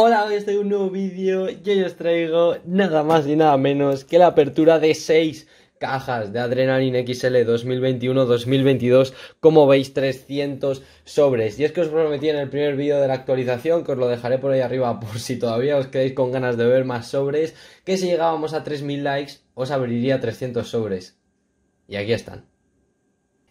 Hola, hoy estoy en un nuevo vídeo y hoy os traigo nada más y nada menos que la apertura de 6 cajas de Adrenaline XL 2021-2022, como veis 300 sobres. Y es que os prometí en el primer vídeo de la actualización, que os lo dejaré por ahí arriba por si todavía os quedáis con ganas de ver más sobres, que si llegábamos a 3.000 likes os abriría 300 sobres. Y aquí están.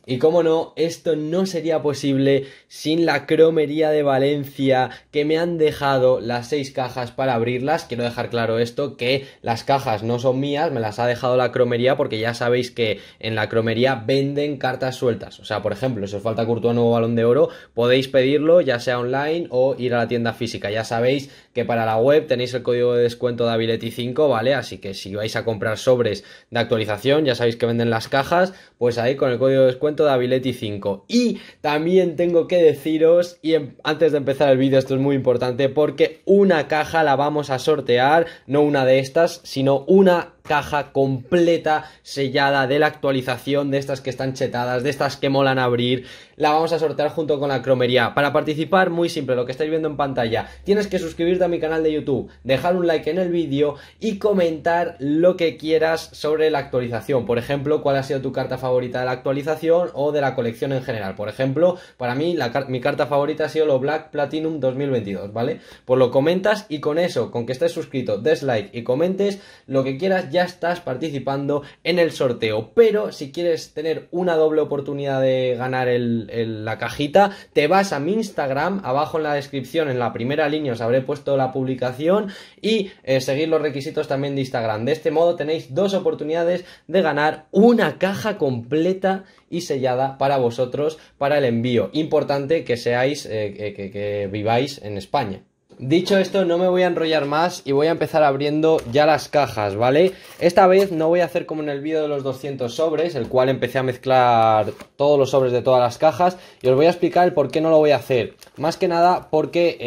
Y como no, esto no sería posible sin la cromería de Valencia que me han dejado las seis cajas para abrirlas. Quiero dejar claro esto, que las cajas no son mías, me las ha dejado la cromería porque ya sabéis que en la cromería venden cartas sueltas. O sea, por ejemplo, si os falta Courtois Nuevo Balón de Oro, podéis pedirlo ya sea online o ir a la tienda física. Ya sabéis que para la web tenéis el código de descuento de Abileti 5, ¿vale? Así que si vais a comprar sobres de actualización, ya sabéis que venden las cajas, pues ahí con el código de descuento de 5. Y también tengo que deciros, y em, antes de empezar el vídeo, esto es muy importante, porque una caja la vamos a sortear, no una de estas, sino una caja completa sellada de la actualización, de estas que están chetadas, de estas que molan abrir. La vamos a sortear junto con la cromería. Para participar, muy simple, lo que estáis viendo en pantalla. Tienes que suscribirte a mi canal de YouTube, dejar un like en el vídeo y comentar lo que quieras sobre la actualización. Por ejemplo, cuál ha sido tu carta favorita de la actualización o de la colección en general. Por ejemplo, para mí mi carta favorita ha sido lo Black Platinum 2022, ¿vale? Pues lo comentas y con eso, con que estés suscrito, des y comentes lo que quieras, ya ya estás participando en el sorteo. Pero si quieres tener una doble oportunidad de ganar la cajita, te vas a mi Instagram, abajo en la descripción, en la primera línea os habré puesto la publicación y eh, seguir los requisitos también de Instagram. De este modo tenéis dos oportunidades de ganar una caja completa y sellada para vosotros para el envío. Importante que seáis, eh, que viváis en España. Dicho esto, no me voy a enrollar más y voy a empezar abriendo ya las cajas, ¿vale? Esta vez no voy a hacer como en el vídeo de los 200 sobres, el cual empecé a mezclar todos los sobres de todas las cajas y os voy a explicar el por qué no lo voy a hacer. Más que nada porque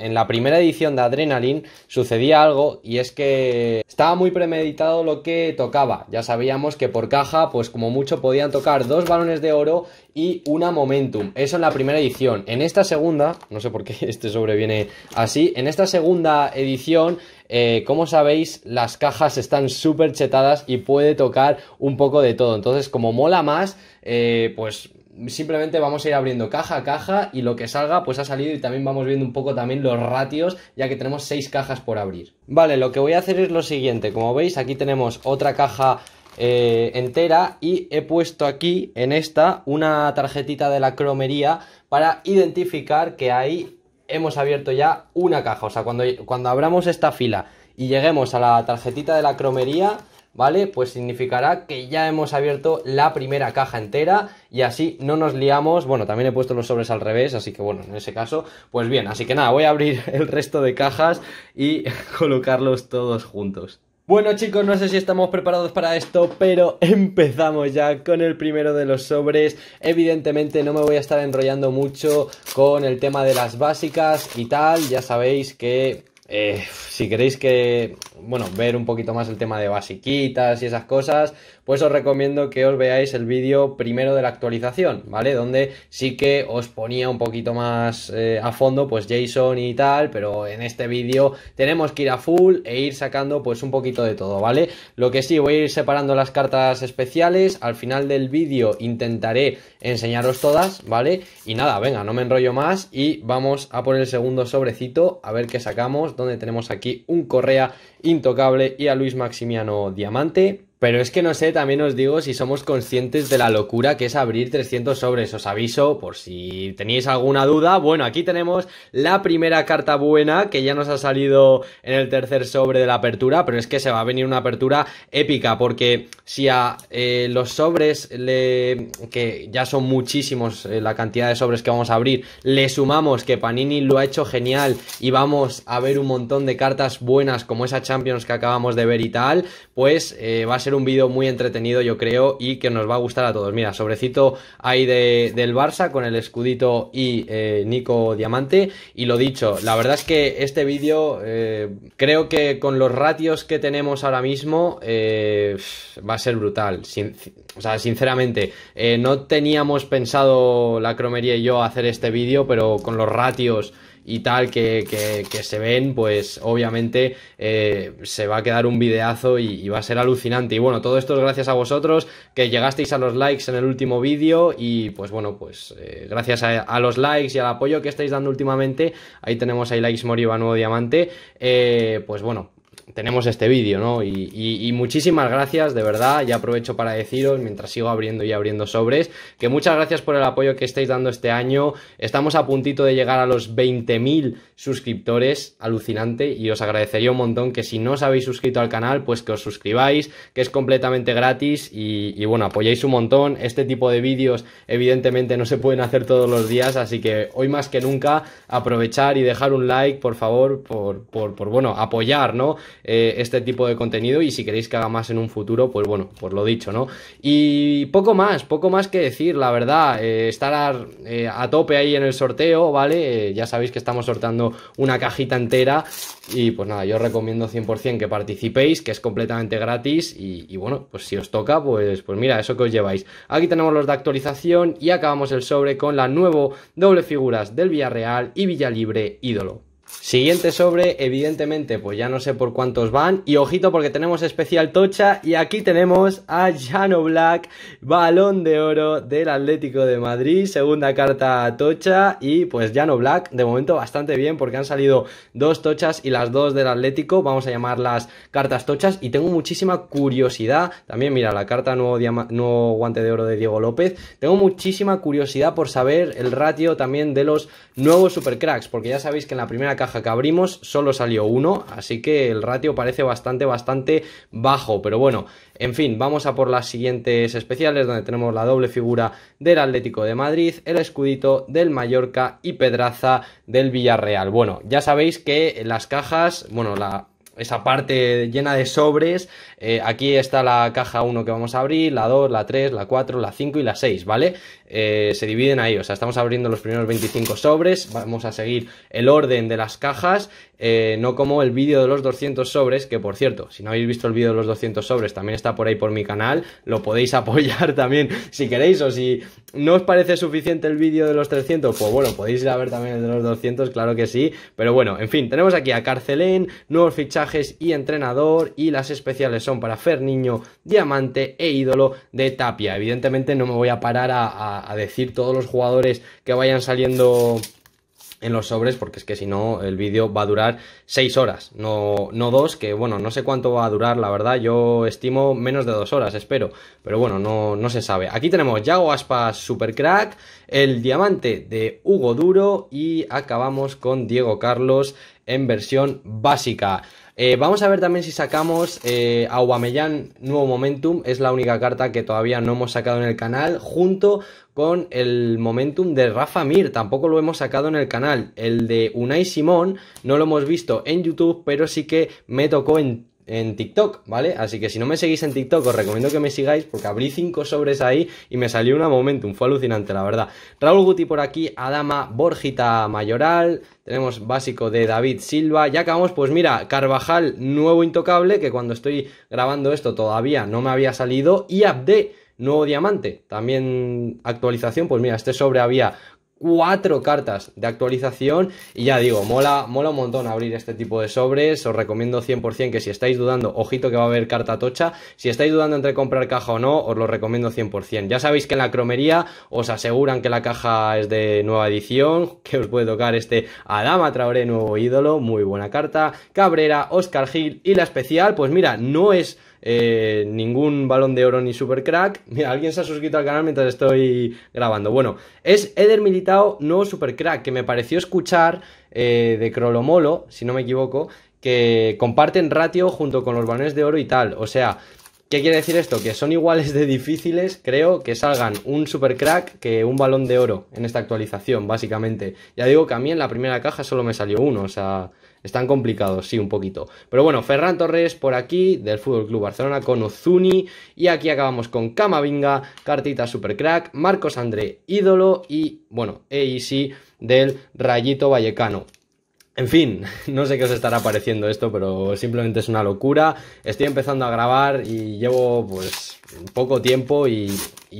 en, la primera edición de Adrenaline sucedía algo y es que estaba muy premeditado lo que tocaba. Ya sabíamos que por caja, pues como mucho podían tocar dos balones de oro y una Momentum. Eso en la primera edición. En esta segunda, no sé por qué este sobreviene así, en esta segunda edición, eh, como sabéis, las cajas están súper chetadas y puede tocar un poco de todo. Entonces, como mola más, eh, pues simplemente vamos a ir abriendo caja a caja y lo que salga pues ha salido y también vamos viendo un poco también los ratios ya que tenemos seis cajas por abrir. Vale, lo que voy a hacer es lo siguiente, como veis aquí tenemos otra caja eh, entera y he puesto aquí en esta una tarjetita de la cromería para identificar que ahí hemos abierto ya una caja. O sea, cuando, cuando abramos esta fila y lleguemos a la tarjetita de la cromería, ¿vale? Pues significará que ya hemos abierto la primera caja entera y así no nos liamos. Bueno, también he puesto los sobres al revés, así que bueno, en ese caso, pues bien, así que nada, voy a abrir el resto de cajas y colocarlos todos juntos. Bueno chicos, no sé si estamos preparados para esto, pero empezamos ya con el primero de los sobres. Evidentemente no me voy a estar enrollando mucho con el tema de las básicas y tal, ya sabéis que eh, si queréis que bueno, ver un poquito más el tema de basiquitas y esas cosas, pues os recomiendo que os veáis el vídeo primero de la actualización, ¿vale? Donde sí que os ponía un poquito más eh, a fondo, pues Jason y tal, pero en este vídeo tenemos que ir a full e ir sacando pues un poquito de todo, ¿vale? Lo que sí, voy a ir separando las cartas especiales, al final del vídeo intentaré enseñaros todas, ¿vale? Y nada, venga, no me enrollo más y vamos a poner el segundo sobrecito, a ver qué sacamos, donde tenemos aquí un correa Intocable y a Luis Maximiano Diamante. Pero es que no sé, también os digo si somos conscientes de la locura que es abrir 300 sobres. Os aviso por si tenéis alguna duda. Bueno, aquí tenemos la primera carta buena que ya nos ha salido en el tercer sobre de la apertura, pero es que se va a venir una apertura épica porque si a eh, los sobres, le, que ya son muchísimos eh, la cantidad de sobres que vamos a abrir, le sumamos que Panini lo ha hecho genial y vamos a ver un montón de cartas buenas como esa Champions que acabamos de ver y tal, pues eh, va a ser ser un vídeo muy entretenido, yo creo, y que nos va a gustar a todos. Mira, sobrecito ahí de, del Barça con el escudito y eh, Nico Diamante. Y lo dicho, la verdad es que este vídeo eh, creo que con los ratios que tenemos ahora mismo eh, va a ser brutal. o sea, sinceramente, no teníamos pensado la cromería y yo hacer este vídeo, pero con los ratios y tal que, que, se ven, pues obviamente eh, se va a quedar un videazo y, va a ser alucinante. Y bueno, todo esto es gracias a vosotros que llegasteis a los likes en el último vídeo y pues bueno, pues eh, gracias a, los likes y al apoyo que estáis dando últimamente, ahí tenemos a likes Moriba Nuevo Diamante, eh, pues bueno, tenemos este vídeo, ¿no? Y, y, muchísimas gracias, de verdad, y aprovecho para deciros, mientras sigo abriendo y abriendo sobres, que muchas gracias por el apoyo que estáis dando este año. Estamos a puntito de llegar a los 20.000 suscriptores, alucinante, y os agradecería un montón que si no os habéis suscrito al canal, pues que os suscribáis, que es completamente gratis y, y bueno, apoyáis un montón. Este tipo de vídeos, evidentemente, no se pueden hacer todos los días, así que hoy más que nunca, aprovechar y dejar un like, por favor, por, por, por bueno, apoyar, ¿no? Eh, este tipo de contenido y si queréis que haga más en un futuro, pues bueno, pues lo dicho, ¿no? Y poco más, poco más que decir, la verdad, eh, estar eh, a, tope ahí en el sorteo, ¿vale? ya sabéis que estamos sortando una cajita entera y pues nada, yo os recomiendo 100% que participéis, que es completamente gratis y, bueno, pues si os toca, pues, pues mira, eso que os lleváis. Aquí tenemos los de actualización y acabamos el sobre con la nuevo doble figuras del Villarreal y Villalibre ídolo. Siguiente sobre, evidentemente, pues ya no sé por cuántos van. Y ojito porque tenemos especial tocha y aquí tenemos a Jano Black, balón de oro del Atlético de Madrid, segunda carta tocha y pues Jano Black de momento bastante bien porque han salido dos tochas y las dos del Atlético, vamos a llamarlas cartas tochas y tengo muchísima curiosidad, también mira la carta nuevo, nuevo guante de oro de Diego López, tengo muchísima curiosidad por saber el ratio también de los nuevos supercracks porque ya sabéis que en la primera caja que abrimos solo salió uno, así que el ratio parece bastante, bastante bajo. Pero bueno, en fin, vamos a por las siguientes especiales donde tenemos la doble figura del Atlético de Madrid, el escudito del Mallorca y Pedraza del Villarreal. Bueno, ya sabéis que las cajas, bueno, la esa parte llena de sobres. Eh, aquí está la caja 1 que vamos a abrir, la 2, la 3, la 4, la 5 y la 6, ¿vale? Eh, se dividen ahí, o sea, estamos abriendo los primeros 25 sobres, vamos a seguir el orden de las cajas eh, no como el vídeo de los 200 sobres, que por cierto, si no habéis visto el vídeo de los 200 sobres, también está por ahí por mi canal, lo podéis apoyar también si queréis o si no os parece suficiente el vídeo de los 300, pues bueno, podéis ir a ver también el de los 200, claro que sí, pero bueno, en fin, tenemos aquí a Carcelén, nuevos fichajes y entrenador y las especiales son para Ferniño, Diamante e ídolo de Tapia. Evidentemente no me voy a parar a decir todos los jugadores que vayan saliendo en los sobres porque es que si no el vídeo va a durar 6 horas, no, no 2, que bueno, no sé cuánto va a durar, la verdad, yo estimo menos de 2 horas, espero, pero bueno, no, no se sabe. Aquí tenemos Yago Aspas Supercrack, el diamante de Hugo Duro y acabamos con Diego Carlos en versión básica. Eh, vamos a ver también si sacamos eh, Aubameyang Nuevo Momentum, es la única carta que todavía no hemos sacado en el canal, junto con el Momentum de Rafa Mir, tampoco lo hemos sacado en el canal. El de Unai Simón no lo hemos visto en YouTube, pero sí que me tocó en en TikTok, ¿vale? Así que si no me seguís en TikTok, os recomiendo que me sigáis porque abrí cinco sobres ahí y me salió una momentum. Fue alucinante, la verdad. Raúl Guti por aquí, Adama, Borgita Mayoral. Tenemos básico de David Silva. Ya acabamos, pues mira, Carvajal, nuevo intocable, que cuando estoy grabando esto todavía no me había salido. Y Abde, nuevo diamante. También actualización, pues mira, este sobre había cuatro cartas de actualización y ya digo, mola, mola un montón abrir este tipo de sobres, os recomiendo 100% que si estáis dudando, ojito que va a haber carta tocha, si estáis dudando entre comprar caja o no, os lo recomiendo 100%. Ya sabéis que en la cromería os aseguran que la caja es de nueva edición, que os puede tocar este Adama Traoré nuevo ídolo, muy buena carta, Cabrera, Oscar Gil y la especial, pues mira, no es eh, ningún balón de oro ni supercrack. Mira, alguien se ha suscrito al canal mientras estoy grabando. Bueno, es Eder Militao, no supercrack, que me pareció escuchar eh, de Crolomolo, si no me equivoco, que comparten ratio junto con los balones de oro y tal. O sea, ¿Qué quiere decir esto? Que son iguales de difíciles, creo, que salgan un super crack que un balón de oro en esta actualización, básicamente. Ya digo que a mí en la primera caja solo me salió uno, o sea, están complicados, sí, un poquito. Pero bueno, Ferran Torres por aquí, del Fútbol Club Barcelona, con Ozuni. Y aquí acabamos con Camavinga, Cartita Supercrack, Marcos André, ídolo. Y bueno, EIC del Rayito Vallecano. En fin, no sé qué os estará pareciendo esto, pero simplemente es una locura. Estoy empezando a grabar y llevo pues poco tiempo y,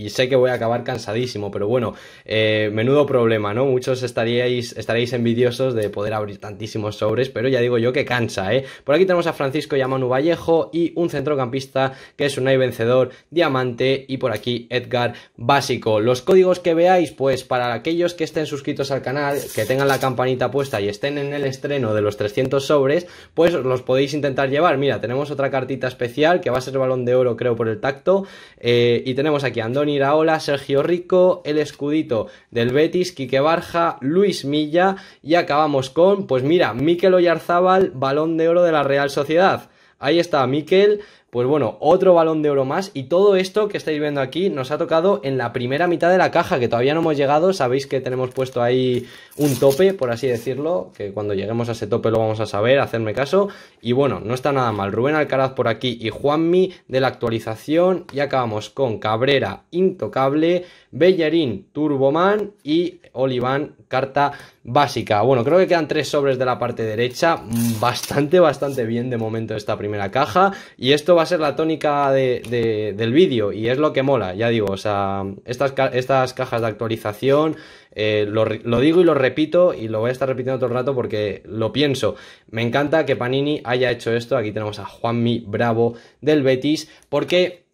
sé que voy a acabar cansadísimo, pero bueno, eh, menudo problema, ¿no? Muchos estaríais, estaréis envidiosos de poder abrir tantísimos sobres, pero ya digo yo que cansa, ¿eh? Por aquí tenemos a Francisco Yamanu Vallejo y un centrocampista que es un hay Vencedor, Diamante y por aquí Edgar Básico. Los códigos que veáis, pues para aquellos que estén suscritos al canal, que tengan la campanita puesta y estén en el estreno de los 300 sobres, pues los podéis intentar llevar. Mira, tenemos otra cartita especial que va a ser balón de oro creo por el tacto eh, y tenemos aquí a Andoni Iraola, Sergio Rico, el escudito del Betis, Quique Barja, Luis Milla y acabamos con, pues mira, Mikel Oyarzábal, balón de oro de la Real Sociedad. Ahí está Miquel, pues bueno, otro balón de oro más y todo esto que estáis viendo aquí nos ha tocado en la primera mitad de la caja, que todavía no hemos llegado, sabéis que tenemos puesto ahí un tope, por así decirlo, que cuando lleguemos a ese tope lo vamos a saber, hacerme caso, y bueno, no está nada mal, Rubén Alcaraz por aquí y Juanmi de la actualización, y acabamos con Cabrera Intocable, Bellerín Turboman y Oliván, carta básica. Bueno, creo que quedan tres sobres de la parte derecha. Mm, bastante, bastante bien de momento esta primera caja. Y esto va a ser la tónica de, del vídeo. Y es lo que mola, ya digo. O sea, estas, estas cajas de actualización. Eh, lo, lo, digo y lo repito y lo voy a estar repitiendo todo el rato porque lo pienso. Me encanta que Panini haya hecho esto. Aquí tenemos a Juanmi Bravo del Betis porque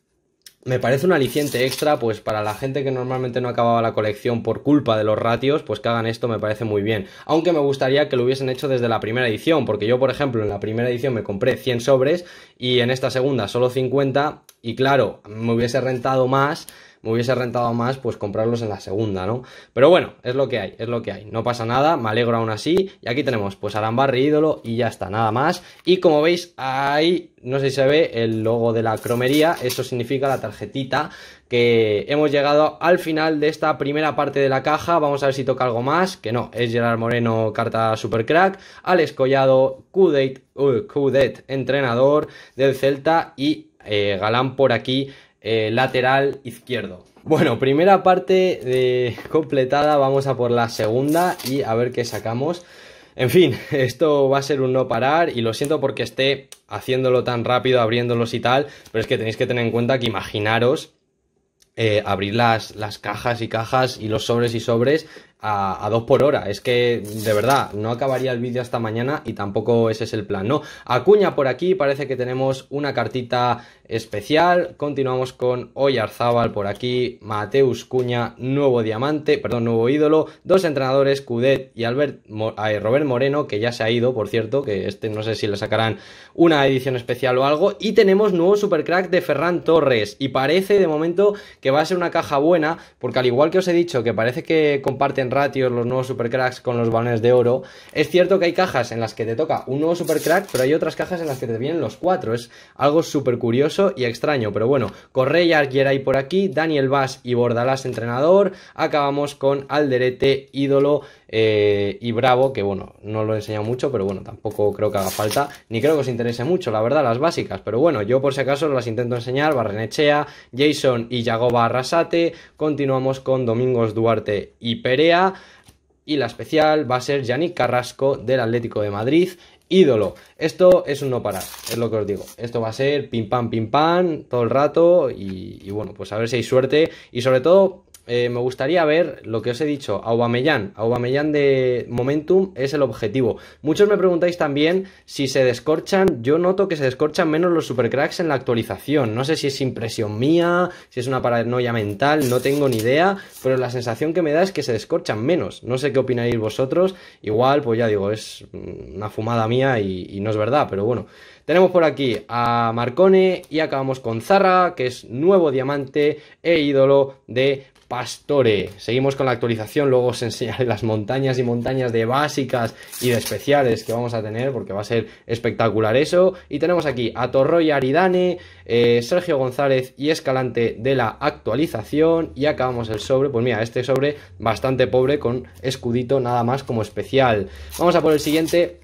me parece un aliciente extra, pues para la gente que normalmente no acababa la colección por culpa de los ratios, pues que hagan esto me parece muy bien. Aunque me gustaría que lo hubiesen hecho desde la primera edición, porque yo, por ejemplo, en la primera edición me compré 100 sobres y en esta segunda solo 50, y claro, me hubiese rentado más me hubiese rentado más pues comprarlos en la segunda, ¿no? Pero bueno, es lo que hay, es lo que hay. No pasa nada, me alegro aún así. Y aquí tenemos pues Arambarri ídolo y ya está, nada más. Y como veis, ahí no sé si se ve el logo de la cromería, eso significa la tarjetita que hemos llegado al final de esta primera parte de la caja, vamos a ver si toca algo más, que no, es Gerard Moreno, carta supercrack, Alex Collado, Kudet, entrenador del Celta y eh, Galán por aquí eh, lateral izquierdo. Bueno, primera parte completada, vamos a por la segunda y a ver qué sacamos. En fin, esto va a ser un no parar y lo siento porque esté haciéndolo tan rápido, abriéndolos y tal, pero es que tenéis que tener en cuenta que imaginaros eh, abrir las, las, cajas y cajas y los sobres y sobres a, dos por hora. Es que, de verdad, no acabaría el vídeo hasta mañana y tampoco ese es el plan, ¿no? Acuña por aquí, parece que tenemos una cartita especial. Continuamos con Oyarzábal por aquí, Mateus Cuña, nuevo diamante, perdón, nuevo ídolo, dos entrenadores, Cudet y Albert, eh, Robert Moreno, que ya se ha ido, por cierto, que este no sé si le sacarán una edición especial o algo. Y tenemos nuevo supercrack de Ferran Torres y parece de momento que va a ser una caja buena, porque al igual que os he dicho que parece que comparten ratios, los nuevos supercracks con los balones de oro. Es cierto que hay cajas en las que te toca un nuevo supercrack, pero hay otras cajas en las que te vienen los cuatro. Es algo súper curioso y extraño, pero bueno, Correa, y por aquí, Daniel Vaz y Bordalás entrenador. Acabamos con Alderete, ídolo. Eh, y Bravo, que bueno, no lo he enseñado mucho, pero bueno, tampoco creo que haga falta, ni creo que os interese mucho, la verdad, las básicas, pero bueno, yo por si acaso las intento enseñar, Barrenechea, Jason y Jagoba Arrasate, continuamos con Domingos Duarte y Perea, y la especial va a ser Yannick Carrasco del Atlético de Madrid, ídolo. Esto es un no parar, es lo que os digo. Esto va a ser pim pam, pim pam, todo el rato, y bueno, pues a ver si hay suerte, y sobre todo eh, me gustaría ver lo que os he dicho, Aubameyang, Aubameyang de Momentum es el objetivo. Muchos me preguntáis también si se descorchan, yo noto que se descorchan menos los supercracks en la actualización, no sé si es impresión mía, si es una paranoia mental, no tengo ni idea, pero la sensación que me da es que se descorchan menos, no sé qué opináis vosotros, igual pues ya digo, es una fumada mía y, y no es verdad, pero bueno. Tenemos por aquí a Marcone y acabamos con Zarra, que es nuevo diamante e ídolo de Pastore. Seguimos con la actualización, luego os enseñaré las montañas y montañas de básicas y de especiales que vamos a tener, porque va a ser espectacular eso. Y tenemos aquí a Torroy Aridane, eh, Sergio González y Escalante de la actualización. Y acabamos el sobre, pues mira, este sobre bastante pobre con escudito nada más como especial. Vamos a por el siguiente,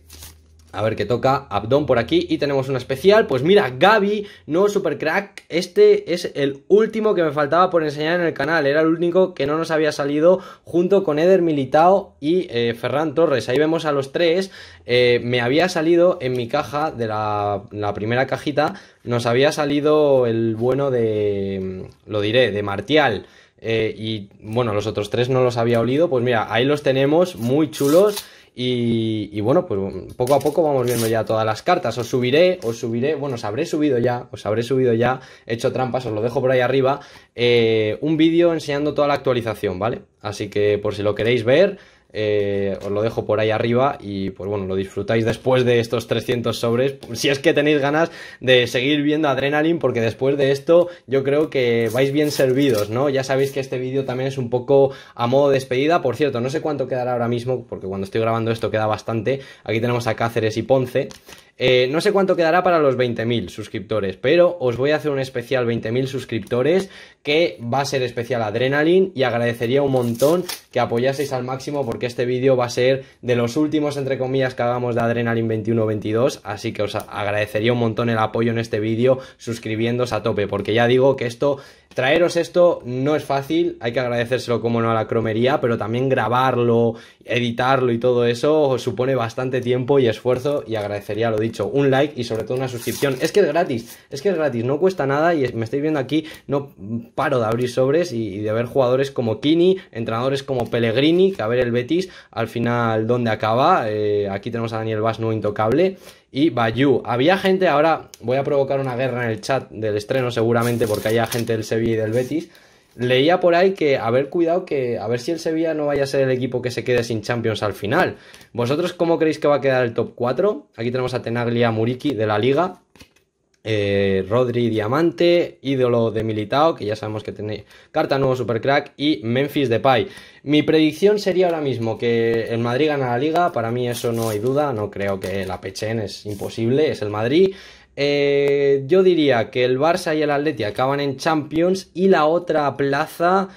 a ver qué toca, Abdón por aquí y tenemos una especial, pues mira, Gaby, nuevo supercrack, este es el último que me faltaba por enseñar en el canal, era el único que no nos había salido junto con Eder Militao y eh, Ferran Torres, ahí vemos a los tres, eh, me había salido en mi caja de la, primera cajita, nos había salido el bueno de, lo diré, de Martial, eh, y bueno, los otros tres no los había olido, pues mira, ahí los tenemos, muy chulos. Y, bueno, pues poco a poco vamos viendo ya todas las cartas. Os subiré, os subiré, bueno, os habré subido ya, os habré subido ya, hecho trampas, os lo dejo por ahí arriba, eh, un vídeo enseñando toda la actualización, ¿vale? Así que por si lo queréis ver, eh, os lo dejo por ahí arriba y pues bueno, lo disfrutáis después de estos 300 sobres, si es que tenéis ganas de seguir viendo Adrenaline, porque después de esto yo creo que vais bien servidos, ¿no? Ya sabéis que este vídeo también es un poco a modo despedida, por cierto, no sé cuánto quedará ahora mismo, porque cuando estoy grabando esto queda bastante, aquí tenemos a Cáceres y Ponce, eh, no sé cuánto quedará para los 20.000 suscriptores, pero os voy a hacer un especial 20.000 suscriptores que va a ser especial Adrenaline y agradecería un montón que apoyaseis al máximo porque este vídeo va a ser de los últimos, entre comillas, que hagamos de Adrenaline 21-22, así que os agradecería un montón el apoyo en este vídeo suscribiéndoos a tope, porque ya digo que esto, traeros esto no es fácil, hay que agradecérselo como no a la cromería, pero también grabarlo, editarlo y todo eso supone bastante tiempo y esfuerzo y agradecería lo dicho un like y sobre todo una suscripción. Es que es gratis, es que es gratis, no cuesta nada y me estáis viendo aquí, no paro de abrir sobres y, de ver jugadores como Kini, entrenadores como Pellegrini, que a ver el Betis al final donde acaba. Eh, aquí tenemos a Daniel no intocable y Bayou. Había gente, ahora voy a provocar una guerra en el chat del estreno seguramente porque haya gente del Sevilla y del Betis leía por ahí que haber cuidado que a ver si el Sevilla no vaya a ser el equipo que se quede sin Champions al final. ¿Vosotros cómo creéis que va a quedar el top 4? Aquí tenemos a Tenaglia Muriki de la Liga, eh, Rodri Diamante, ídolo de Militao, que ya sabemos que tiene carta nuevo Supercrack, y Memphis Depay. Mi predicción sería ahora mismo que el Madrid gana la liga, para mí eso no hay duda, no creo que la pechen, es imposible, es el Madrid. Eh, yo diría que el Barça y el Atleti acaban en Champions y la otra plaza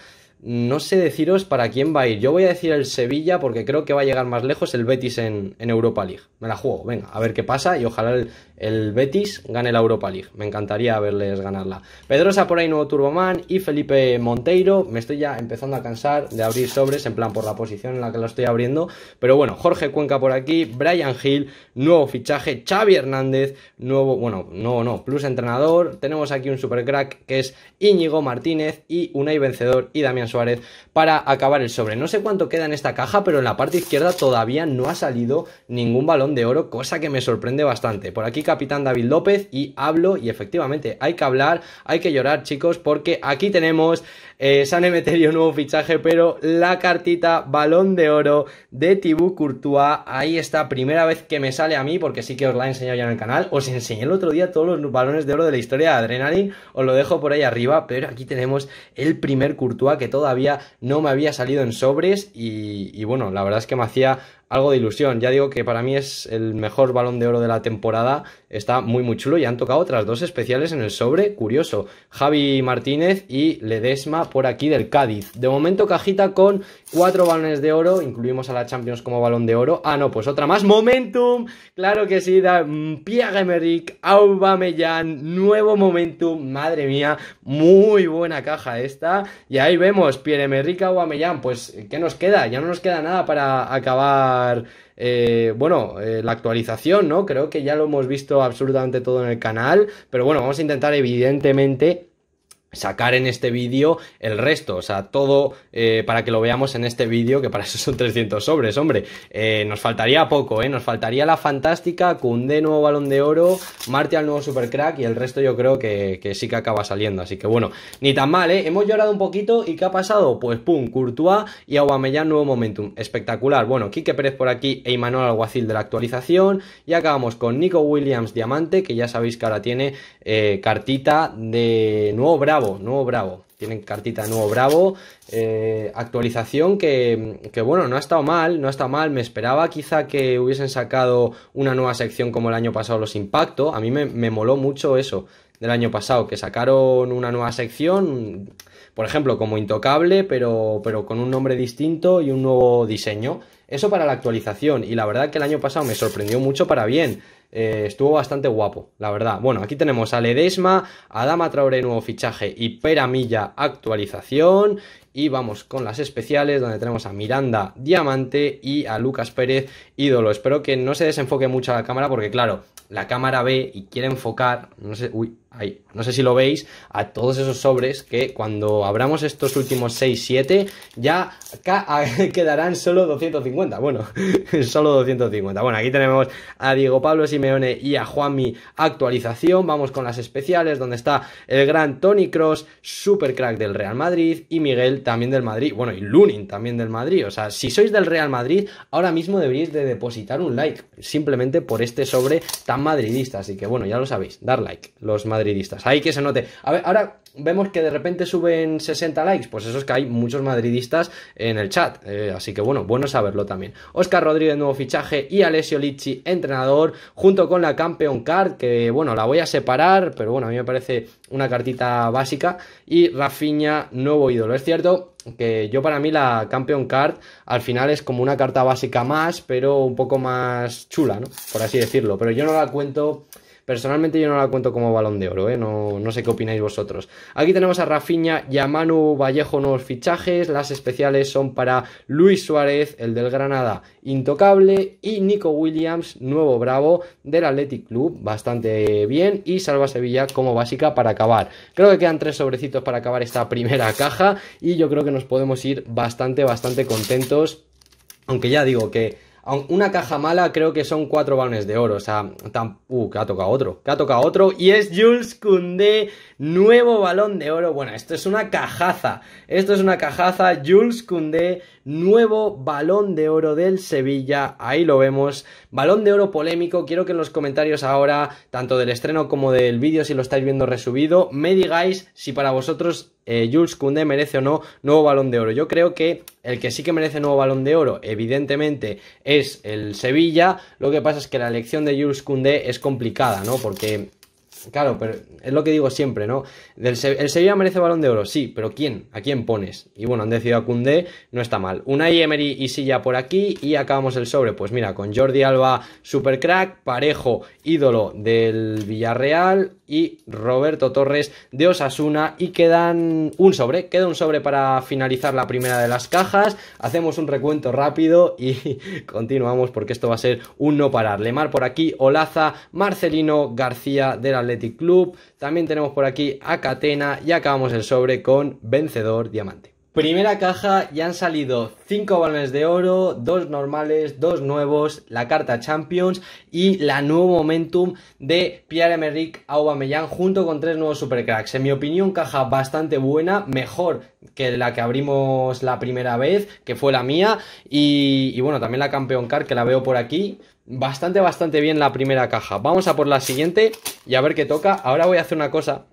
no sé deciros para quién va a ir. Yo voy a decir el Sevilla porque creo que va a llegar más lejos el Betis en, en Europa League. Me la juego, venga, a ver qué pasa y ojalá el, el Betis gane la Europa League. Me encantaría verles ganarla. Pedrosa por ahí, nuevo Turboman. Y Felipe Monteiro. Me estoy ya empezando a cansar de abrir sobres, en plan por la posición en la que lo estoy abriendo. Pero bueno, Jorge Cuenca por aquí. Brian Hill, nuevo fichaje. Xavi Hernández, nuevo, bueno, no, no, plus entrenador. Tenemos aquí un crack que es Íñigo Martínez y y Vencedor y Damián Suárez para acabar el sobre. No sé cuánto queda en esta caja, pero en la parte izquierda todavía no ha salido ningún balón de oro, cosa que me sorprende bastante. Por aquí capitán David López y hablo y efectivamente hay que hablar, hay que llorar chicos porque aquí tenemos eh, San Emeterio nuevo fichaje pero la cartita balón de oro de Tibú Courtois, ahí está, primera vez que me sale a mí porque sí que os la he enseñado ya en el canal, os enseñé el otro día todos los balones de oro de la historia de Adrenaline, os lo dejo por ahí arriba pero aquí tenemos el primer Courtois que todavía no me había salido en sobres y bueno, la verdad es que me hacía algo de ilusión. Ya digo que para mí es el mejor balón de oro de la temporada Está muy, muy chulo y han tocado otras dos especiales en el sobre. Curioso. Javi Martínez y Ledesma por aquí del Cádiz. De momento, cajita con cuatro balones de oro, incluimos a la Champions como balón de oro. Ah, no, pues otra más. Momentum, claro que sí, da mm, Pierre Emerick, Aubameyang, nuevo Momentum, madre mía, muy buena caja esta. Y ahí vemos Pierre Emerick, Aubameyang, pues ¿qué nos queda? Ya no nos queda nada para acabar eh, bueno, eh, la actualización, ¿no? Creo que ya lo hemos visto absolutamente todo en el canal, pero bueno, vamos a intentar evidentemente sacar en este vídeo el resto, o sea, todo eh, para que lo veamos en este vídeo, que para eso son 300 sobres, hombre, eh, nos faltaría poco, ¿eh? nos faltaría la fantástica, Cundé nuevo balón de oro, Marte al nuevo supercrack y el resto yo creo que, sí que acaba saliendo, así que bueno, ni tan mal, ¿eh? hemos llorado un poquito y ¿qué ha pasado? Pues pum, Courtois y Aguamellán nuevo momentum, espectacular, bueno, Quique Pérez por aquí e Imanol Alguacil de la actualización y acabamos con Nico Williams Diamante, que ya sabéis que ahora tiene eh, cartita de nuevo Bravo, nuevo Bravo. Tienen cartita nuevo Bravo. Eh, actualización que, bueno, no ha estado mal, no ha estado mal. Me esperaba quizá que hubiesen sacado una nueva sección como el año pasado, los Impacto. A mí me, moló mucho eso del año pasado, que sacaron una nueva sección, por ejemplo, como Intocable, pero, pero con un nombre distinto y un nuevo diseño. Eso para la actualización. Y la verdad que el año pasado me sorprendió mucho para bien. Eh, estuvo bastante guapo, la verdad. Bueno, aquí tenemos a Ledesma, a Dama Traoré nuevo fichaje y Peramilla actualización y vamos con las especiales, donde tenemos a Miranda Diamante y a Lucas Pérez Ídolo. Espero que no se desenfoque mucho la cámara, porque claro, la cámara ve y quiere enfocar, no sé, uy, no sé si lo veis, a todos esos sobres que cuando abramos estos últimos 6, 7, ya quedarán solo 250. Bueno, solo 250. Bueno, aquí tenemos a Diego Pablo Simeone y a Juanmi actualización. Vamos con las especiales, donde está el gran Tony Cross, super crack del Real Madrid, y Miguel también del Madrid, bueno, y Lunin también del Madrid. O sea, si sois del Real Madrid, ahora mismo deberíais de depositar un like, simplemente por este sobre tan madridista. Así que bueno, ya lo sabéis, dar like, los madridistas. Ahí que se note. A ver, ahora vemos que de repente suben 60 likes, pues eso es que hay muchos madridistas en el chat. Eh, así que bueno, bueno saberlo también. Oscar Rodríguez, nuevo fichaje, y Alessio Lichi entrenador, junto con la campeón Card, que bueno, la voy a separar, pero bueno, a mí me parece una cartita básica y Rafinha, nuevo ídolo. Es cierto que yo para mí la Campeon Card al final es como una carta básica más, pero un poco más chula, ¿no? Por así decirlo, pero yo no la cuento Personalmente yo no la cuento como balón de oro, ¿eh? no, no sé qué opináis vosotros. Aquí tenemos a Rafiña y a Manu Vallejo nuevos fichajes. Las especiales son para Luis Suárez, el del Granada, intocable, y Nico Williams, nuevo bravo, del Athletic Club, bastante bien, y Salva Sevilla como básica para acabar. Creo que quedan tres sobrecitos para acabar esta primera caja y yo creo que nos podemos ir bastante, bastante contentos. Aunque ya digo que una caja mala creo que son cuatro balones de oro. O sea, uh, que ha tocado otro. Que ha tocado otro. Y es Jules Kunde. nuevo balón de oro. Bueno, esto es una cajaza. Esto es una cajaza. Jules Kunde, nuevo balón de oro del Sevilla, ahí lo vemos, balón de oro polémico, quiero que en los comentarios ahora, tanto del estreno como del vídeo, si lo estáis viendo resubido, me digáis si para vosotros eh, Jules Koundé merece o no nuevo balón de oro. Yo creo que el que sí que merece nuevo balón de oro, evidentemente, es el Sevilla, lo que pasa es que la elección de Jules Koundé es complicada, ¿no? Porque Claro, pero es lo que digo siempre, ¿no? el Sevilla merece balón de oro, sí, pero ¿quién? ¿A quién pones? Y bueno, han decidido a Cundé, no está mal. Una Emery y Silla por aquí y acabamos el sobre. Pues mira, con Jordi Alba, supercrack, Parejo, ídolo del Villarreal y Roberto Torres de Osasuna. Y quedan un sobre, queda un sobre para finalizar la primera de las cajas. Hacemos un recuento rápido y continuamos porque esto va a ser un no parar. Lemar por aquí, Olaza, Marcelino, García de la Club. También tenemos por aquí a Catena y acabamos el sobre con Vencedor Diamante. Primera caja, ya han salido 5 balones de oro, 2 normales, 2 nuevos, la carta Champions y la nuevo momentum de Pierre-Emerick Aubameyang junto con 3 nuevos supercracks. En mi opinión, caja bastante buena, mejor que la que abrimos la primera vez, que fue la mía, y, bueno, también la Campeón card que la veo por aquí bastante, bastante bien la primera caja. Vamos a por la siguiente y a ver qué toca. Ahora voy a hacer una cosa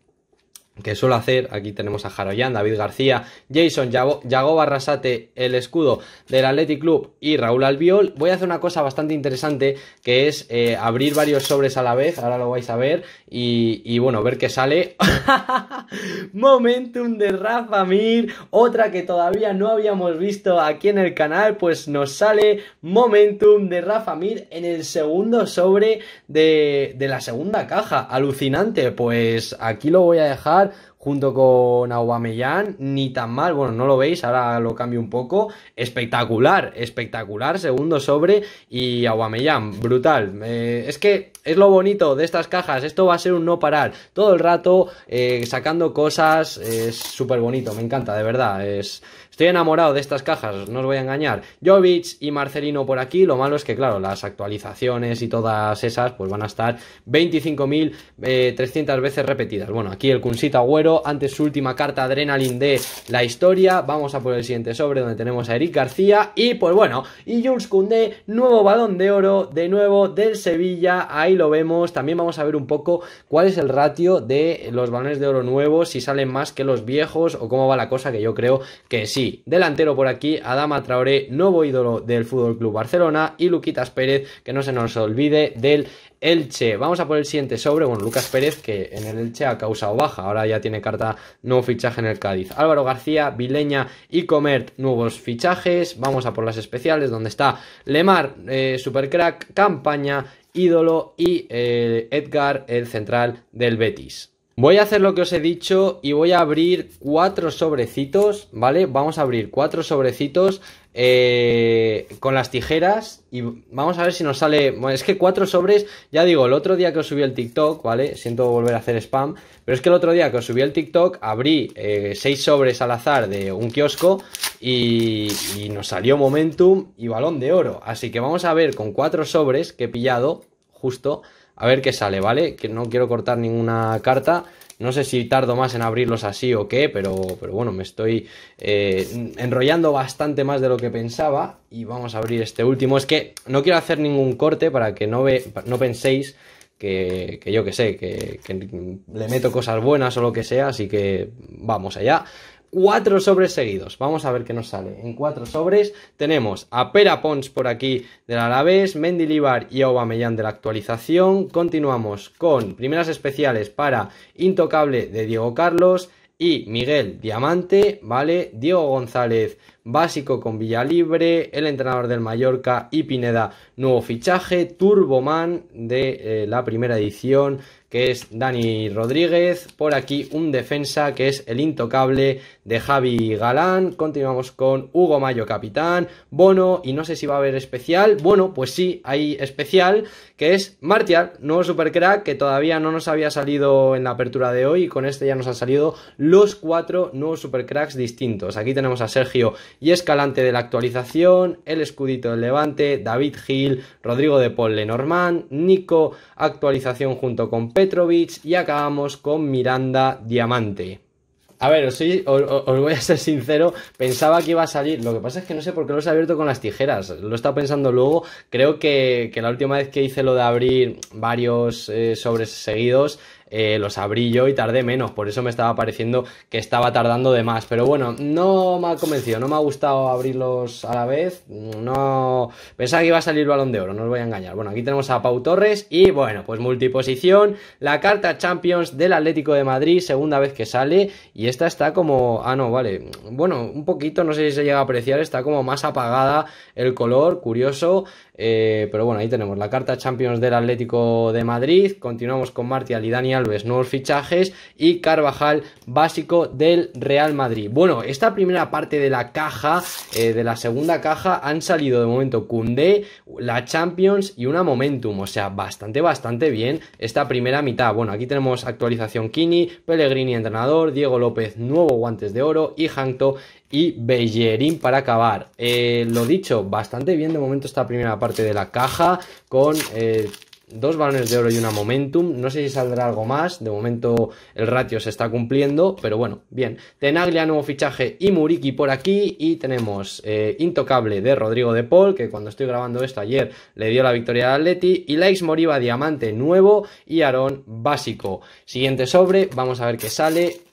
que suelo hacer. Aquí tenemos a Jaroyan, David García, Jason, Yago, Barrasate, el escudo del Athletic Club y Raúl Albiol. Voy a hacer una cosa bastante interesante que es eh, abrir varios sobres a la vez, ahora lo vais a ver, y, bueno, ver qué sale. Momentum de Rafa Mir, otra que todavía no habíamos visto aquí en el canal, pues nos sale Momentum de Rafa Mir en el segundo sobre de, de la segunda caja. Alucinante, pues aquí lo voy a dejar junto con Aubameyang, ni tan mal, bueno, no lo veis, ahora lo cambio un poco, espectacular, espectacular, segundo sobre y Aubameyang, brutal, eh, es que es lo bonito de estas cajas, esto va a ser un no parar, todo el rato eh, sacando cosas, es súper bonito, me encanta, de verdad, es Estoy enamorado de estas cajas, no os voy a engañar. Jovic y Marcelino por aquí, lo malo es que, claro, las actualizaciones y todas esas, pues van a estar 25.300 eh, veces repetidas. Bueno, aquí el Kunsita Agüero, antes su última carta Adrenaline de la historia. Vamos a por el siguiente sobre donde tenemos a Eric García y, pues bueno, y Jules nuevo balón de oro, de nuevo del Sevilla, ahí lo vemos. También vamos a ver un poco cuál es el ratio de los balones de oro nuevos, si salen más que los viejos o cómo va la cosa, que yo creo que sí delantero por aquí Adama Traoré, nuevo ídolo del Fútbol Club Barcelona y Luquitas Pérez, que no se nos olvide del Elche. Vamos a por el siguiente sobre, bueno, Lucas Pérez, que en el Elche ha causado baja, ahora ya tiene carta nuevo fichaje en el Cádiz. Álvaro García, Vileña y Comert, nuevos fichajes. Vamos a por las especiales, donde está Lemar, eh, Supercrack, Campaña, Ídolo y eh, Edgar, el central del Betis. Voy a hacer lo que os he dicho y voy a abrir cuatro sobrecitos, ¿vale? Vamos a abrir cuatro sobrecitos eh, con las tijeras y vamos a ver si nos sale... Bueno, es que cuatro sobres, ya digo, el otro día que os subí el TikTok, ¿vale? Siento volver a hacer spam, pero es que el otro día que os subí el TikTok abrí eh, seis sobres al azar de un kiosco y, y nos salió Momentum y Balón de Oro. Así que vamos a ver con cuatro sobres que he pillado, justo a ver qué sale, ¿vale? Que no quiero cortar ninguna carta. No sé si tardo más en abrirlos así o qué, pero, pero bueno, me estoy eh, enrollando bastante más de lo que pensaba. Y vamos a abrir este último. Es que no quiero hacer ningún corte para que no, ve, no penséis que, yo que sé, que, que le meto cosas buenas o lo que sea. Así que vamos allá cuatro sobres seguidos. Vamos a ver qué nos sale. En cuatro sobres tenemos a Pera por aquí del Alavés, Mendy Libar y Mellán de la actualización. Continuamos con primeras especiales para Intocable de Diego Carlos y Miguel Diamante, ¿vale? Diego González, básico con Villalibre, el entrenador del Mallorca y Pineda, nuevo fichaje, Turboman de eh, la primera edición, que es Dani Rodríguez. Por aquí un defensa que es el intocable de Javi Galán. Continuamos con Hugo Mayo, capitán. Bono, y no sé si va a haber especial. Bueno, pues sí, hay especial que es Martial, nuevo supercrack que todavía no nos había salido en la apertura de hoy y con este ya nos han salido los cuatro nuevos supercracks distintos. Aquí tenemos a Sergio y Escalante de la actualización, el escudito del Levante, David Gil, Rodrigo de Paul Lenormand, Nico, actualización junto con Petrovic y acabamos con Miranda Diamante. A ver, os, voy a ser sincero, pensaba que iba a salir. Lo que pasa es que no sé por qué los he abierto con las tijeras. Lo he estado pensando luego. Creo que, que la última vez que hice lo de abrir varios eh, sobres seguidos, eh, los abrí yo y tardé menos, por eso me estaba pareciendo que estaba tardando de más. Pero bueno, no me ha convencido, no me ha gustado abrirlos a la vez, no pensaba que iba a salir balón de oro, no os voy a engañar. Bueno, aquí tenemos a Pau Torres y bueno, pues multiposición, la carta Champions del Atlético de Madrid, segunda vez que sale y esta está como, ah no, vale, bueno, un poquito, no sé si se llega a apreciar, está como más apagada el color, curioso. Eh, pero bueno, ahí tenemos la carta Champions del Atlético de Madrid. Continuamos con Martial y Dani Alves, nuevos fichajes. Y Carvajal, básico del Real Madrid. Bueno, esta primera parte de la caja, eh, de la segunda caja, han salido de momento Cundé, la Champions y una Momentum. O sea, bastante, bastante bien esta primera mitad. Bueno, aquí tenemos actualización Kini, Pellegrini entrenador, Diego López nuevo guantes de oro y Hankto y Bellerín para acabar. Eh, lo dicho, bastante bien de momento esta primera parte de la caja con... Eh, dos balones de oro y una momentum. No sé si saldrá algo más. De momento el ratio se está cumpliendo. Pero bueno, bien. Tenaglia, nuevo fichaje y Muriki por aquí. Y tenemos eh, Intocable de Rodrigo de Paul, que cuando estoy grabando esto ayer le dio la victoria a Atleti. Y Laix Moriva diamante nuevo. Y Aarón, básico. Siguiente sobre, vamos a ver qué sale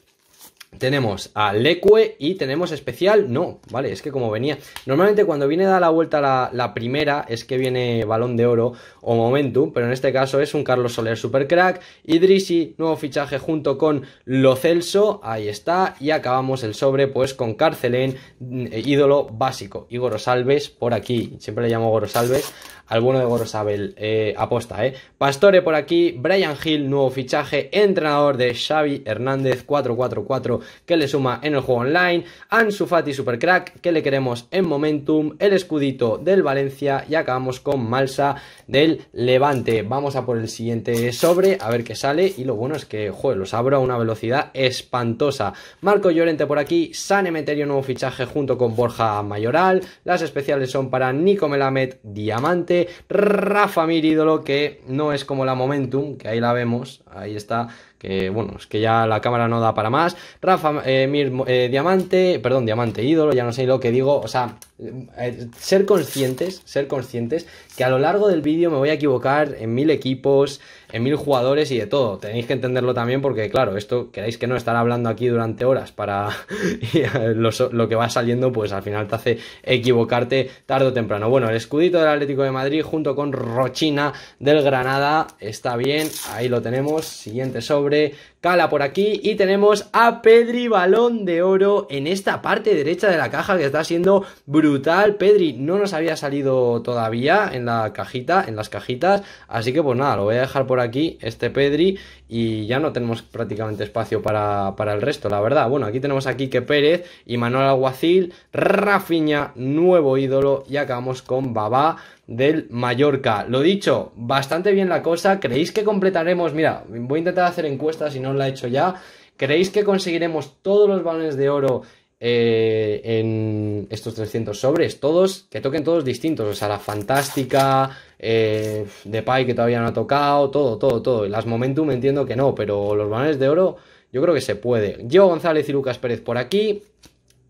tenemos a Leque y tenemos especial. No, vale, es que como venía. Normalmente cuando viene da la vuelta la, primera es que viene balón de oro o momentum, pero en este caso es un Carlos Soler supercrack. Idrisi, nuevo fichaje junto con Lo Celso, ahí está. Y acabamos el sobre pues con Carcelén, mm, ídolo básico. Y Gorosalves por aquí, siempre le llamo Gorosalves alguno de Gorosabel eh, aposta, ¿eh? Pastore por aquí, Brian Hill, nuevo fichaje, entrenador de Xavi Hernández 4-4-4 que le suma en el juego online, Ansu Fati Supercrack que le queremos en Momentum, el escudito del Valencia y acabamos con Malsa del Levante. Vamos a por el siguiente sobre, a ver qué sale y lo bueno es que, joder, los abro a una velocidad espantosa. Marco Llorente por aquí, San Emeterio, nuevo fichaje junto con Borja Mayoral, las especiales son para Nico Melamed Diamante, Rafa Mir, ídolo, que no es como la Momentum, que ahí la vemos, ahí está, que bueno, es que ya la cámara no da para más. Rafa eh, Mir, eh, Diamante, perdón, Diamante ídolo, ya no sé lo que digo, o sea, eh, ser conscientes, ser conscientes que a lo largo del vídeo me voy a equivocar en mil equipos, en mil jugadores y de todo. Tenéis que entenderlo también porque, claro, esto queréis que no estar hablando aquí durante horas para eh, lo, lo, que va saliendo, pues al final te hace equivocarte tarde o temprano. Bueno, el escudito del Atlético de Madrid junto con Rochina del Granada está bien, ahí lo tenemos. Siguiente sobre, Cala por aquí y tenemos a Pedri Balón de Oro en esta parte derecha de la caja que está siendo brutal. Pedri no nos había salido todavía en la cajita, en las cajitas, así que pues nada, lo voy a dejar por aquí este Pedri y ya no tenemos prácticamente espacio para, para el resto, la verdad. Bueno, aquí tenemos a Quique Pérez y Manuel Alguacil, Rafiña, nuevo ídolo y acabamos con Babá del Mallorca. Lo dicho, bastante bien la cosa. ¿Creéis que completaremos? Mira, voy a intentar hacer encuestas si no la he hecho ya. ¿Creéis que conseguiremos todos los balones de oro eh, en estos 300 sobres? Todos, que toquen todos distintos. O sea, la fantástica, eh, de que todavía no ha tocado, todo, todo, todo. Las Momentum entiendo que no, pero los balones de oro yo creo que se puede. Yo González y Lucas Pérez por aquí.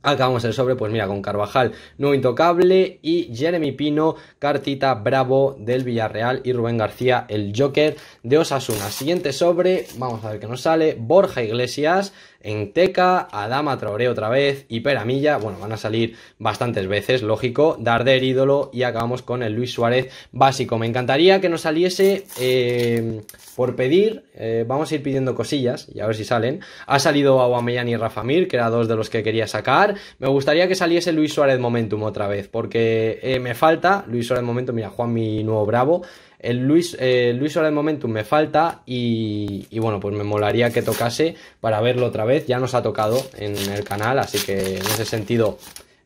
Acabamos ah, el sobre, pues mira, con Carvajal, no intocable, y Jeremy Pino, Cartita Bravo del Villarreal y Rubén García, el Joker de Osasuna. Siguiente sobre, vamos a ver qué nos sale, Borja Iglesias, en Teca, Adama Traoré otra vez, y Peramilla, bueno, van a salir bastantes veces, lógico, Darder ídolo y acabamos con el Luis Suárez básico. Me encantaría que nos saliese eh, por pedir, eh, vamos a ir pidiendo cosillas y a ver si salen. Ha salido Aguamellán y Rafa Mir, que eran dos de los que quería sacar. Me gustaría que saliese Luis Suárez Momentum otra vez, porque eh, me falta Luis Suárez Momentum, mira, Juan mi nuevo bravo. El Luis, eh, Luis Momentum me falta y, y, bueno, pues me molaría que tocase para verlo otra vez. Ya nos ha tocado en el canal, así que en ese sentido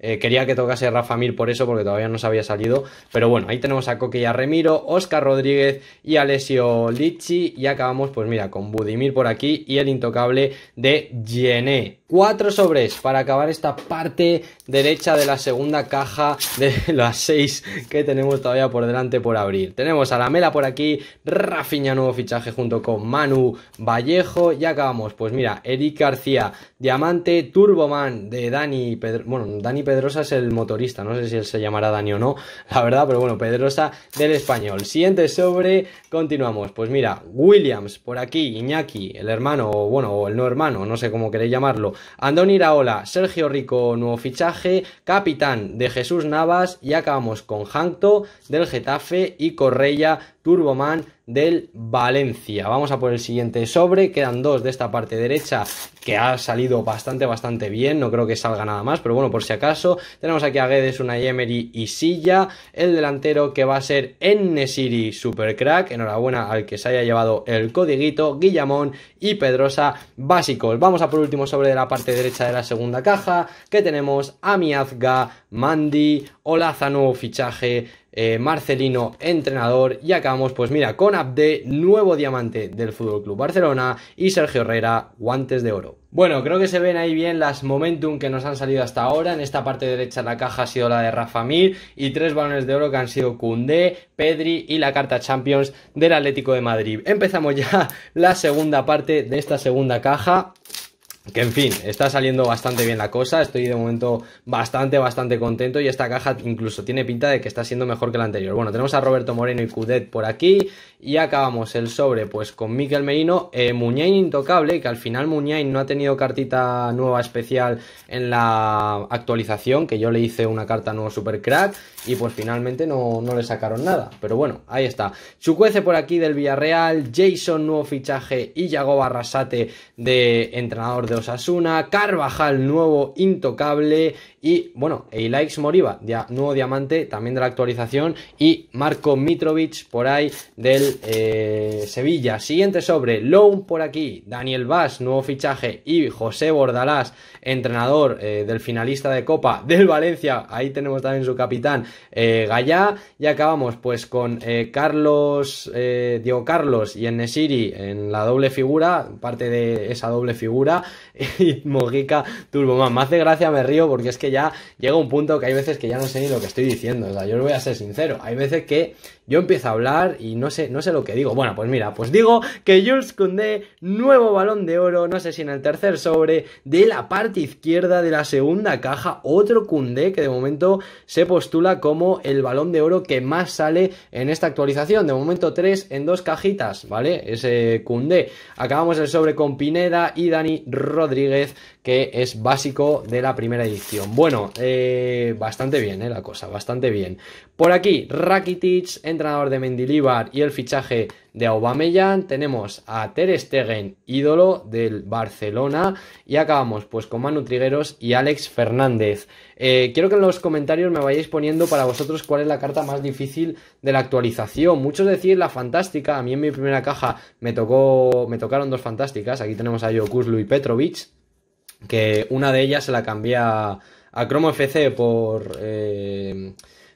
eh, quería que tocase Rafa Mir por eso, porque todavía no se había salido. Pero bueno, ahí tenemos a Coque y a Remiro, Oscar Rodríguez y Alessio Lichi. Y acabamos, pues mira, con Budimir por aquí y el intocable de Gené. Cuatro sobres para acabar esta parte derecha de la segunda caja de las seis que tenemos todavía por delante por abrir. Tenemos a Lamela por aquí, Rafiña nuevo fichaje junto con Manu Vallejo. Y acabamos, pues mira, Eric García, Diamante, Turboman de Dani Pedro. Bueno, Dani Pedro Pedrosa es el motorista, no sé si él se llamará Dani o no, la verdad, pero bueno, Pedrosa del español. Siguiente sobre, continuamos. Pues mira, Williams por aquí, Iñaki, el hermano, o bueno, o el no hermano, no sé cómo queréis llamarlo. Andón Iraola, Sergio Rico, nuevo fichaje, capitán de Jesús Navas y acabamos con Hankto del Getafe y Correia Turboman del Valencia. Vamos a por el siguiente sobre, quedan dos de esta parte derecha que ha salido bastante, bastante bien, no creo que salga nada más, pero bueno, por si acaso, tenemos aquí a Guedes, una Emery y Silla, el delantero que va a ser Enesiri Supercrack, enhorabuena al que se haya llevado el codiguito, Guillamón y Pedrosa Básicos. Vamos a por último sobre de la parte derecha de la segunda caja, que tenemos a Miazga, Mandy, Olaza, fichaje, eh, Marcelino, entrenador. Y acabamos, pues mira, con Abde, nuevo diamante del Fútbol Club Barcelona, y Sergio Herrera, guantes de oro. Bueno, creo que se ven ahí bien las momentum que nos han salido hasta ahora. En esta parte derecha de la caja ha sido la de Rafa Mir y tres balones de oro que han sido Cundé, Pedri y la carta Champions del Atlético de Madrid. Empezamos ya la segunda parte de esta segunda caja. Que en fin, está saliendo bastante bien la cosa, estoy de momento bastante, bastante contento y esta caja incluso tiene pinta de que está siendo mejor que la anterior. Bueno, tenemos a Roberto Moreno y Cudet por aquí y acabamos el sobre pues con Miquel Merino, eh, Muñain intocable, que al final Muñain no ha tenido cartita nueva especial en la actualización, que yo le hice una carta nuevo super crack y pues finalmente no, no, le sacaron nada. Pero bueno, ahí está. Chucuece por aquí del Villarreal, Jason nuevo fichaje y Yago barrasate de entrenador de Osasuna, Carvajal nuevo intocable y bueno, eylax Moriba, nuevo diamante también de la actualización. Y Marco Mitrovic por ahí del eh, Sevilla. Siguiente sobre, Loan por aquí, Daniel Vaz, nuevo fichaje. Y José Bordalás, entrenador eh, del finalista de Copa del Valencia. Ahí tenemos también su capitán, eh, Gallá. Y acabamos pues con eh, Carlos, Diego Carlos y Enesiri en la doble figura, parte de esa doble figura. Y Mogica Turbomán. Me hace gracia, me río porque es que ya llega un punto que hay veces que ya no sé ni lo que estoy diciendo. O sea, yo os voy a ser sincero. Hay veces que yo empiezo a hablar y no sé, no sé lo que digo. Bueno, pues mira, pues digo que Jules Koundé, nuevo balón de oro, no sé si en el tercer sobre, de la parte izquierda de la segunda caja, otro Koundé que de momento se postula como el balón de oro que más sale en esta actualización. De momento tres en dos cajitas, ¿vale? Ese Koundé. Acabamos el sobre con Pineda y Dani Rodríguez, que es básico de la primera edición. Bueno, eh, bastante bien, ¿eh? La cosa, bastante bien. Por aquí, Rakitic, entrenador de Mendilibar y el fichaje de Aubameyang, tenemos a Ter Stegen, ídolo del Barcelona, y acabamos pues con Manu Trigueros y Alex Fernández. Eh, quiero que en los comentarios me vayáis poniendo para vosotros cuál es la carta más difícil de la actualización. Muchos decís la fantástica, a mí en mi primera caja me tocó, me tocaron dos fantásticas, aquí tenemos a Jokuzlu y Petrovic, que una de ellas se la cambié a, a FC por... Eh,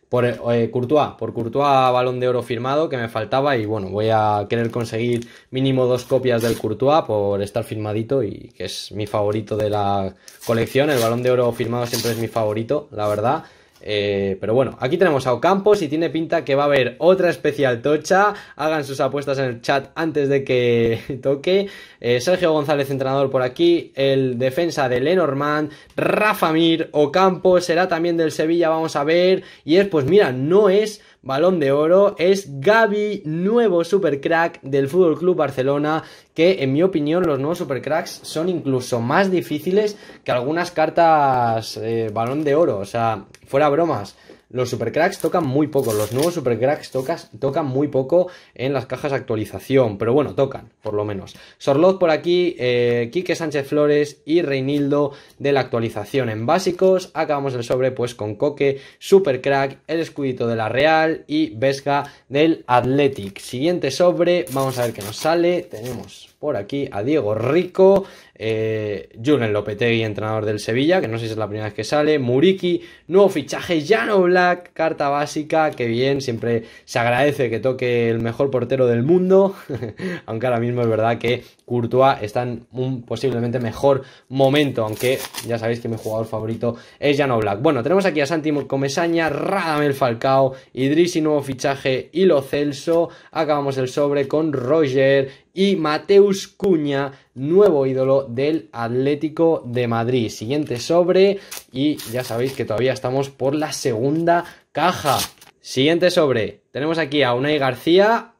por eh, Courtois, por Courtois balón de oro firmado que me faltaba y bueno, voy a querer conseguir mínimo dos copias del Courtois por estar firmadito y que es mi favorito de la colección, el balón de oro firmado siempre es mi favorito, la verdad. Eh, pero bueno, aquí tenemos a Ocampos y tiene pinta que va a haber otra especial tocha. Hagan sus apuestas en el chat antes de que toque. Eh, Sergio González, entrenador por aquí. El defensa de Lenormand. Rafa Mir, Ocampos será también del Sevilla, vamos a ver. Y es, pues mira, no es balón de oro es Gaby, nuevo supercrack del Fútbol Club Barcelona, que en mi opinión los nuevos supercracks son incluso más difíciles que algunas cartas eh, balón de oro, o sea, fuera bromas. Los supercracks tocan muy poco, los nuevos supercracks tocas, tocan muy poco en las cajas de actualización, pero bueno, tocan, por lo menos. Sorlot por aquí, eh, Quique Sánchez Flores y Reinildo de la actualización en básicos. Acabamos el sobre pues con Coque, supercrack, el escudito de la Real y Vesga del Athletic. Siguiente sobre, vamos a ver qué nos sale. Tenemos por aquí a Diego Rico, eh, Julen Lopetegui, entrenador del Sevilla, que no sé si es la primera vez que sale, Muriki, nuevo fichaje, Jano Black, carta básica, que bien, siempre se agradece que toque el mejor portero del mundo, aunque ahora mismo es verdad que Courtois está en un posiblemente mejor momento, aunque ya sabéis que mi jugador favorito es Jan Black. Bueno, tenemos aquí a Santi Comesaña, Radamel Falcao, y nuevo fichaje, y Lo Celso. Acabamos el sobre con Roger y Mateus Cuña, nuevo ídolo del Atlético de Madrid. Siguiente sobre y ya sabéis que todavía estamos por la segunda caja. Siguiente sobre. Tenemos aquí a Unai García,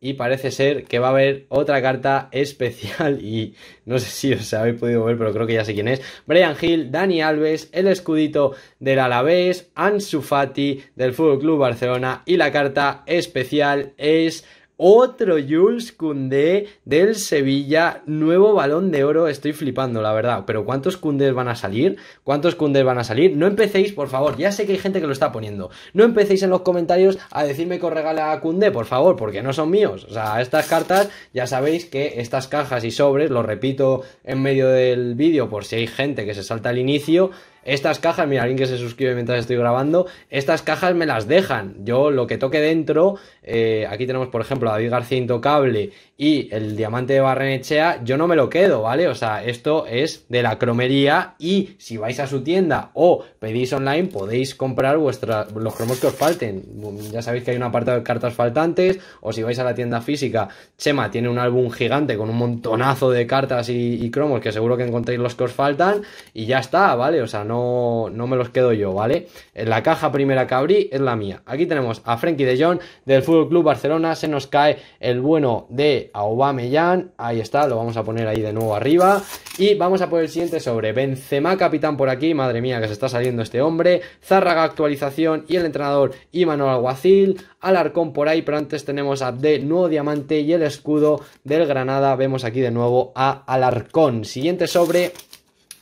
y parece ser que va a haber otra carta especial y no sé si os habéis podido ver, pero creo que ya sé quién es. Brian Hill, Dani Alves, el escudito del Alavés, Ansu Fati del FC Club Barcelona y la carta especial es otro Jules Cundé del Sevilla, nuevo balón de oro, estoy flipando, la verdad. Pero ¿cuántos Cundes van a salir? ¿Cuántos Cundes van a salir? No empecéis, por favor, ya sé que hay gente que lo está poniendo. No empecéis en los comentarios a decirme que regala a cundé por favor, porque no son míos. O sea, estas cartas, ya sabéis que estas cajas y sobres, lo repito en medio del vídeo por si hay gente que se salta al inicio, estas cajas, mira, alguien que se suscribe mientras estoy grabando, estas cajas me las dejan. Yo lo que toque dentro, eh, aquí tenemos por ejemplo a David García Intocable y el diamante de Barrenechea, yo no me lo quedo, ¿vale? O sea, esto es de la cromería y si vais a su tienda o pedís online podéis comprar vuestra, los cromos que os falten. Ya sabéis que hay un apartado de cartas faltantes o si vais a la tienda física, Chema tiene un álbum gigante con un montonazo de cartas y, cromos que seguro que encontréis los que os faltan y ya está, ¿vale? O sea, no, no me los quedo yo, ¿vale? la caja primera que abrí es la mía. Aquí tenemos a Frenkie de Jong del Fútbol Club Barcelona, se nos cae el bueno de a Aubameyang, ahí está, lo vamos a poner ahí de nuevo arriba y vamos a poner el siguiente sobre Benzema, capitán por aquí, madre mía que se está saliendo este hombre, Zárraga actualización y el entrenador Imanol Alguacil, Alarcón por ahí, pero antes tenemos a de nuevo diamante y el escudo del Granada, vemos aquí de nuevo a Alarcón, siguiente sobre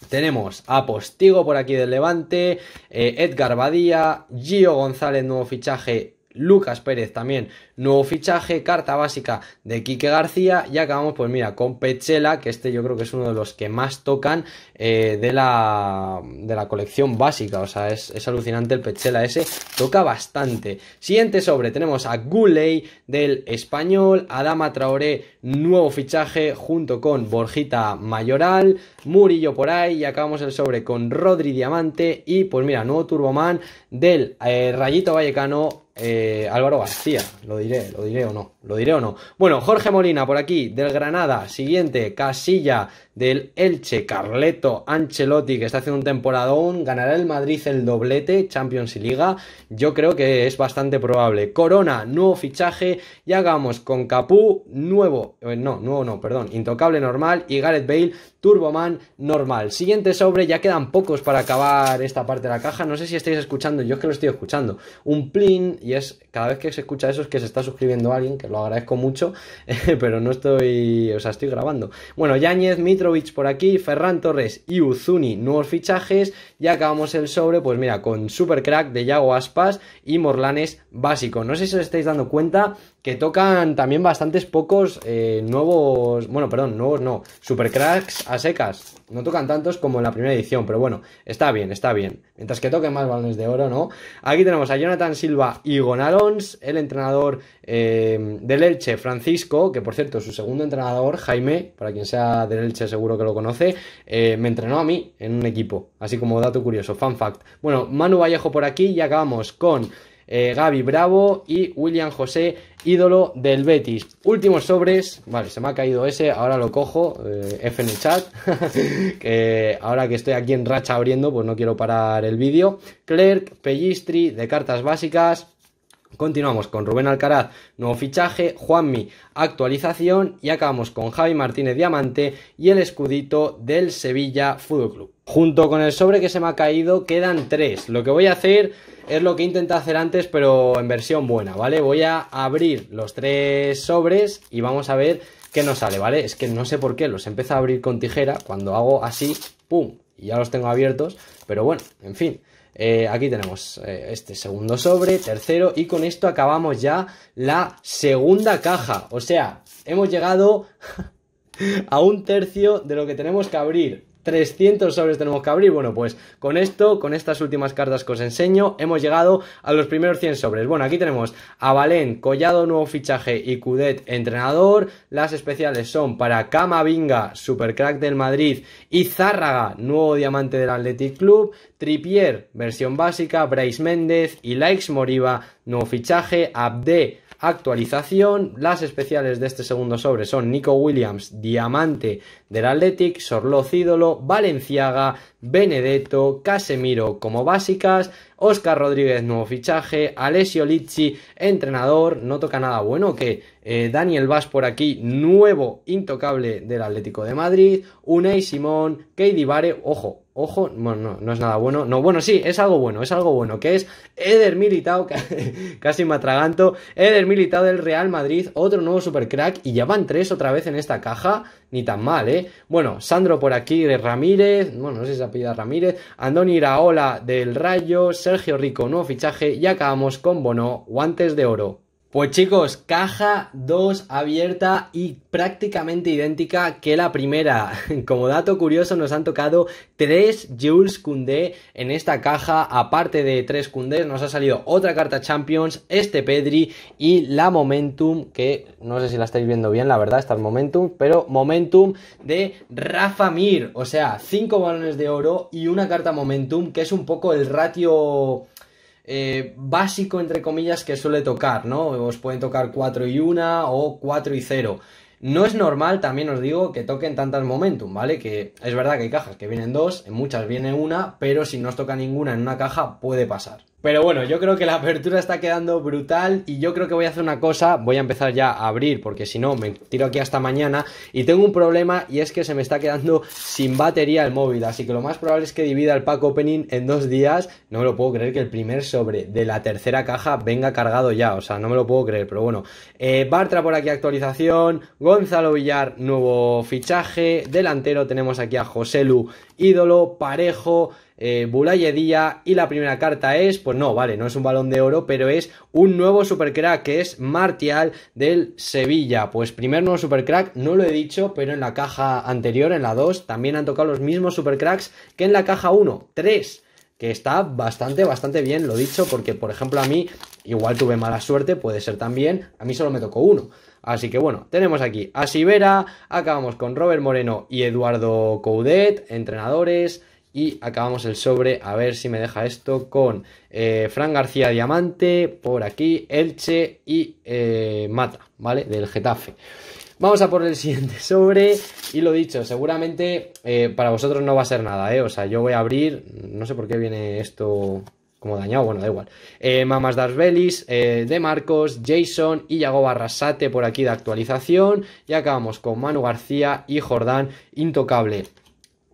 tenemos a Postigo por aquí del Levante, eh, Edgar Badía, Gio González, nuevo fichaje Lucas Pérez también, nuevo fichaje, carta básica de Quique García y acabamos pues mira con Pechela, que este yo creo que es uno de los que más tocan eh, de, la, colección básica, o sea es, alucinante el Pechela ese, toca bastante. Siguiente sobre, tenemos a Guley del Español, Adama Traoré, nuevo fichaje junto con Borjita Mayoral, Murillo por ahí y acabamos el sobre con Rodri Diamante y pues mira, nuevo Turboman del eh, Rayito Vallecano eh, Álvaro García, lo diré, lo diré o no, lo diré o no. Bueno, Jorge Molina por aquí, del Granada, siguiente, Casilla, del Elche, Carleto, Ancelotti, que está haciendo un temporadón, ganará el Madrid el doblete, Champions y Liga, yo creo que es bastante probable. Corona, nuevo fichaje, y hagamos con Capú, nuevo, eh, no, nuevo no, perdón, intocable normal, y Gareth Bale, Turboman normal. Siguiente sobre, ya quedan pocos para acabar esta parte de la caja. No sé si estáis escuchando, yo es que lo estoy escuchando. Un plin, y es cada vez que se escucha eso es que se está suscribiendo alguien, que lo agradezco mucho, eh, pero no estoy, o sea, estoy grabando. Bueno, Yáñez, Mitrovic por aquí, Ferran Torres y Uzuni, nuevos fichajes. Ya acabamos el sobre, pues mira, con Supercrack de Yago Aspas y Morlanes básico. No sé si os estáis dando cuenta que tocan también bastantes pocos eh, nuevos, bueno, perdón, nuevos no, supercracks a secas. No tocan tantos como en la primera edición, pero bueno, está bien, está bien. Mientras que toquen más balones de oro, ¿no? Aquí tenemos a Jonathan Silva y Gonalons, el entrenador eh, del Elche, Francisco, que por cierto, su segundo entrenador, Jaime, para quien sea del Elche seguro que lo conoce, eh, me entrenó a mí en un equipo. Así como dato curioso, fan fact. Bueno, Manu Vallejo por aquí y acabamos con... Eh, Gaby Bravo y William José, ídolo del Betis. Últimos sobres, vale, se me ha caído ese, ahora lo cojo, eh, chat, que ahora que estoy aquí en racha abriendo, pues no quiero parar el vídeo. Clerc, Pellistri, de cartas básicas, Continuamos con Rubén Alcaraz, nuevo fichaje, Juanmi, actualización y acabamos con Javi Martínez Diamante y el escudito del Sevilla Fútbol Club. Junto con el sobre que se me ha caído quedan tres. Lo que voy a hacer es lo que intenté hacer antes pero en versión buena, ¿vale? Voy a abrir los tres sobres y vamos a ver qué nos sale, ¿vale? Es que no sé por qué los empiezo a abrir con tijera cuando hago así, ¡pum! Y ya los tengo abiertos, pero bueno, en fin. Eh, aquí tenemos eh, este segundo sobre, tercero, y con esto acabamos ya la segunda caja. O sea, hemos llegado a un tercio de lo que tenemos que abrir. 300 sobres tenemos que abrir. Bueno, pues con esto, con estas últimas cartas que os enseño, hemos llegado a los primeros 100 sobres. Bueno, aquí tenemos a Valén, Collado, nuevo fichaje y Cudet, entrenador. Las especiales son para Camavinga, supercrack del Madrid, y Zárraga, nuevo diamante del Athletic Club. Tripier, versión básica, Brace Méndez y Likes Moriba, nuevo fichaje, Abde, actualización. Las especiales de este segundo sobre son Nico Williams, diamante del Atlético Sorloz ídolo, Valenciaga, Benedetto, Casemiro como básicas, Oscar Rodríguez nuevo fichaje, Alessio Lizzi entrenador, no toca nada bueno que eh, Daniel Vaz por aquí, nuevo intocable del Atlético de Madrid, Unai Simón, Keidi Bare ojo, ojo, bueno, no, no es nada bueno, no, bueno, sí, es algo bueno, es algo bueno, que es Eder militado casi me atraganto, Eder militado del Real Madrid, otro nuevo supercrack, y ya van tres otra vez en esta caja, ni tan mal, ¿eh? Bueno, Sandro por aquí de Ramírez, bueno, no sé si se pillado Ramírez, Andoni Iraola del Rayo, Sergio Rico, nuevo fichaje, y acabamos con Bono, guantes de oro. Pues chicos, caja 2 abierta y prácticamente idéntica que la primera. Como dato curioso nos han tocado 3 Jules Koundé en esta caja. Aparte de 3 Koundé nos ha salido otra carta Champions, este Pedri y la Momentum, que no sé si la estáis viendo bien la verdad, está el Momentum, pero Momentum de Rafa Mir. O sea, 5 balones de oro y una carta Momentum que es un poco el ratio eh, básico, entre comillas, que suele tocar, ¿no? Os pueden tocar 4 y 1 o 4 y 0. No es normal, también os digo, que toquen tantas momentum, ¿vale? Que es verdad que hay cajas que vienen dos, en muchas viene una, pero si no os toca ninguna en una caja puede pasar. Pero bueno, yo creo que la apertura está quedando brutal y yo creo que voy a hacer una cosa, voy a empezar ya a abrir porque si no me tiro aquí hasta mañana y tengo un problema y es que se me está quedando sin batería el móvil, así que lo más probable es que divida el pack opening en dos días, no me lo puedo creer que el primer sobre de la tercera caja venga cargado ya, o sea, no me lo puedo creer, pero bueno, eh, Bartra por aquí actualización, Gonzalo Villar nuevo fichaje, delantero tenemos aquí a Joselu ídolo, parejo eh, Día y la primera carta es, pues no, vale, no es un balón de oro, pero es un nuevo supercrack que es Martial del Sevilla. Pues primer nuevo supercrack, no lo he dicho, pero en la caja anterior, en la 2, también han tocado los mismos supercracks que en la caja 1, 3 que está bastante, bastante bien, lo dicho, porque por ejemplo a mí igual tuve mala suerte, puede ser también, a mí solo me tocó uno. Así que bueno, tenemos aquí a Sibera, acabamos con Robert Moreno y Eduardo Coudet, entrenadores, y acabamos el sobre, a ver si me deja esto con Frank eh, Fran García Diamante, por aquí, Elche y eh, Mata, ¿vale? Del Getafe. Vamos a por el siguiente sobre y lo dicho, seguramente eh, para vosotros no va a ser nada, ¿eh? O sea, yo voy a abrir, no sé por qué viene esto como dañado, bueno, da igual. Mamas Darvelis, De Marcos, Jason y Yago Barrasate por aquí de actualización. Y acabamos con Manu García y Jordán Intocable.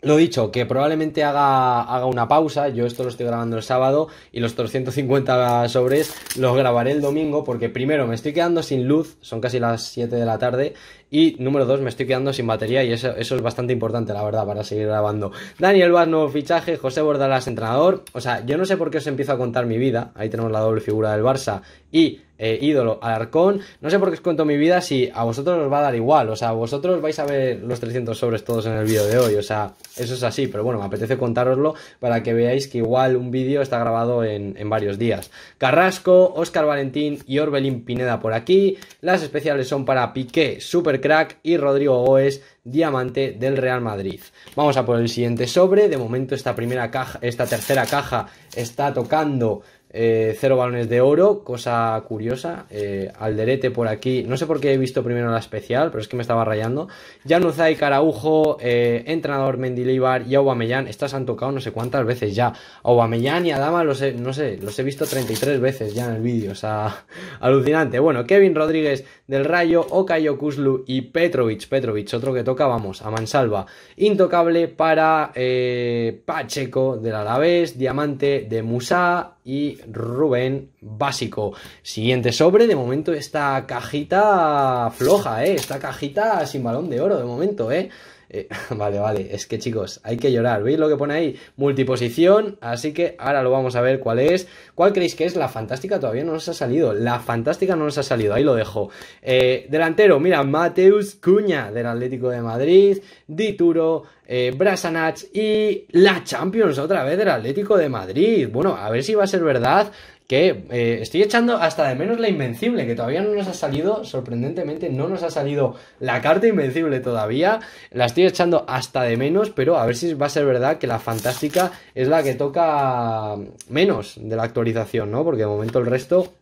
Lo dicho, que probablemente haga, haga, una pausa. Yo esto lo estoy grabando el sábado y los 350 sobres los grabaré el domingo porque primero me estoy quedando sin luz, son casi las 7 de la tarde, y número 2 me estoy quedando sin batería y eso, eso, es bastante importante, la verdad, para seguir grabando. Daniel Vaz, nuevo fichaje, José Bordalas, entrenador. O sea, yo no sé por qué os empiezo a contar mi vida. Ahí tenemos la doble figura del Barça y eh, ídolo, Alarcón. No sé por qué os cuento mi vida si a vosotros os va a dar igual. O sea, vosotros vais a ver los 300 sobres todos en el vídeo de hoy. O sea, eso es así. Pero bueno, me apetece contároslo para que veáis que igual un vídeo está grabado en, en varios días. Carrasco, Oscar Valentín y Orbelín Pineda por aquí. Las especiales son para Piqué, Supercrack y Rodrigo Goes diamante del Real Madrid. Vamos a por el siguiente sobre. De momento esta primera caja, esta tercera caja está tocando eh, cero balones de oro, cosa curiosa. Eh, Alderete por aquí, no sé por qué he visto primero la especial, pero es que me estaba rayando. Januzaj, Caraujo, eh, entrenador Mendilibar y Aubameyang. Estas han tocado no sé cuántas veces ya. Aubameyang y Adama los he, no sé, los he visto 33 veces ya en el vídeo, o sea, alucinante. Bueno, Kevin Rodríguez del Rayo, Okayo Kuzlu y Petrovic. Petrovic, otro que toca, vamos, a mansalva. Intocable para eh, Pacheco del Alavés, Diamante de Musa y Rubén Básico. Siguiente sobre, de momento esta cajita floja, ¿eh? Esta cajita sin balón de oro, de momento, ¿eh? Eh, vale, vale, es que chicos, hay que llorar. ¿Veis lo que pone ahí? Multiposición, así que ahora lo vamos a ver cuál es. ¿Cuál creéis que es? La fantástica todavía no nos ha salido. La fantástica no nos ha salido, ahí lo dejo. Eh, delantero, mira, Mateus Cuña del Atlético de Madrid, Dituro, eh, Brasanach y la Champions otra vez del Atlético de Madrid. Bueno, a ver si va a ser verdad que eh, estoy echando hasta de menos la Invencible, que todavía no nos ha salido, sorprendentemente no nos ha salido la carta Invencible todavía, la estoy echando hasta de menos, pero a ver si va a ser verdad que la Fantástica es la que toca menos de la actualización, ¿no? Porque de momento el resto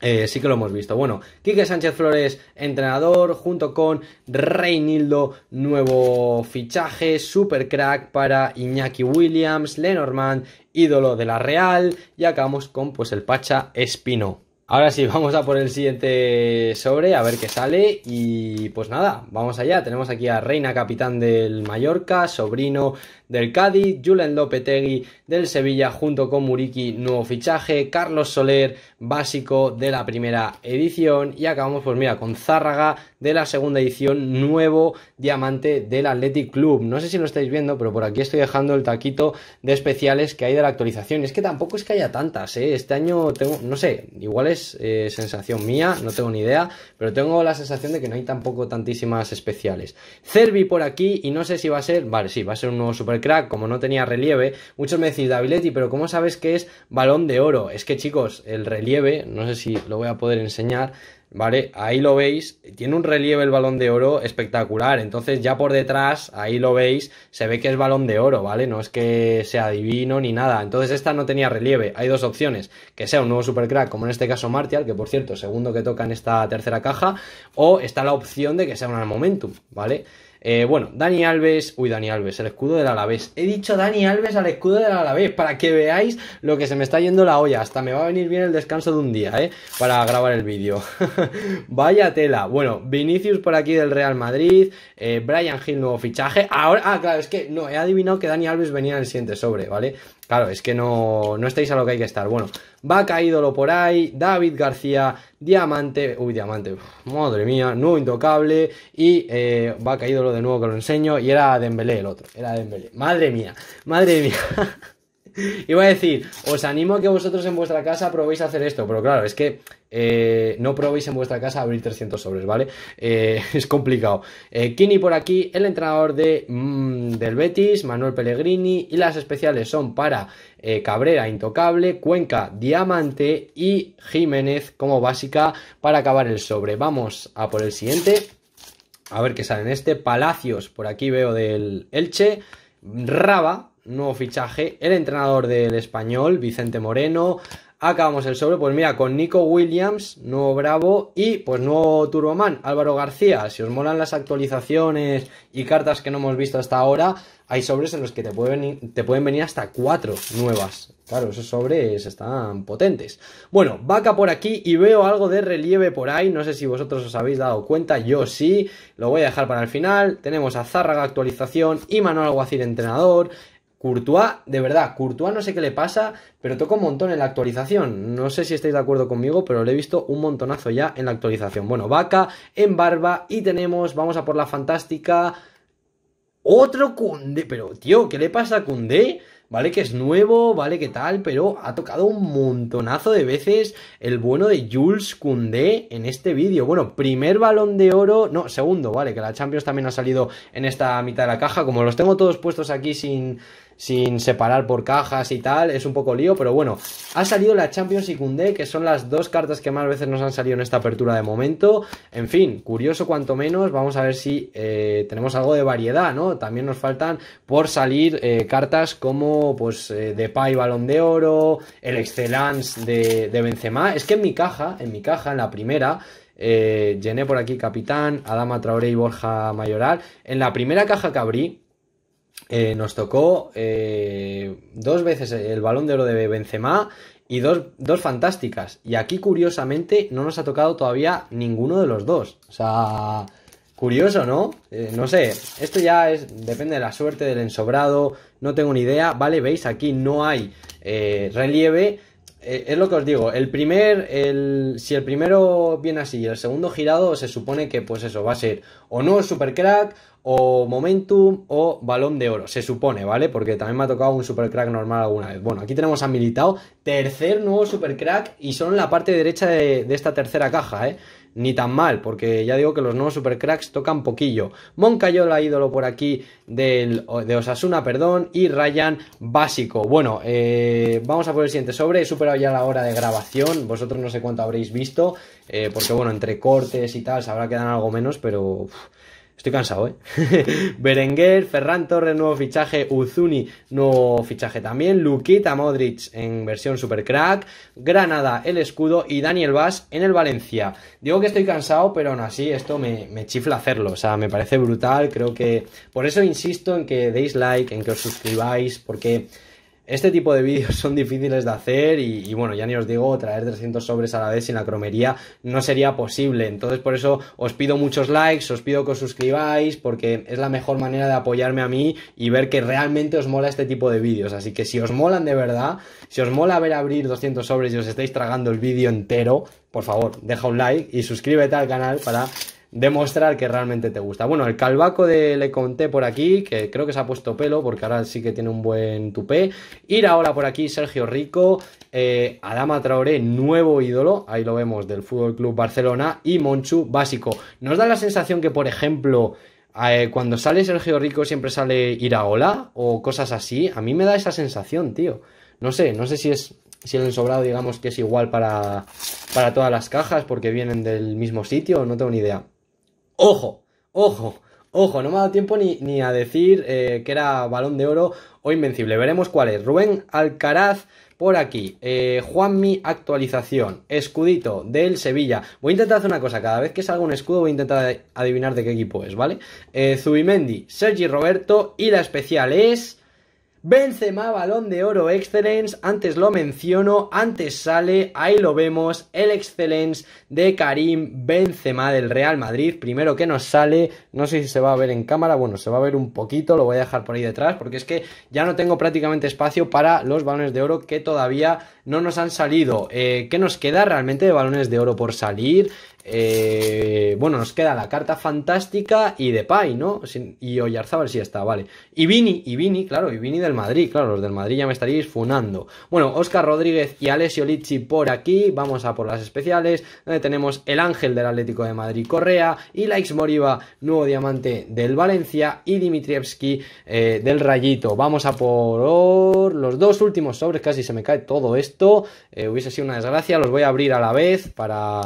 eh, sí que lo hemos visto. Bueno, Quique Sánchez Flores, entrenador, junto con Reinildo, nuevo fichaje, super crack para Iñaki Williams, Lenormand, ídolo de la Real, y acabamos con pues el Pacha Espino. Ahora sí, vamos a por el siguiente sobre, a ver qué sale. Y pues nada, vamos allá. Tenemos aquí a Reina, capitán del Mallorca, sobrino del Cádiz, Julen Lopetegui del Sevilla junto con Muriqui, nuevo fichaje, Carlos Soler, básico de la primera edición y acabamos pues mira con Zárraga de la segunda edición, nuevo diamante del Athletic Club. No sé si lo estáis viendo, pero por aquí estoy dejando el taquito de especiales que hay de la actualización. Es que tampoco es que haya tantas, ¿eh? Este año tengo, no sé, igual es eh, sensación mía, no tengo ni idea, pero tengo la sensación de que no hay tampoco tantísimas especiales. Cervi por aquí y no sé si va a ser, vale, sí, va a ser un nuevo super crack, como no tenía relieve, muchos me decís, Daviletti, pero ¿cómo sabes que es balón de oro? Es que chicos, el relieve, no sé si lo voy a poder enseñar, ¿vale? Ahí lo veis, tiene un relieve el balón de oro espectacular, entonces ya por detrás, ahí lo veis, se ve que es balón de oro, ¿vale? No es que sea divino ni nada, entonces esta no tenía relieve, hay dos opciones, que sea un nuevo super crack, como en este caso Martial, que por cierto, segundo que toca en esta tercera caja, o está la opción de que sea un Momentum, ¿vale? Eh, bueno, Dani Alves, uy, Dani Alves, el escudo del Alavés. He dicho Dani Alves al escudo del Alavés para que veáis lo que se me está yendo la olla. Hasta me va a venir bien el descanso de un día, ¿eh? Para grabar el vídeo. Vaya tela. Bueno, Vinicius por aquí del Real Madrid, eh, Brian Hill, nuevo fichaje. Ahora, ah, claro, es que no, he adivinado que Dani Alves venía en el siguiente sobre, ¿vale? Claro, es que no, estáis a lo que hay que estar. Bueno, va caídolo por ahí, David García, Diamante, uy, Diamante, madre mía, nuevo intocable y eh, va caídolo lo de nuevo que lo enseño y era Dembélé el otro, era Dembélé. Madre mía, madre mía. Y voy a decir, os animo a que vosotros en vuestra casa probéis a hacer esto, pero claro, es que eh, no probéis en vuestra casa abrir 300 sobres, ¿vale? Eh, es complicado. Eh, Kini por aquí, el entrenador de, mm, del Betis, Manuel Pellegrini, y las especiales son para Cabrera Intocable, Cuenca Diamante y Jiménez como básica para acabar el sobre. Vamos a por el siguiente. A ver qué sale en este. Palacios, por aquí veo del Elche. Raba, nuevo fichaje, el entrenador del español, Vicente Moreno. Acabamos el sobre, pues mira, con Nico Williams, nuevo Bravo y pues nuevo Turboman, Álvaro García. Si os molan las actualizaciones y cartas que no hemos visto hasta ahora, hay sobres en los que te pueden, te pueden venir hasta cuatro nuevas. Claro, esos sobres están potentes. Bueno, vaca por aquí y veo algo de relieve por ahí. No sé si vosotros os habéis dado cuenta, yo sí. Lo voy a dejar para el final. Tenemos a Zárraga actualización y Manuel Guacir, entrenador. Courtois, de verdad, Courtois no sé qué le pasa, pero toca un montón en la actualización. No sé si estáis de acuerdo conmigo, pero le he visto un montonazo ya en la actualización. Bueno, vaca en barba y tenemos, vamos a por la fantástica. Otro cunde, pero tío, ¿qué le pasa a Kunde? ¿vale? Que es nuevo, ¿vale? ¿Qué tal? Pero ha tocado un montonazo de veces el bueno de Jules Koundé en este vídeo. Bueno, primer balón de oro, no, segundo, ¿vale? Que la Champions también ha salido en esta mitad de la caja. Como los tengo todos puestos aquí sin, sin separar por cajas y tal, es un poco lío, pero bueno, ha salido la Champions y Cundé, que son las dos cartas que más veces nos han salido en esta apertura de momento. En fin, curioso cuanto menos, vamos a ver si eh, tenemos algo de variedad, ¿no? También nos faltan por salir eh, cartas como, pues, eh, Depay Balón de Oro, el Excellence de, de Benzema. Es que en mi caja, en mi caja, en la primera, llené eh, por aquí Capitán, Adama Traoré y Borja Mayoral. En la primera caja que abrí, eh, nos tocó eh, dos veces el balón de oro de Benzema y dos, fantásticas. Y aquí, curiosamente, no nos ha tocado todavía ninguno de los dos. O sea, curioso, ¿no? Eh, no sé, esto ya es, depende de la suerte, del ensobrado, no tengo ni idea. Vale, veis, aquí no hay relieve. es lo que os digo, el primer, si el primero viene así y el segundo girado, se supone que pues eso va a ser o no super crack o Momentum o Balón de Oro, se supone, ¿vale? Porque también me ha tocado un Supercrack normal alguna vez. Bueno, aquí tenemos a Militao, tercer nuevo Supercrack y son la parte derecha de, esta tercera caja, ¿eh? Ni tan mal, porque ya digo que los nuevos Supercracks tocan poquillo. Moncayola, ídolo por aquí de Osasuna, perdón, y Ryan básico. Bueno, eh, vamos a por el siguiente sobre. He superado ya la hora de grabación. Vosotros no sé cuánto habréis visto, eh, porque bueno, entre cortes y tal, se habrá quedan algo menos, pero... Estoy cansado, ¿eh? Berenguer, Ferran Torres, nuevo fichaje. Uzuni, nuevo fichaje también. Luquita Modric en versión supercrack. Granada, el escudo. Y Daniel Vaz en el Valencia. Digo que estoy cansado, pero aún así esto me chifla hacerlo. O sea, me parece brutal. Creo que. Por eso insisto en que deis like, en que os suscribáis, porque este tipo de vídeos son difíciles de hacer y, bueno, ya ni os digo, traer 300 sobres a la vez sin la cromería no sería posible. Entonces por eso os pido muchos likes, os pido que os suscribáis porque es la mejor manera de apoyarme a mí y ver que realmente os mola este tipo de vídeos. Así que si os molan de verdad, si os mola ver abrir 200 sobres y os estáis tragando el vídeo entero, por favor, deja un like y suscríbete al canal para demostrar que realmente te gusta. Bueno, el calvaco de Le Conté por aquí, que creo que se ha puesto pelo porque ahora sí que tiene un buen tupé. Ir ahora por aquí, Sergio Rico, eh, Adama Traoré, nuevo ídolo, ahí lo vemos, del Fútbol Club Barcelona, y Monchu, básico. Nos da la sensación que, por ejemplo, eh, cuando sale Sergio Rico siempre sale Iraola o cosas así. A mí me da esa sensación, tío. No sé, no sé si es si el ensobrado digamos que es igual para, para todas las cajas porque vienen del mismo sitio, no tengo ni idea. Ojo, ojo, ojo, no me ha dado tiempo ni, ni a decir eh, que era balón de oro o invencible. Veremos cuál es. Rubén Alcaraz por aquí. Eh, Juanmi actualización. Escudito del Sevilla. Voy a intentar hacer una cosa. Cada vez que salga un escudo voy a intentar adivinar de qué equipo es, ¿vale? Eh, Zubimendi, Sergi Roberto y la especial es... Benzema, balón de oro excellence, antes lo menciono, antes sale, ahí lo vemos, el excellence de Karim Benzema del Real Madrid, primero que nos sale, no sé si se va a ver en cámara, bueno, se va a ver un poquito, lo voy a dejar por ahí detrás, porque es que ya no tengo prácticamente espacio para los balones de oro que todavía no nos han salido. que eh, ¿Qué nos queda realmente de balones de oro por salir? Eh, bueno, nos queda la carta fantástica y de Pai, ¿no? y Oyarzabal sí está, vale. Y Vini, y Vini, claro, y Vini del Madrid, claro, los del Madrid ya me estaréis funando. Bueno, Oscar Rodríguez y Alessio Lichi por aquí, vamos a por las especiales, donde tenemos el Ángel del Atlético de Madrid Correa y Laix Moriba, nuevo diamante del Valencia y Dimitrievski eh, del Rayito. Vamos a por los dos últimos sobres, casi se me cae todo esto, eh, hubiese sido una desgracia, los voy a abrir a la vez para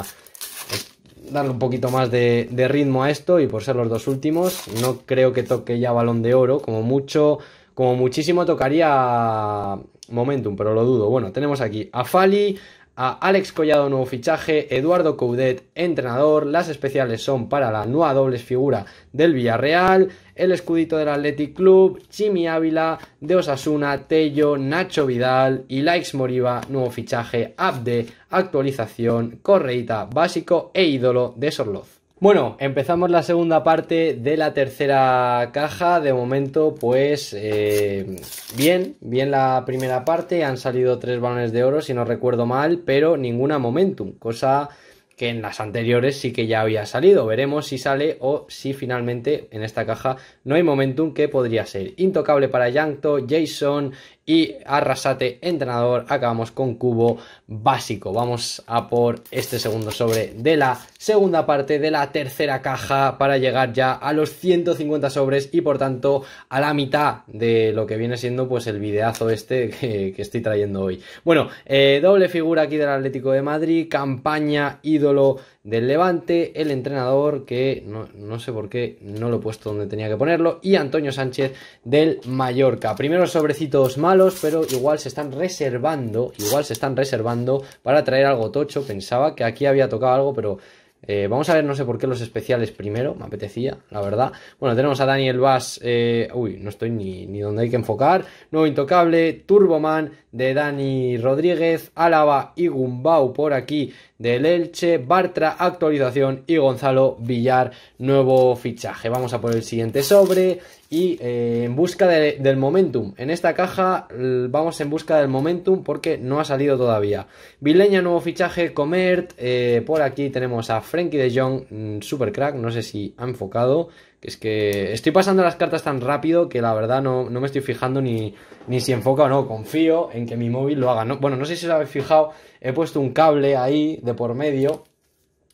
darle un poquito más de, ritmo a esto y por ser los dos últimos, no creo que toque ya balón de oro, como mucho, como muchísimo tocaría Momentum, pero lo dudo. Bueno, tenemos aquí a Fali, a Alex Collado, nuevo fichaje, Eduardo Coudet, entrenador, las especiales son para la nueva dobles figura del Villarreal, el escudito del Athletic Club, Chimi Ávila, de Osasuna, Tello, Nacho Vidal y Laix Moriba, nuevo fichaje, Abde, actualización, Correita, básico e ídolo de Sorloz. Bueno, empezamos la segunda parte de la tercera caja. De momento, pues eh, bien, bien la primera parte. Han salido tres balones de oro, si no recuerdo mal, pero ninguna momentum, cosa que en las anteriores sí que ya había salido. Veremos si sale o si finalmente en esta caja no hay momentum que podría ser. Intocable para Yankto, Jason y Arrasate, entrenador. Acabamos con cubo básico. Vamos a por este segundo sobre de la segunda parte de la tercera caja para llegar ya a los 150 sobres y por tanto a la mitad de lo que viene siendo pues el videazo este que, estoy trayendo hoy. Bueno, eh, doble figura aquí del Atlético de Madrid, campaña ídolo del Levante, el entrenador que no, no sé por qué no lo he puesto donde tenía que ponerlo y Antonio Sánchez del Mallorca. Primeros sobrecitos más pero igual se están reservando, igual se están reservando para traer algo tocho. Pensaba que aquí había tocado algo, pero eh, vamos a ver, no sé por qué los especiales primero, me apetecía, la verdad. Bueno, tenemos a Daniel Bass, eh, uy, no estoy ni, ni, donde hay que enfocar. Nuevo Intocable, Turboman de Dani Rodríguez, Álava y Gumbau por aquí del Elche, Bartra actualización y Gonzalo Villar nuevo fichaje. Vamos a poner el siguiente sobre y eh, en busca del momentum. En esta caja vamos en busca del momentum porque no ha salido todavía. Vileña, nuevo fichaje, Comert, eh, por aquí tenemos a Frankie de Jong, mm, super crack, no sé si ha enfocado. Que es que estoy pasando las cartas tan rápido que la verdad no, me estoy fijando ni, ni, si enfoca o no. Confío en que mi móvil lo haga. bueno, no sé si os habéis fijado, he puesto un cable ahí de por medio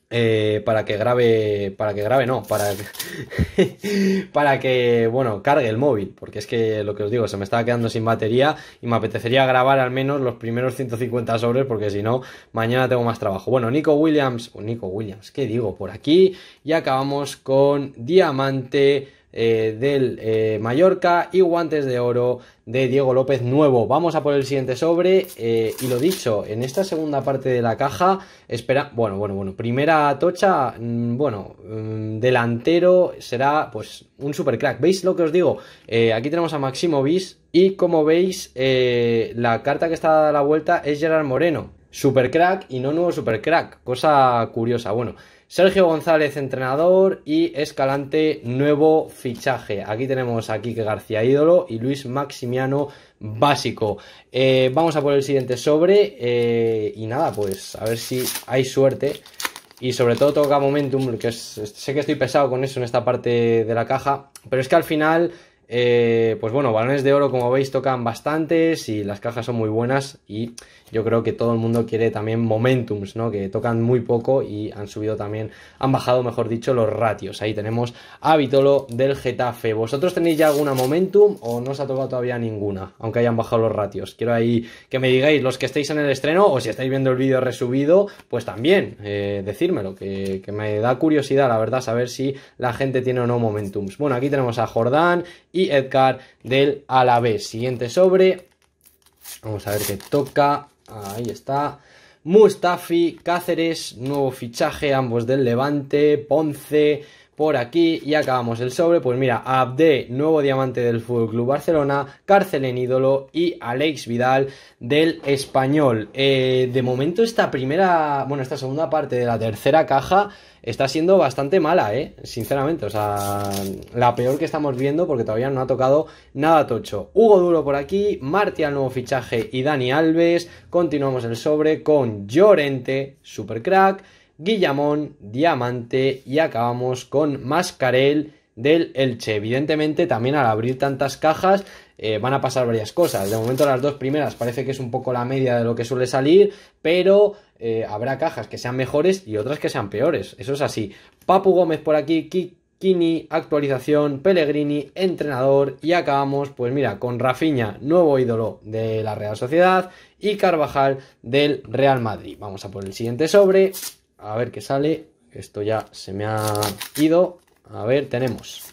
eh, para que grabe, para que grabe no, para que, para que, bueno, cargue el móvil, porque es que lo que os digo, se me estaba quedando sin batería y me apetecería grabar al menos los primeros 150 sobres, porque si no, mañana tengo más trabajo. Bueno, Nico Williams, o Nico Williams, ¿qué digo? Por aquí y acabamos con Diamante eh, del eh, Mallorca y guantes de oro de Diego López nuevo. Vamos a por el siguiente sobre eh, y lo dicho, en esta segunda parte de la caja, espera, bueno, bueno, bueno, primera tocha, mm, bueno, mm, delantero será pues un super crack. ¿Veis lo que os digo? aquí tenemos a Maximo Bis y como veis, la carta que está a la vuelta es Gerard Moreno. Super crack y no nuevo super crack, cosa curiosa. Bueno, Sergio González, entrenador, y Escalante, nuevo fichaje. Aquí tenemos a Quique García Ídolo y Luis Maximiano Básico. Eh, vamos a poner el siguiente sobre. Eh, y nada, pues a ver si hay suerte. Y sobre todo toca Momentum, que sé que estoy pesado con eso en esta parte de la caja. Pero es que al final eh, pues bueno, balones de oro como veis tocan bastantes y las cajas son muy buenas y yo creo que todo el mundo quiere también momentums, ¿no? Que tocan muy poco y han subido también, han bajado, mejor dicho, los ratios. Ahí tenemos a Vitolo del Getafe. ¿Vosotros tenéis ya alguna momentum o no os ha tocado todavía ninguna? Aunque hayan bajado los ratios. Quiero ahí que me digáis los que estáis en el estreno o si estáis viendo el vídeo resubido, pues también eh, decírmelo, que, que me da curiosidad, la verdad, saber si la gente tiene o no momentums. Bueno, aquí tenemos a Jordán y Edgar del Alavés. Siguiente sobre. Vamos a ver qué toca. Ahí está. Mustafi, Cáceres, nuevo fichaje, ambos del Levante, Ponce, por aquí y acabamos el sobre. Pues mira, Abde, nuevo diamante del FC Club Barcelona, en ídolo y Alex Vidal del Español. Eh, de momento, esta primera, bueno, esta segunda parte de la tercera caja está siendo bastante mala, ¿eh? Sinceramente, o sea, la peor que estamos viendo porque todavía no ha tocado nada tocho. Hugo Duro por aquí, al nuevo fichaje y Dani Alves. Continuamos el sobre con Llorente, Supercrack, Guillamón, Diamante y acabamos con Mascarel del Elche. Evidentemente, también al abrir tantas cajas, eh, van a pasar varias cosas. De momento las dos primeras parece que es un poco la media de lo que suele salir, pero eh, habrá cajas que sean mejores y otras que sean peores. Eso es así. Papu Gómez por aquí, Kikini, actualización, Pellegrini, entrenador y acabamos, pues mira, con Rafinha, nuevo ídolo de la Real Sociedad y Carvajal del Real Madrid. Vamos a poner el siguiente sobre, a ver qué sale. Esto ya se me ha ido. A ver, tenemos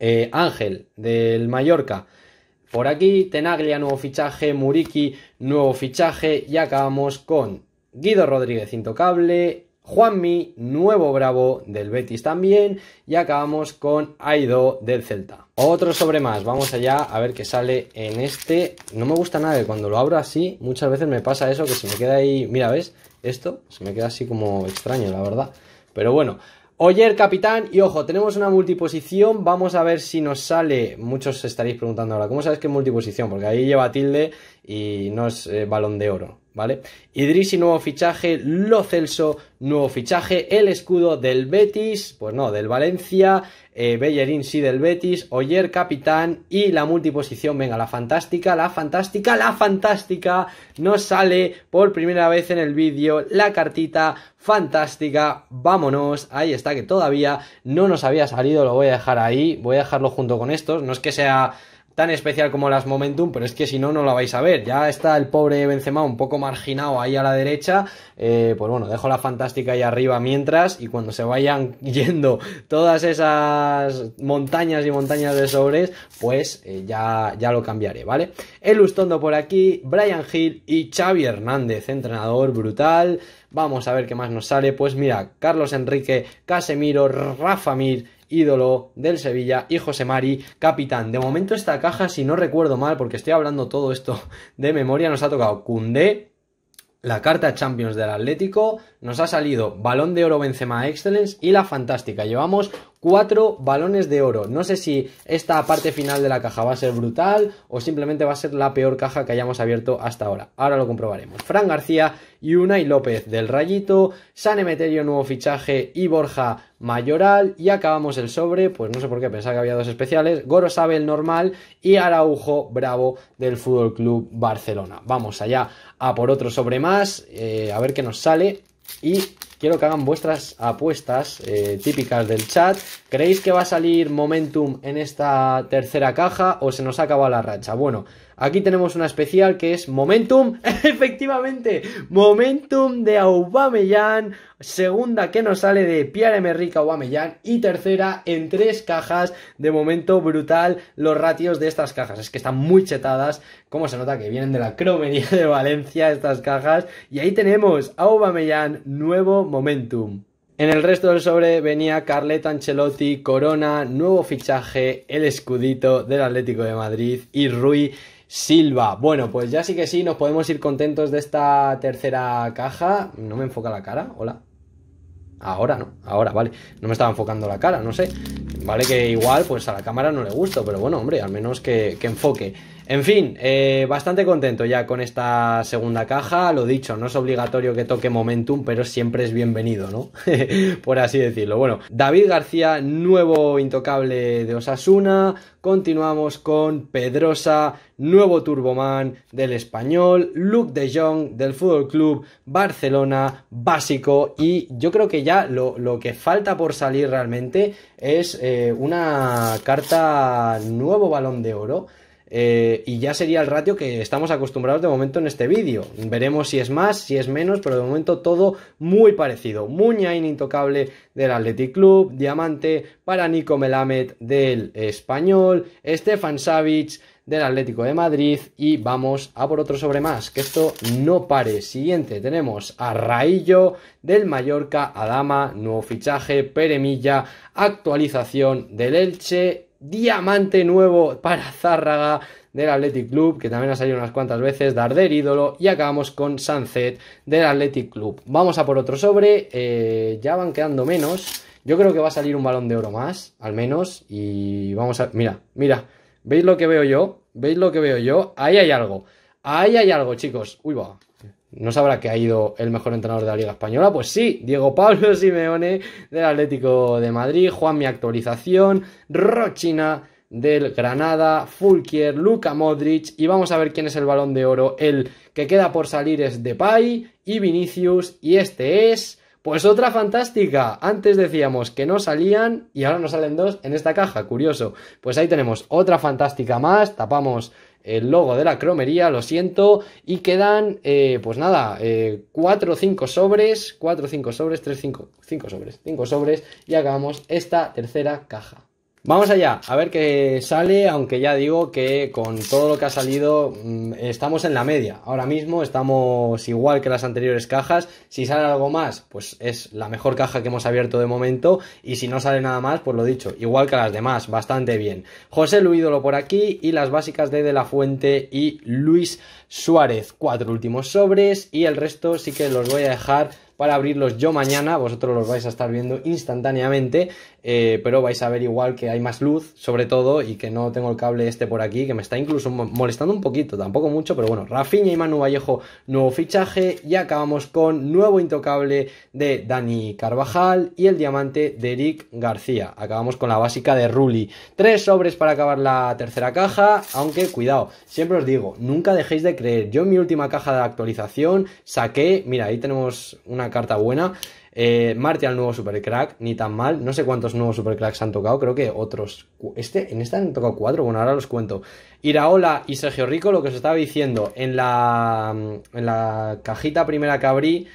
eh, Ángel del Mallorca, por aquí, Tenaglia, nuevo fichaje, Muriki, nuevo fichaje y acabamos con Guido Rodríguez, intocable, Juanmi, nuevo bravo del Betis también y acabamos con Aido del Celta. Otro sobre más, vamos allá a ver qué sale en este. No me gusta nada que cuando lo abro así, muchas veces me pasa eso que se me queda ahí, mira, ¿ves? Esto se me queda así como extraño, la verdad. Pero bueno, Oyer, capitán, y ojo, tenemos una multiposición, vamos a ver si nos sale, muchos estaréis preguntando ahora, ¿cómo sabes que es multiposición? Porque ahí lleva tilde y no es eh, balón de oro. ¿vale? Idrisi, nuevo fichaje, Lo Celso, nuevo fichaje, el escudo del Betis, pues no, del Valencia, eh, Bellerín sí del Betis, Oyer capitán y la multiposición, venga, la fantástica, la fantástica, la fantástica, nos sale por primera vez en el vídeo la cartita fantástica, vámonos, ahí está que todavía no nos había salido, lo voy a dejar ahí, voy a dejarlo junto con estos, no es que sea tan especial como las Momentum, pero es que si no, no la vais a ver. Ya está el pobre Benzema un poco marginado ahí a la derecha. Eh, pues bueno, dejo la fantástica ahí arriba mientras y cuando se vayan yendo todas esas montañas y montañas de sobres, pues eh, ya, ya lo cambiaré, ¿vale? El Ustondo por aquí, Brian Hill y Xavi Hernández, entrenador brutal. Vamos a ver qué más nos sale. Pues mira, Carlos Enrique, Casemiro, Rafa Mir ídolo del Sevilla, y José Mari, capitán. De momento esta caja, si no recuerdo mal, porque estoy hablando todo esto de memoria, nos ha tocado Cundé, la carta Champions del Atlético, nos ha salido Balón de Oro Benzema Excellence y la fantástica. Llevamos cuatro balones de oro. No sé si esta parte final de la caja va a ser brutal o simplemente va a ser la peor caja que hayamos abierto hasta ahora. Ahora lo comprobaremos. Fran García y Unai López del Rayito, San Emeterio nuevo fichaje y Borja Mayoral y acabamos el sobre, pues no sé por qué pensaba que había dos especiales, Goro Sabe el normal y Araujo Bravo del Fútbol Club Barcelona. Vamos allá a por otro sobre más, eh, a ver qué nos sale y quiero que hagan vuestras apuestas eh, típicas del chat. ¿Creéis que va a salir Momentum en esta tercera caja o se nos acaba la racha? Bueno, Aquí tenemos una especial que es Momentum, efectivamente, Momentum de Aubameyang, segunda que nos sale de Pierre-Emerick Aubameyang y tercera en tres cajas, de momento brutal los ratios de estas cajas, es que están muy chetadas, como se nota que vienen de la cromería de Valencia estas cajas y ahí tenemos Aubameyang, nuevo Momentum. En el resto del sobre venía Carleta Ancelotti, Corona, nuevo fichaje, el escudito del Atlético de Madrid y Rui Silva. Bueno, pues ya sí que sí, nos podemos ir contentos de esta tercera caja. No me enfoca la cara, hola. Ahora no, ahora, vale. No me estaba enfocando la cara, no sé. Vale que igual pues a la cámara no le gusta, pero bueno, hombre, al menos que, que enfoque. En fin, eh, bastante contento ya con esta segunda caja. Lo dicho, no es obligatorio que toque Momentum, pero siempre es bienvenido, ¿no? Por así decirlo. Bueno, David García, nuevo intocable de Osasuna. Continuamos con Pedrosa, nuevo Turboman del español, Luc de Jong del Fútbol Club Barcelona, básico. Y yo creo que ya lo, que falta por salir realmente es eh, una carta nuevo balón de oro. Eh, y ya sería el ratio que estamos acostumbrados de momento en este vídeo. Veremos si es más, si es menos, pero de momento todo muy parecido. Muña intocable del Athletic Club, Diamante para Nico Melamed del Español, Stefan Savic del Atlético de Madrid y vamos a por otro sobre más, que esto no pare. Siguiente, tenemos a Raillo del Mallorca, Adama, nuevo fichaje, Peremilla, actualización del Elche diamante nuevo para Zárraga del Athletic Club, que también ha salido unas cuantas veces, Darder ídolo, y acabamos con Sunset del Athletic Club. Vamos a por otro sobre, eh, ya van quedando menos, yo creo que va a salir un balón de oro más, al menos, y vamos a... Mira, mira, ¿veis lo que veo yo? ¿Veis lo que veo yo? Ahí hay algo, ahí hay algo, chicos, uy va, ¿No sabrá que ha ido el mejor entrenador de la Liga Española? Pues sí, Diego Pablo Simeone del Atlético de Madrid, Juan Mi Actualización, Rochina del Granada, Fulquier, Luka Modric y vamos a ver quién es el balón de oro. El que queda por salir es Depay y Vinicius y este es pues otra fantástica. Antes decíamos que no salían y ahora nos salen dos en esta caja, curioso. Pues ahí tenemos otra fantástica más, tapamos el logo de la cromería, lo siento, y quedan, eh, pues nada, 4 eh, o 5 sobres, 4 o 5 sobres, 3, 5, 5 sobres, 5 sobres, y acabamos esta tercera caja. Vamos allá, a ver qué sale, aunque ya digo que con todo lo que ha salido mm, estamos en la media. Ahora mismo estamos igual que las anteriores cajas. Si sale algo más, pues es la mejor caja que hemos abierto de momento. Y si no sale nada más, pues lo dicho, igual que las demás, bastante bien. José Luídolo por aquí y las básicas de De La Fuente y Luis Suárez. Cuatro últimos sobres y el resto sí que los voy a dejar para abrirlos yo mañana, vosotros los vais a estar viendo instantáneamente eh, pero vais a ver igual que hay más luz, sobre todo, y que no tengo el cable este por aquí, que me está incluso molestando un poquito, tampoco mucho, pero bueno, Rafiña y Manu Vallejo, nuevo fichaje, y acabamos con nuevo intocable de Dani Carvajal y el diamante de Eric García. Acabamos con la básica de Ruli. Tres sobres para acabar la tercera caja, aunque cuidado, siempre os digo, nunca dejéis de creer. Yo en mi última caja de actualización saqué, mira, ahí tenemos una carta buena, eh, Martial, nuevo supercrack, ni tan mal. No sé cuántos nuevos supercracks han tocado, creo que otros. Este, en esta han tocado cuatro, bueno, ahora los cuento. Iraola y Sergio Rico, lo que os estaba diciendo en la, cajita primera que abrí,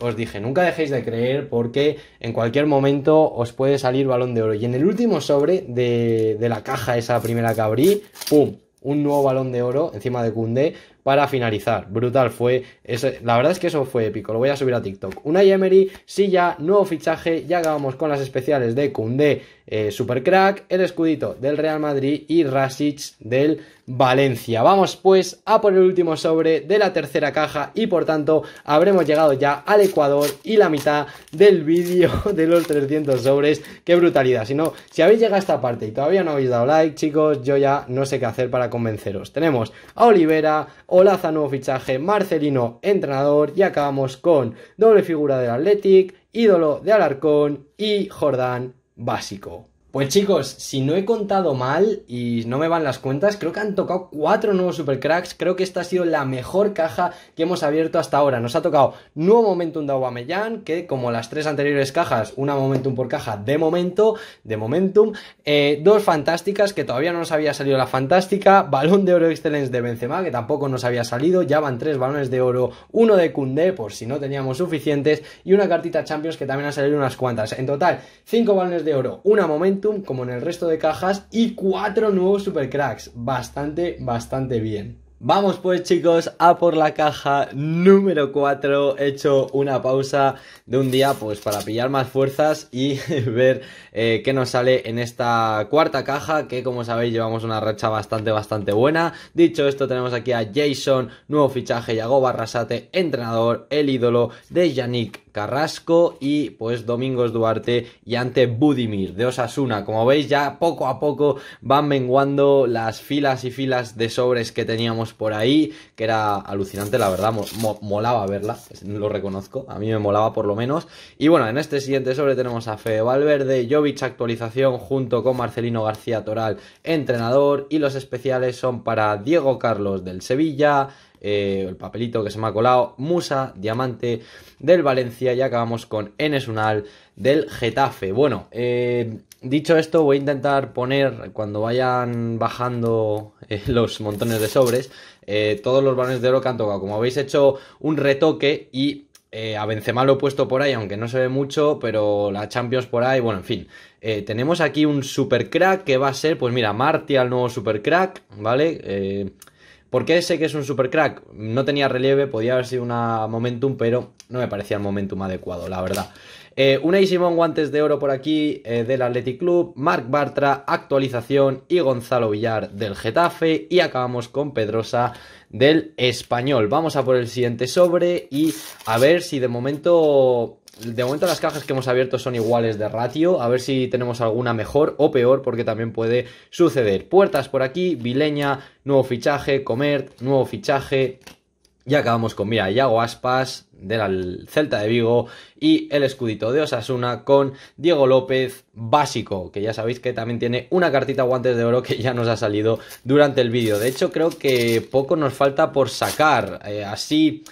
os dije, nunca dejéis de creer porque en cualquier momento os puede salir balón de oro. Y en el último sobre de, la caja, esa primera que ¡pum! Un nuevo balón de oro encima de Kunde para finalizar. Brutal fue. la verdad es que eso fue épico. Lo voy a subir a TikTok. Una Emery, Silla, nuevo fichaje. Ya acabamos con las especiales de Kunde, eh, Supercrack, el escudito del Real Madrid y Rasic del Valencia. Vamos pues a por el último sobre de la tercera caja y por tanto habremos llegado ya al Ecuador y la mitad del vídeo de los 300 sobres. ¡Qué brutalidad! Si no, si habéis llegado a esta parte y todavía no habéis dado like, chicos, yo ya no sé qué hacer para convenceros. Tenemos a Olivera, Olaza nuevo fichaje, Marcelino entrenador y acabamos con doble figura del Athletic, ídolo de Alarcón y Jordán básico. Pues chicos, si no he contado mal y no me van las cuentas, creo que han tocado cuatro nuevos supercracks. Creo que esta ha sido la mejor caja que hemos abierto hasta ahora. Nos ha tocado nuevo Momentum de Aubameyang, que como las tres anteriores cajas, una Momentum por caja de momento, de Momentum. Eh, dos fantásticas, que todavía no nos había salido la fantástica. Balón de oro Excellence de Benzema, que tampoco nos había salido. Ya van tres balones de oro, uno de Kunde, por si no teníamos suficientes. Y una cartita Champions, que también ha salido unas cuantas. En total, cinco balones de oro, una Momentum como en el resto de cajas y cuatro nuevos Supercracks. Bastante, bastante bien. Vamos pues chicos a por la caja número 4. He hecho una pausa de un día pues para pillar más fuerzas y ver eh, qué nos sale en esta cuarta caja que como sabéis llevamos una racha bastante bastante buena. Dicho esto tenemos aquí a Jason, nuevo fichaje, Yago Barrasate, entrenador, el ídolo de Yannick Carrasco y pues Domingos Duarte y ante Budimir de Osasuna. Como veis ya poco a poco van menguando las filas y filas de sobres que teníamos por ahí, que era alucinante la verdad, molaba verla, lo reconozco, a mí me molaba por lo menos. Y bueno, en este siguiente sobre tenemos a Fede Valverde, Jovic actualización junto con Marcelino García Toral, entrenador y los especiales son para Diego Carlos del Sevilla, eh, el papelito que se me ha colado, Musa, Diamante del Valencia y acabamos con Enes del Getafe. Bueno, eh, dicho esto, voy a intentar poner cuando vayan bajando eh, los montones de sobres todos los balones de oro que han tocado. Como habéis hecho un retoque y a Benzema lo he puesto por ahí, aunque no se ve mucho, pero la Champions por ahí, bueno, en fin. tenemos aquí un super crack que va a ser, pues mira, Martial, nuevo super crack, ¿vale? Eh, porque sé que es un supercrack? crack? No tenía relieve, podía haber sido una momentum, pero no me parecía el momentum adecuado, la verdad. Eh, una Guantes de Oro por aquí eh, del Athletic Club, Mark Bartra, actualización y Gonzalo Villar del Getafe y acabamos con Pedrosa del Español. Vamos a por el siguiente sobre y a ver si de momento de momento las cajas que hemos abierto son iguales de ratio, a ver si tenemos alguna mejor o peor, porque también puede suceder. Puertas por aquí, Vileña, nuevo fichaje, Comer, nuevo fichaje, y acabamos con, mira, yago Aspas del Celta de Vigo y el escudito de Osasuna con Diego López básico, que ya sabéis que también tiene una cartita guantes de oro que ya nos ha salido durante el vídeo. De hecho, creo que poco nos falta por sacar. Eh, así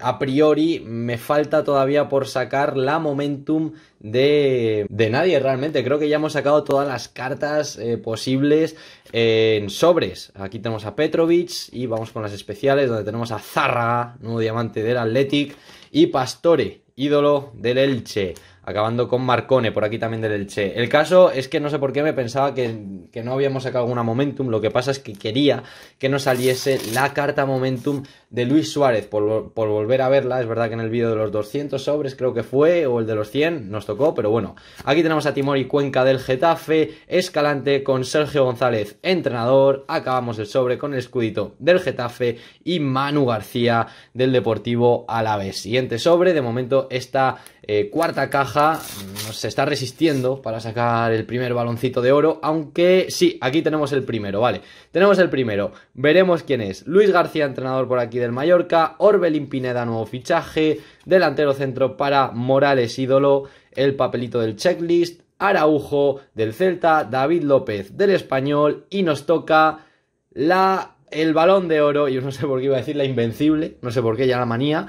a priori me falta todavía por sacar la momentum de, de nadie realmente. Creo que ya hemos sacado todas las cartas eh, posibles en sobres. Aquí tenemos a Petrovic y vamos con las especiales donde tenemos a Zarra, nuevo diamante del Athletic, y Pastore, ídolo del Elche. Acabando con Marcone, por aquí también del Elche. El caso es que no sé por qué me pensaba que, que no habíamos sacado una Momentum. Lo que pasa es que quería que nos saliese la carta Momentum de Luis Suárez por, volver a verla. Es verdad que en el vídeo de los 200 sobres creo que fue, o el de los 100, nos tocó, pero bueno. Aquí tenemos a Timor y Cuenca del Getafe, Escalante con Sergio González, entrenador. Acabamos el sobre con el escudito del Getafe y Manu García del Deportivo Alavés. Siguiente sobre, de momento esta eh, cuarta caja mm, se está resistiendo para sacar el primer baloncito de oro, aunque sí, aquí tenemos el primero, vale. Tenemos el primero, veremos quién es. Luis García, entrenador por aquí del Mallorca, Orbelín Pineda nuevo fichaje, delantero centro para Morales ídolo, el papelito del checklist, Araujo del Celta, David López del Español y nos toca la el balón de oro, yo no sé por qué iba a decir la invencible, no sé por qué ya la manía,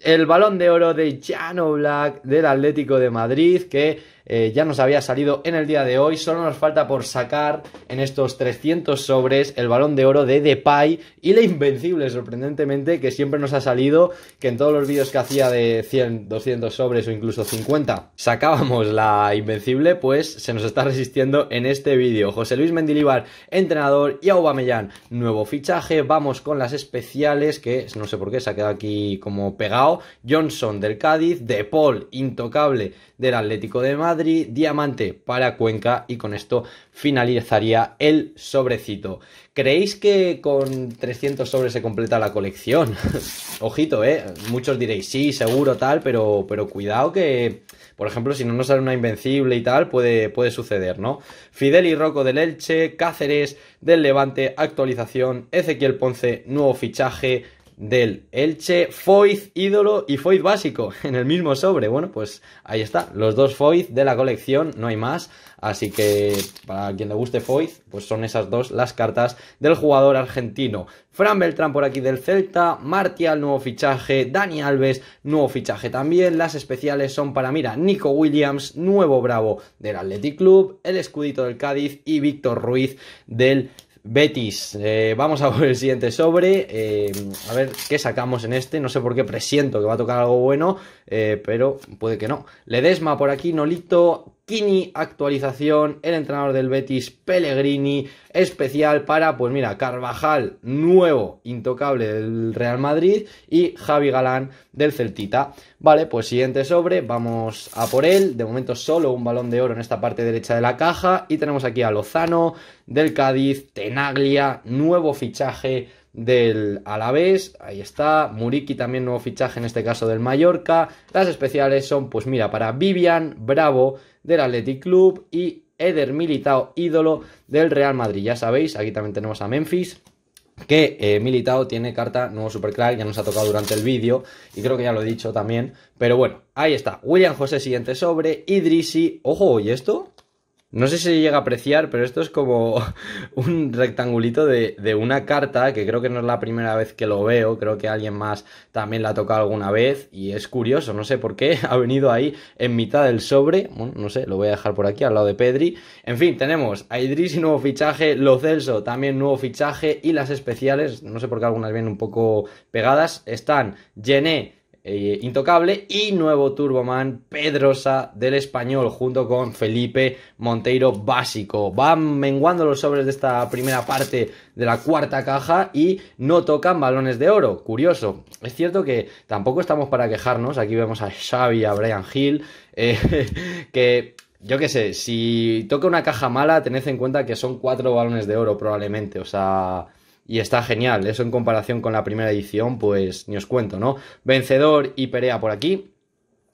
el balón de oro de Jano Black del Atlético de Madrid que eh, ya nos había salido en el día de hoy. Solo nos falta por sacar en estos 300 sobres el balón de oro de Depay y la Invencible, sorprendentemente, que siempre nos ha salido, que en todos los vídeos que hacía de 100, 200 sobres o incluso 50 sacábamos la Invencible, pues se nos está resistiendo en este vídeo. José Luis Mendilibar, entrenador, y Aubameyang, nuevo fichaje. Vamos con las especiales, que no sé por qué se ha quedado aquí como pegado. Johnson del Cádiz, De Paul, intocable del Atlético de Madrid, diamante para Cuenca y con esto finalizaría el sobrecito. ¿Creéis que con 300 sobres se completa la colección? Ojito, ¿eh? Muchos diréis, sí, seguro, tal, pero, pero cuidado que, por ejemplo, si no nos sale una invencible y tal, puede, puede suceder, ¿no? Fidel y Rocco del Elche, Cáceres del Levante, actualización, Ezequiel Ponce, nuevo fichaje, del Elche Foiz ídolo y Foiz básico en el mismo sobre. Bueno, pues ahí está, los dos Foiz de la colección, no hay más. Así que para quien le guste Foiz, pues son esas dos las cartas del jugador argentino. Fran Beltrán por aquí del Celta, Martial nuevo fichaje, Dani Alves nuevo fichaje también. Las especiales son para mira, Nico Williams, nuevo bravo del Athletic Club, el escudito del Cádiz y Víctor Ruiz del Betis, eh, vamos a por el siguiente sobre. Eh, a ver qué sacamos en este. No sé por qué presiento que va a tocar algo bueno, eh, pero puede que no. Ledesma por aquí, Nolito, Kini, actualización, el entrenador del Betis, Pellegrini, especial para, pues mira, Carvajal, nuevo intocable del Real Madrid y Javi Galán del Celtita. Vale, pues siguiente sobre, vamos a por él, de momento solo un balón de oro en esta parte derecha de la caja y tenemos aquí a Lozano del Cádiz, Tenaglia, nuevo fichaje del Alavés, ahí está, Muriki también nuevo fichaje en este caso del Mallorca, las especiales son pues mira, para Vivian Bravo del Athletic Club y Eder Militao, ídolo del Real Madrid, ya sabéis, aquí también tenemos a Memphis, que eh, Militao tiene carta nuevo Supercrack, ya nos ha tocado durante el vídeo y creo que ya lo he dicho también, pero bueno, ahí está, William José siguiente sobre, Idrisi, ojo, ¿y esto? No sé si llega a apreciar, pero esto es como un rectangulito de, una carta, que creo que no es la primera vez que lo veo, creo que alguien más también la ha tocado alguna vez, y es curioso, no sé por qué, ha venido ahí en mitad del sobre, bueno, no sé, lo voy a dejar por aquí, al lado de Pedri. En fin, tenemos a Idris nuevo fichaje, Lo Celso también nuevo fichaje, y las especiales, no sé por qué algunas vienen un poco pegadas, están Gené, eh, Intocable y nuevo Turboman Pedrosa del Español junto con Felipe Monteiro Básico. Van menguando los sobres de esta primera parte de la cuarta caja y no tocan balones de oro. Curioso. Es cierto que tampoco estamos para quejarnos. Aquí vemos a Xavi, a Brian Hill, eh, que yo que sé, si toca una caja mala, tened en cuenta que son cuatro balones de oro probablemente. O sea, y está genial. Eso en comparación con la primera edición, pues ni os cuento, ¿no? Vencedor y Perea por aquí.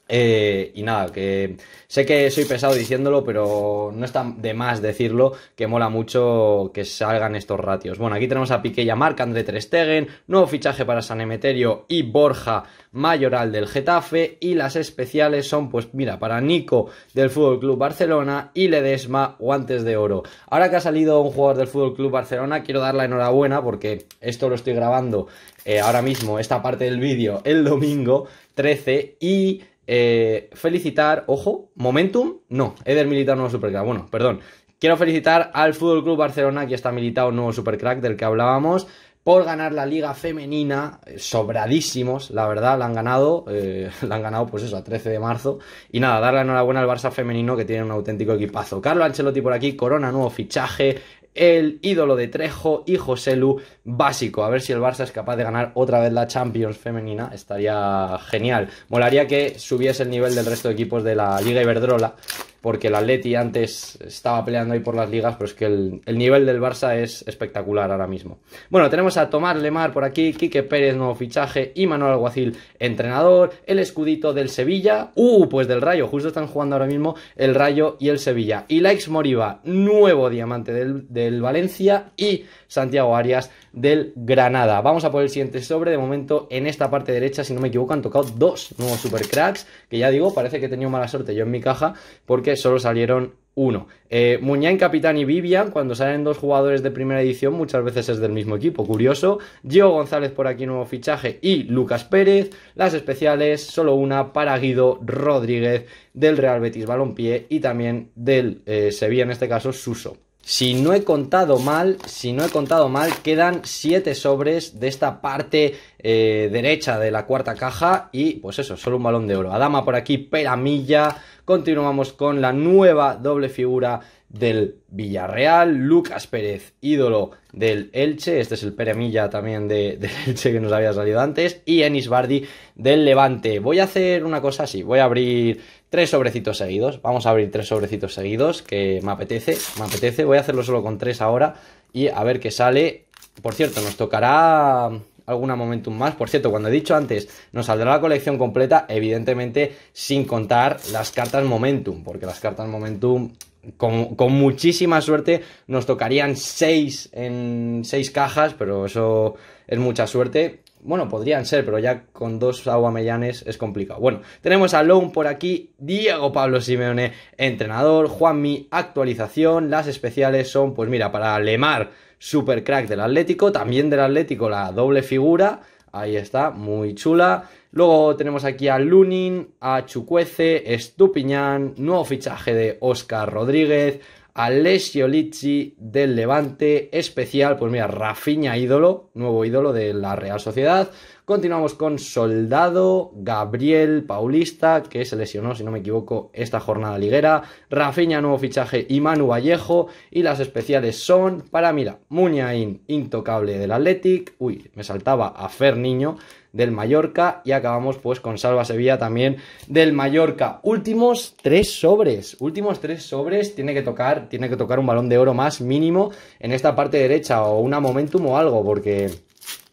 Eh, y nada, que sé que soy pesado diciéndolo, pero no está de más decirlo, que mola mucho que salgan estos ratios. Bueno, aquí tenemos a Piqué y a Marc, André Trestegen, nuevo fichaje para San Emeterio y Borja Mayoral del Getafe. Y las especiales son, pues mira, para Nico del Fútbol Club Barcelona y Ledesma Guantes de Oro. Ahora que ha salido un jugador del Fútbol Club Barcelona, quiero dar la enhorabuena porque esto lo estoy grabando eh, ahora mismo, esta parte del vídeo, el domingo 13 y. Eh, felicitar, ojo, Momentum, no, Eder Militar nuevo supercrack, bueno, perdón. Quiero felicitar al Fútbol Club Barcelona, que está militado nuevo supercrack del que hablábamos, por ganar la liga femenina, eh, sobradísimos, la verdad, la han ganado, eh, la han ganado pues eso, a 13 de marzo. Y nada, darle la enhorabuena al Barça femenino que tiene un auténtico equipazo. Carlo Ancelotti por aquí, Corona, nuevo fichaje, el ídolo de Trejo y José Lu básico. A ver si el Barça es capaz de ganar otra vez la Champions femenina. Estaría genial. Molaría que subiese el nivel del resto de equipos de la Liga Iberdrola porque el Atleti antes estaba peleando ahí por las ligas, pero es que el, nivel del Barça es espectacular ahora mismo. Bueno, tenemos a Tomás Lemar por aquí, Quique Pérez, nuevo fichaje, y Manuel Alguacil, entrenador, el escudito del Sevilla, uh, pues del Rayo, justo están jugando ahora mismo el Rayo y el Sevilla. Y Laix Moriba, nuevo diamante del Valencia, y Santiago Arias del Granada. Vamos a por el siguiente sobre. De momento, en esta parte derecha, si no me equivoco, han tocado dos nuevos supercracks. Que ya digo, parece que he tenido mala suerte yo en mi caja porque solo salieron uno. Eh, Muñán, Capitán y Vivian, cuando salen dos jugadores de primera edición, muchas veces es del mismo equipo, curioso. Diego González por aquí, nuevo fichaje, y Lucas Pérez. Las especiales, solo una para Guido Rodríguez del Real Betis Balompié y también del eh, Sevilla, en este caso, Suso. Si no he contado mal, si no he contado mal, quedan 7 sobres de esta parte eh, derecha de la cuarta caja y pues eso, solo un balón de oro. Adama por aquí, Peramilla. Continuamos con la nueva doble figura del Villarreal, Lucas Pérez, ídolo del Elche, este es el Peramilla también de, del Elche que nos había salido antes, y Enis Bardi del Levante. Voy a hacer una cosa así, voy a abrir Tres sobrecitos seguidos. Vamos a abrir tres sobrecitos seguidos, que me apetece, me apetece. Voy a hacerlo solo con tres ahora y a ver qué sale. Por cierto, nos tocará alguna momentum más. Por cierto, cuando he dicho antes, nos saldrá la colección completa, evidentemente sin contar las cartas momentum, porque las cartas momentum con, muchísima suerte nos tocarían seis en seis cajas, pero eso es mucha suerte. Bueno, podrían ser, pero ya con dos aguamellanes es complicado. Bueno, tenemos a Lone por aquí, Diego Pablo Simeone, entrenador, Juanmi, actualización. Las especiales son, pues mira, para Lemar, super crack del Atlético, también del Atlético la doble figura. Ahí está, muy chula. Luego tenemos aquí a Lunin, a Chucuece, Estupiñán, nuevo fichaje de Oscar Rodríguez, Alessio del Levante, especial, pues mira, Rafiña ídolo, nuevo ídolo de la Real Sociedad. Continuamos con Soldado, Gabriel Paulista, que se lesionó, si no me equivoco, esta jornada liguera. Rafiña, nuevo fichaje, y Manu Vallejo. Y las especiales son para, mira, Muñain, intocable del Athletic. Uy, me saltaba a Fer Niño del Mallorca y acabamos pues con Salva Sevilla también del Mallorca. Últimos tres sobres, últimos tres sobres, tiene que tocar, tiene que tocar un balón de oro más mínimo en esta parte derecha o una momentum o algo porque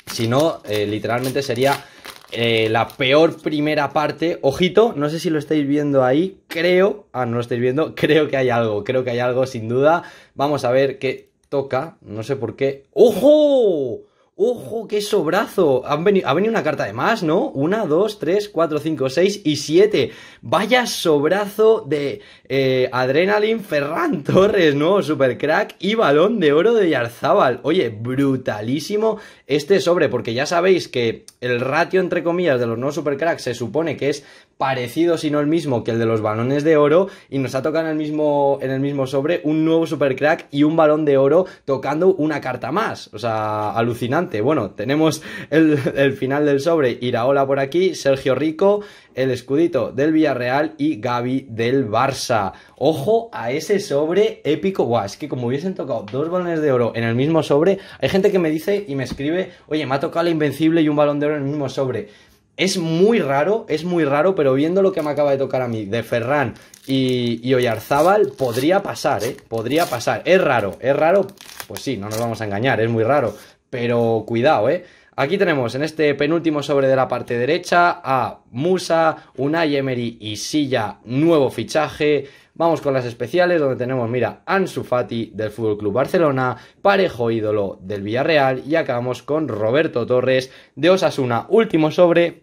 si no eh, literalmente sería eh, la peor primera parte. Ojito, no sé si lo estáis viendo ahí. Creo. Ah, no lo estáis viendo. Creo que hay algo. Creo que hay algo, sin duda. Vamos a ver qué toca. No sé por qué. ¡Ojo! ¡Ojo, qué sobrazo! ha venido una carta de más, ¿no? Una, dos, tres, cuatro, cinco, seis y siete. Vaya sobrazo de eh, Adrenaline Ferran Torres, nuevo supercrack y balón de oro de Yarzábal. Oye, brutalísimo este sobre, porque ya sabéis que el ratio, entre comillas, de los nuevos supercracks se supone que es parecido, si no el mismo, que el de los balones de oro, y nos ha tocado en el mismo, en el mismo sobre un nuevo supercrack y un balón de oro tocando una carta más. O sea, alucinante. Bueno, tenemos el, final del sobre, Iraola por aquí, Sergio Rico, el escudito del Villarreal y Gaby del Barça. Ojo a ese sobre épico. guau, es que como hubiesen tocado dos balones de oro en el mismo sobre, hay gente que me dice y me escribe, oye, me ha tocado la Invencible y un balón de oro en el mismo sobre es muy raro, es muy raro, pero viendo lo que me acaba de tocar a mí, de Ferran y, y Oyarzábal, podría pasar, ¿eh? Podría pasar. Es raro, es raro, pues sí, no nos vamos a engañar, es muy raro. Pero cuidado, ¿eh? Aquí tenemos en este penúltimo sobre de la parte derecha a Musa, Unai Emery y Silla, nuevo fichaje. Vamos con las especiales donde tenemos, mira, Ansu Fati del FC Club Barcelona, Parejo ídolo del Villarreal y acabamos con Roberto Torres de Osasuna, último sobre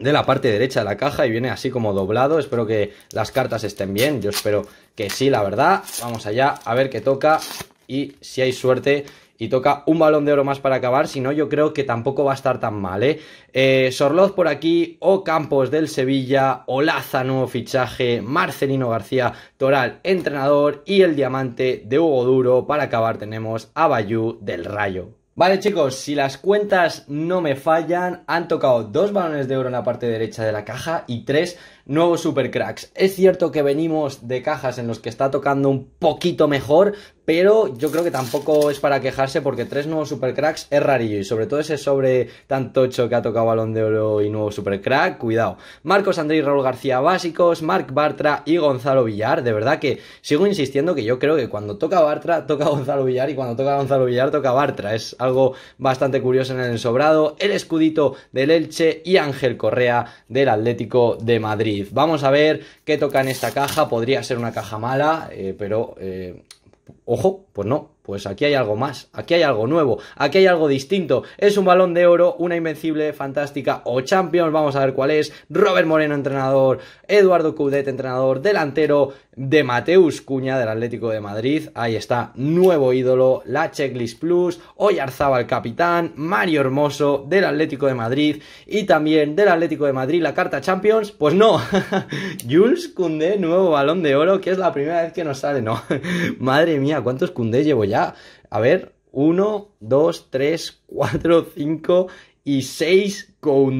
de la parte derecha de la caja y viene así como doblado. Espero que las cartas estén bien. Yo espero que sí, la verdad. Vamos allá a ver qué toca y si hay suerte y toca un balón de oro más para acabar, si no yo creo que tampoco va a estar tan mal, ¿eh? eh Sorloz por aquí, o Campos del Sevilla, o Laza, nuevo fichaje, Marcelino García, Toral, entrenador, y el diamante de Hugo Duro, para acabar tenemos a Bayú del Rayo Vale chicos, si las cuentas no me fallan, han tocado dos balones de oro en la parte derecha de la caja y tres nuevos supercracks. Es cierto que venimos de cajas en los que está tocando un poquito mejor, pero yo creo que tampoco es para quejarse porque tres nuevos supercracks es rarillo y sobre todo ese sobre tan tocho que ha tocado Balón de Oro y nuevo supercrack, cuidado. Marcos Andrés Raúl García Básicos, Marc Bartra y Gonzalo Villar, de verdad que sigo insistiendo que yo creo que cuando toca Bartra toca Gonzalo Villar y cuando toca Gonzalo Villar toca Bartra, es algo bastante curioso en el sobrado el escudito del Elche y Ángel Correa del Atlético de Madrid. Vamos a ver qué toca en esta caja. Podría ser una caja mala, eh, pero eh, ojo, pues no pues aquí hay algo más, aquí hay algo nuevo, aquí hay algo distinto. Es un balón de oro, una invencible, fantástica o Champions, vamos a ver cuál es. Robert Moreno, entrenador, Eduardo Coudet, entrenador, delantero de Mateus Cuña del Atlético de Madrid. Ahí está, nuevo ídolo, la Checklist Plus, hoy arzaba el capitán, Mario Hermoso del Atlético de Madrid y también del Atlético de Madrid la carta Champions. Pues no, Jules Cundé, nuevo balón de oro, que es la primera vez que nos sale, no. Madre mía, ¿cuántos Cundé llevo ya. A ver, 1, 2, 3, 4, 5 y 6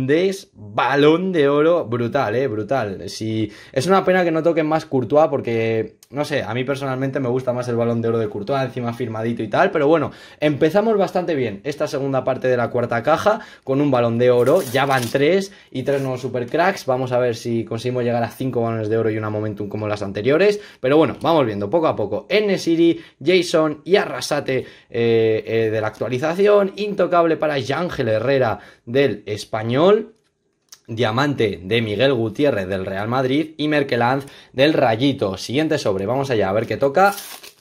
des balón de oro, brutal, eh, brutal. Si, es una pena que no toquen más Courtois porque, no sé, a mí personalmente me gusta más el balón de oro de Courtois, encima firmadito y tal, pero bueno, empezamos bastante bien esta segunda parte de la cuarta caja con un balón de oro, ya van tres y tres nuevos supercracks, vamos a ver si conseguimos llegar a cinco balones de oro y una momentum como las anteriores, pero bueno, vamos viendo poco a poco. n Jason y Arrasate eh, eh, de la actualización, intocable para Yángel Herrera del español. Diamante de Miguel Gutiérrez del Real Madrid y Merkelanz del Rayito. Siguiente sobre, vamos allá, a ver qué toca.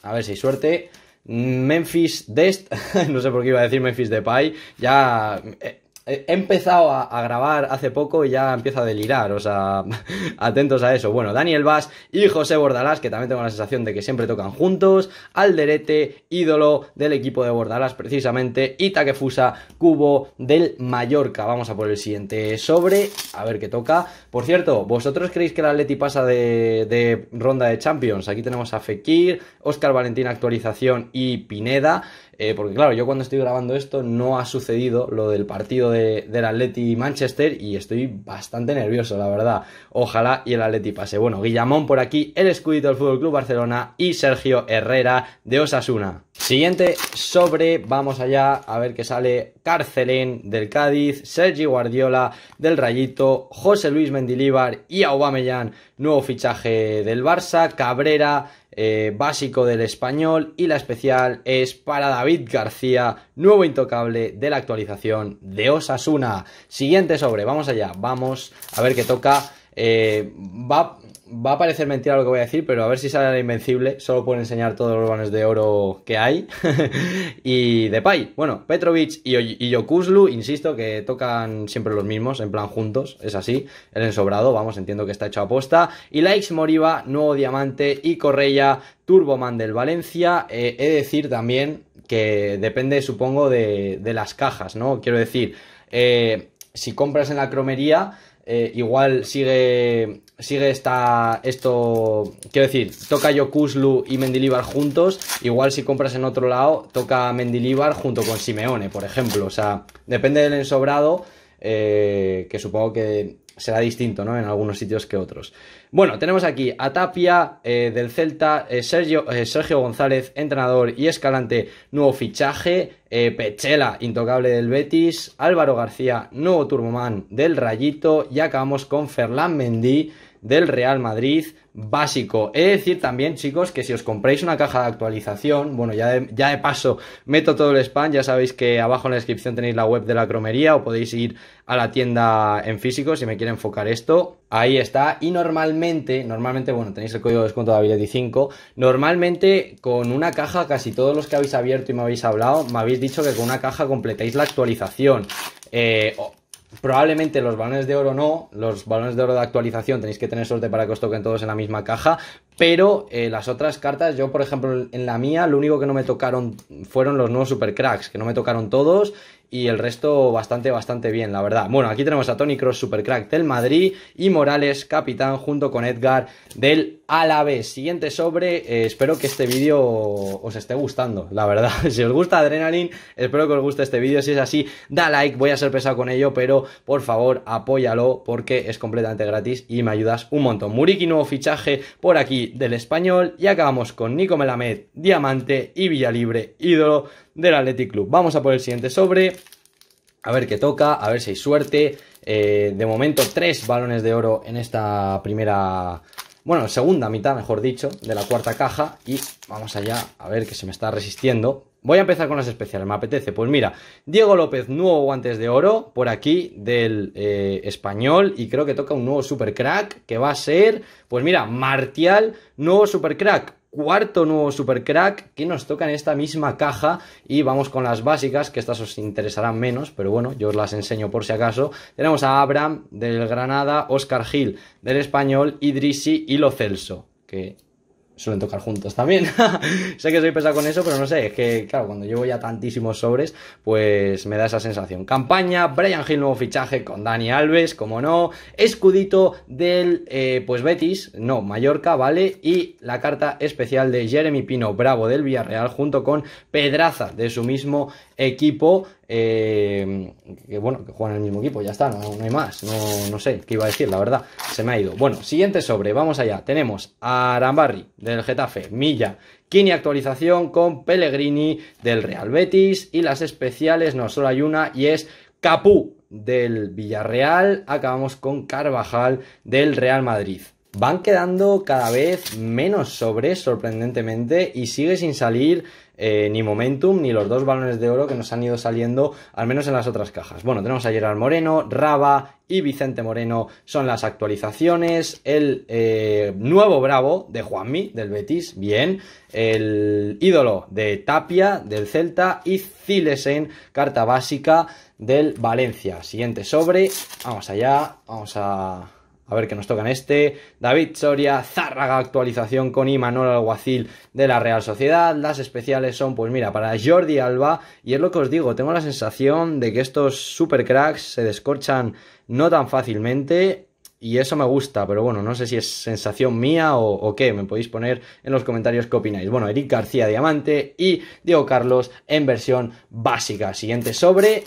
A ver si suerte. Memphis Dest, no sé por qué iba a decir Memphis Depay, ya eh, he empezado a, grabar hace poco y ya empieza a delirar, o sea, atentos a eso. Bueno, Daniel Vaz y José Bordalás, que también tengo la sensación de que siempre tocan juntos, Alderete, ídolo del equipo de Bordalás precisamente, y Takefusa, cubo del Mallorca. Vamos a por el siguiente sobre, a ver qué toca. Por cierto, ¿vosotros creéis que el Atleti pasa de, de ronda de Champions? Aquí tenemos a Fekir, Oscar Valentín actualización y Pineda. Eh, porque claro, yo cuando estoy grabando esto no ha sucedido lo del partido del Atleti Manchester y estoy bastante nervioso, la verdad. Ojalá y el Atleti pase. Bueno, Guillamón por aquí, el escudito del FC Club Barcelona y Sergio Herrera de Osasuna. Siguiente sobre, vamos allá a ver qué sale. Carcelén del Cádiz, Sergi Guardiola del Rayito, José Luis Mendilíbar y Aubameyang, nuevo fichaje del Barça, Cabrera eh, básico del español y la especial es para David García, nuevo intocable de la actualización de Osasuna. Siguiente sobre, vamos allá, vamos a ver qué toca. Eh, va, va a parecer mentira lo que voy a decir, pero a ver si sale la Invencible. Solo pueden enseñar todos los balones de oro que hay. y Depay, bueno, Petrovic y, yokuzlu insisto, que tocan siempre los mismos, en plan juntos, es así. El ensobrado, vamos, entiendo que está hecho a posta. Y Laix Moriva, nuevo diamante. Y Correia, Turboman del Valencia. Eh, he de decir también que depende, supongo, de, las cajas, ¿no? Quiero decir, eh, si compras en la cromería eh, igual sigue, sigue esta, esto, quiero decir, toca Yokuslu y Mendilibar juntos, igual si compras en otro lado, toca Mendilibar junto con Simeone, por ejemplo, o sea, depende del ensobrado, eh, que supongo que será distinto, ¿no? En algunos sitios que otros. Bueno, tenemos aquí a Tapia eh, del Celta, eh, Sergio, eh, Sergio, González, entrenador y escalante, nuevo fichaje, Pechela, intocable del Betis, Álvaro García, nuevo Turboman del Rayito, y acabamos con Ferland Mendy, del Real Madrid básico. He de decir también, chicos, que si os compráis una caja de actualización, bueno, ya de, ya de paso meto todo el spam, ya sabéis que abajo en la descripción tenéis la web de la cromería o podéis ir a la tienda en físico si me quiere enfocar esto. Ahí está. Y normalmente, normalmente, bueno, tenéis el código de descuento de 5 Normalmente con una caja, casi todos los que habéis abierto y me habéis hablado, me habéis dicho que con una caja completáis la actualización. Eh, probablemente los balones de oro no, los balones de oro de actualización tenéis que tener suerte para que os toquen todos en la misma caja, pero eh, las otras cartas, yo por ejemplo en la mía, lo único que no me tocaron fueron los nuevos supercracks, que no me tocaron todos y el resto bastante, bastante bien, la verdad. Bueno, aquí tenemos a Tony Cross, supercrack del Madrid y Morales, capitán, junto con Edgar del Alavés. Siguiente sobre, eh, espero que este vídeo os esté gustando, la verdad. si os gusta Adrenaline, espero que os guste este vídeo. Si es así, da like, voy a ser pesado con ello, pero por favor, apóyalo porque es completamente gratis y me ayudas un montón. Muriki, nuevo fichaje por aquí del español y acabamos con Nico Melamed, Diamante y Villalibre, ídolo del Athletic Club. Vamos a por el siguiente sobre. A ver qué toca, a ver si hay suerte. Eh, de momento, tres balones de oro en esta primera. Bueno, segunda mitad, mejor dicho, de la cuarta caja. Y vamos allá, a ver que se me está resistiendo. Voy a empezar con las especiales, me apetece. Pues mira, Diego López, nuevo guantes de oro por aquí del eh, español y creo que toca un nuevo supercrack que va a ser, pues mira, Martial, nuevo supercrack cuarto nuevo supercrack que nos toca en esta misma caja y vamos con las básicas que estas os interesarán menos pero bueno yo os las enseño por si acaso tenemos a Abraham del Granada Oscar Gil del Español Idrisi y Lo Celso que suelen tocar juntos también. sé que soy pesado con eso, pero no sé, es que, claro, cuando llevo ya tantísimos sobres, pues me da esa sensación. Campaña, Brian Hill, nuevo fichaje con Dani Alves, como no, escudito del, eh, pues Betis, no, Mallorca, ¿vale? Y la carta especial de Jeremy Pino Bravo del Villarreal junto con Pedraza de su mismo equipo eh, que, bueno, que juegan en el mismo equipo, ya está, no, hay más, no, no, sé qué iba a decir, la verdad, se me ha ido. Bueno, siguiente sobre, vamos allá, tenemos a Arambarri del Getafe, Milla, Kini actualización con Pellegrini del Real Betis y las especiales, no solo hay una y es Capú del Villarreal, acabamos con Carvajal del Real Madrid. Van quedando cada vez menos sobres, sorprendentemente, y sigue sin salir eh, ni momentum, ni los dos balones de oro que nos han ido saliendo, al menos en las otras cajas. Bueno, tenemos a Gerard Moreno, Raba y Vicente Moreno son las actualizaciones. El eh, nuevo Bravo de Juanmi, del Betis, bien. El ídolo de Tapia, del Celta. Y Zilesen, carta básica del Valencia. Siguiente sobre. Vamos allá. Vamos a a ver qué nos tocan este. David Soria, Zárraga, actualización con Imanol Alguacil de la Real Sociedad. Las especiales son, pues mira, para Jordi Alba. Y es lo que os digo, tengo la sensación de que estos super cracks se descorchan no tan fácilmente. Y eso me gusta, pero bueno, no sé si es sensación mía o, o, qué. Me podéis poner en los comentarios qué opináis. Bueno, Eric García Diamante y Diego Carlos en versión básica. Siguiente sobre.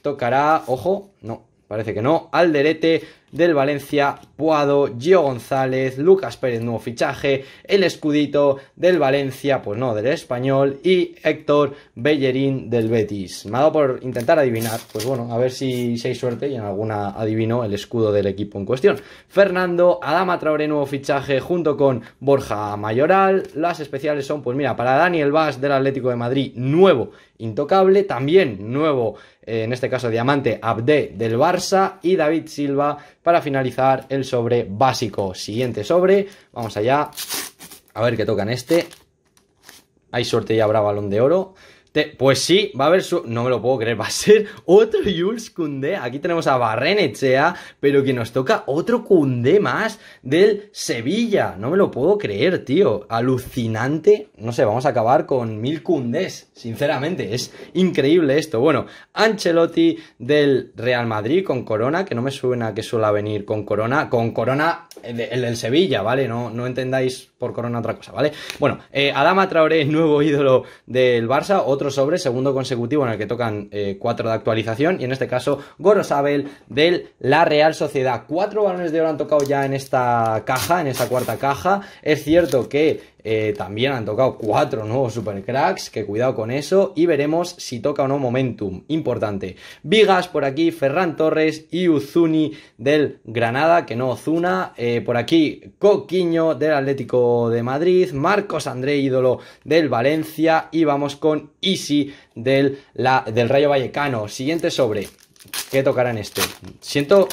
Tocará, ojo, no, parece que no, Alderete del Valencia, Puado, Gio González, Lucas Pérez, nuevo fichaje, el escudito del Valencia, pues no, del español, y Héctor Bellerín del Betis. Me ha dado por intentar adivinar, pues bueno, a ver si, seis hay suerte y en alguna adivino el escudo del equipo en cuestión. Fernando, Adama Traoré, nuevo fichaje, junto con Borja Mayoral. Las especiales son, pues mira, para Daniel Vaz del Atlético de Madrid, nuevo intocable, también nuevo, eh, en este caso diamante, Abde del Barça y David Silva para finalizar el sobre básico. Siguiente sobre, vamos allá, a ver qué tocan este. Hay suerte y habrá balón de oro pues sí, va a haber su... No me lo puedo creer, va a ser otro Jules Koundé. Aquí tenemos a Barrenechea, pero que nos toca otro Koundé más del Sevilla. No me lo puedo creer, tío. Alucinante. No sé, vamos a acabar con mil Koundés. Sinceramente, es increíble esto. Bueno, Ancelotti del Real Madrid con Corona, que no me suena que suela venir con Corona. Con Corona, el, del Sevilla, ¿vale? No, no entendáis por Corona otra cosa, ¿vale? Bueno, eh, Adama Traoré, nuevo ídolo del Barça. Otro otro sobre, segundo consecutivo en el que tocan eh, cuatro de actualización, y en este caso Gorosabel del La Real Sociedad. Cuatro balones de oro han tocado ya en esta caja, en esta cuarta caja. Es cierto que eh, también han tocado cuatro nuevos supercracks, que cuidado con eso, y veremos si toca o no Momentum, importante. Vigas por aquí, Ferran Torres y Uzuni del Granada, que no Ozuna, eh, por aquí Coquiño del Atlético de Madrid, Marcos André ídolo del Valencia, y vamos con Isi del, del Rayo Vallecano. Siguiente sobre, ¿qué tocará en este? Siento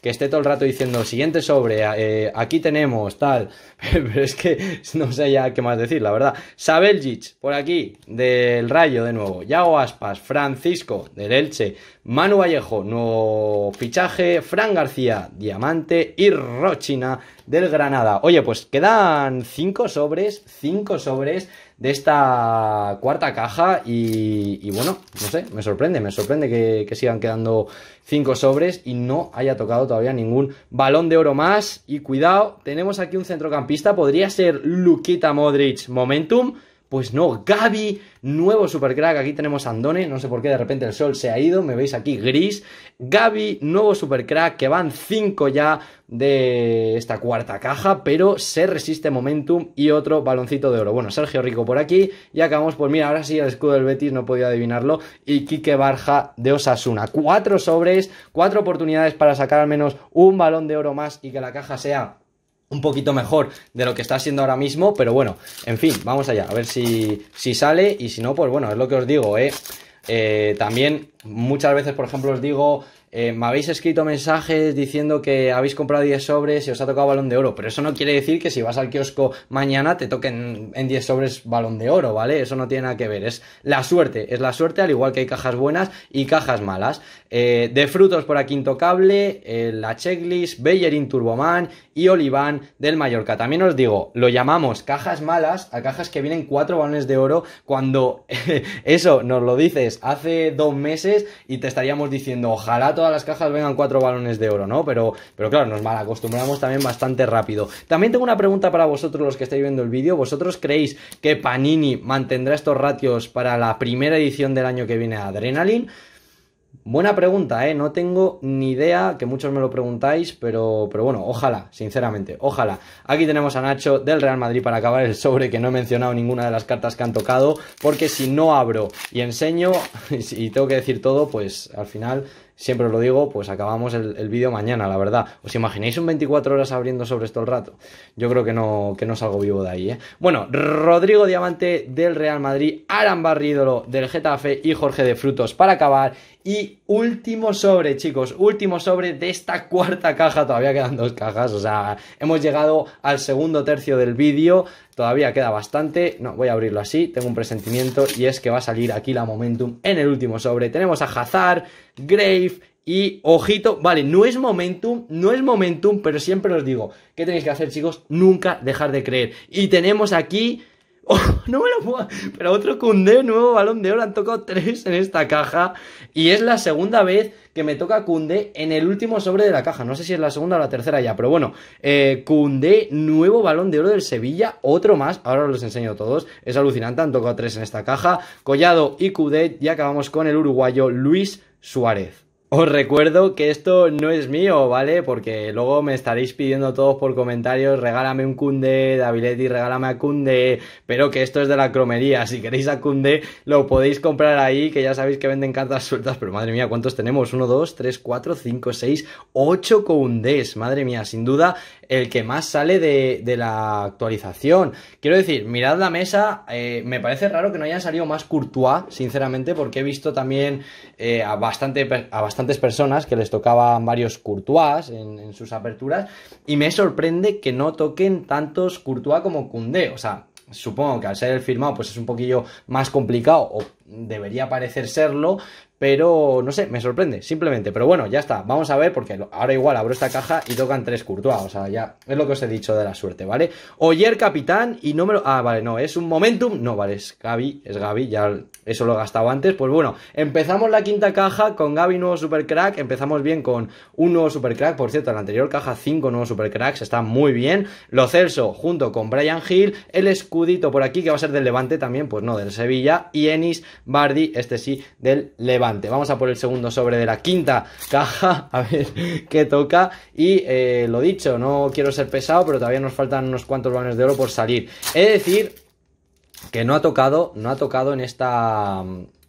que esté todo el rato diciendo, siguiente sobre, eh, aquí tenemos, tal... pero es que no sé ya qué más decir, la verdad. Sabeljic, por aquí, del Rayo de nuevo. Yago Aspas, Francisco, del Elche. Manu Vallejo, nuevo fichaje. Fran García, Diamante. Y Rochina, del Granada. Oye, pues quedan cinco sobres, cinco sobres de esta cuarta caja y, bueno, no sé, me sorprende, me sorprende que, que sigan quedando cinco sobres y no haya tocado todavía ningún balón de oro más. Y cuidado, tenemos aquí un centrocampista, podría ser Luquita Modric Momentum pues no, Gaby, nuevo supercrack. Aquí tenemos Andone. No sé por qué de repente el sol se ha ido. Me veis aquí gris. Gaby, nuevo supercrack. Que van 5 ya de esta cuarta caja. Pero se resiste Momentum y otro baloncito de oro. Bueno, Sergio Rico por aquí. Y acabamos. Pues mira, ahora sí el escudo del Betis. No podía adivinarlo. Y Kike Barja de Osasuna. Cuatro sobres, cuatro oportunidades para sacar al menos un balón de oro más. Y que la caja sea un poquito mejor de lo que está haciendo ahora mismo, pero bueno, en fin, vamos allá, a ver si, si sale y si no, pues bueno, es lo que os digo, Eh, eh también muchas veces, por ejemplo, os digo, eh, me habéis escrito mensajes diciendo que habéis comprado 10 sobres y os ha tocado balón de oro, pero eso no quiere decir que si vas al kiosco mañana te toquen en 10 sobres balón de oro, ¿vale? Eso no tiene nada que ver, es la suerte, es la suerte, al igual que hay cajas buenas y cajas malas. Eh, de frutos por aquí Intocable, eh, la checklist, Bellerin Turboman y Oliván del Mallorca. También os digo, lo llamamos cajas malas a cajas que vienen 4 balones de oro cuando eso nos lo dices hace dos meses y te estaríamos diciendo, ojalá todo las cajas vengan cuatro balones de oro, ¿no? Pero, pero claro, nos mal acostumbramos también bastante rápido. También tengo una pregunta para vosotros, los que estáis viendo el vídeo. ¿Vosotros creéis que Panini mantendrá estos ratios para la primera edición del año que viene a Adrenaline? Buena pregunta, ¿eh? No tengo ni idea, que muchos me lo preguntáis, pero, pero bueno, ojalá, sinceramente, ojalá. Aquí tenemos a Nacho del Real Madrid para acabar el sobre, que no he mencionado ninguna de las cartas que han tocado, porque si no abro y enseño y tengo que decir todo, pues al final siempre os lo digo, pues acabamos el, vídeo mañana, la verdad. ¿Os imagináis un 24 horas abriendo sobre esto el rato? Yo creo que no, que no salgo vivo de ahí, ¿eh? Bueno, Rodrigo Diamante del Real Madrid, Alan Barrídolo del Getafe y Jorge de Frutos para acabar. Y último sobre, chicos, último sobre de esta cuarta caja. Todavía quedan dos cajas, o sea, hemos llegado al segundo tercio del vídeo. Todavía queda bastante. No, voy a abrirlo así. Tengo un presentimiento y es que va a salir aquí la Momentum en el último sobre. Tenemos a Hazard, Grave y ojito, vale, no es momentum, no es momentum, pero siempre os digo, ¿qué tenéis que hacer chicos? Nunca dejar de creer. Y tenemos aquí no me lo puedo... Pero otro Cundé, nuevo balón de oro, han tocado tres en esta caja. Y es la segunda vez que me toca Cundé en el último sobre de la caja. No sé si es la segunda o la tercera ya, pero bueno. Eh, nuevo balón de oro del Sevilla, otro más. Ahora os los enseño a todos. Es alucinante, han tocado tres en esta caja. Collado y Cudet. Y acabamos con el uruguayo Luis Suárez. Os recuerdo que esto no es mío, ¿vale? Porque luego me estaréis pidiendo todos por comentarios, regálame un Cunde, Daviletti, regálame a Cunde, pero que esto es de la cromería. Si queréis a Cunde, lo podéis comprar ahí, que ya sabéis que venden cartas sueltas, pero madre mía, ¿cuántos tenemos? 1, 2, 3, 4, 5, 6, 8 Cundés. Madre mía, sin duda el que más sale de, la actualización. Quiero decir, mirad la mesa, eh, me parece raro que no haya salido más Courtois, sinceramente, porque he visto también bastante... Eh, a bastante bastantes personas que les tocaban varios Courtois en, sus aperturas y me sorprende que no toquen tantos Courtois como Cundé. O sea, supongo que al ser el firmado pues es un poquillo más complicado o debería parecer serlo, pero no sé, me sorprende, simplemente. Pero bueno, ya está. Vamos a ver, porque ahora igual abro esta caja y tocan tres Courtois. O sea, ya es lo que os he dicho de la suerte, ¿vale? Oyer capitán y número. Ah, vale, no, es un momentum. No, vale, es Gaby, es Gaby, ya eso lo he gastado antes. Pues bueno, empezamos la quinta caja con Gaby nuevo supercrack. Empezamos bien con un nuevo supercrack. Por cierto, la anterior caja, cinco nuevos supercracks. Está muy bien. Lo Celso junto con Brian Hill. El escudito por aquí, que va a ser del Levante también, pues no, del Sevilla. Y Enis Bardi, este sí, del Levante. Vamos a por el segundo sobre de la quinta caja, a ver qué toca. Y eh, lo dicho, no quiero ser pesado, pero todavía nos faltan unos cuantos balones de oro por salir. He de decir que no ha tocado, no ha tocado en esta,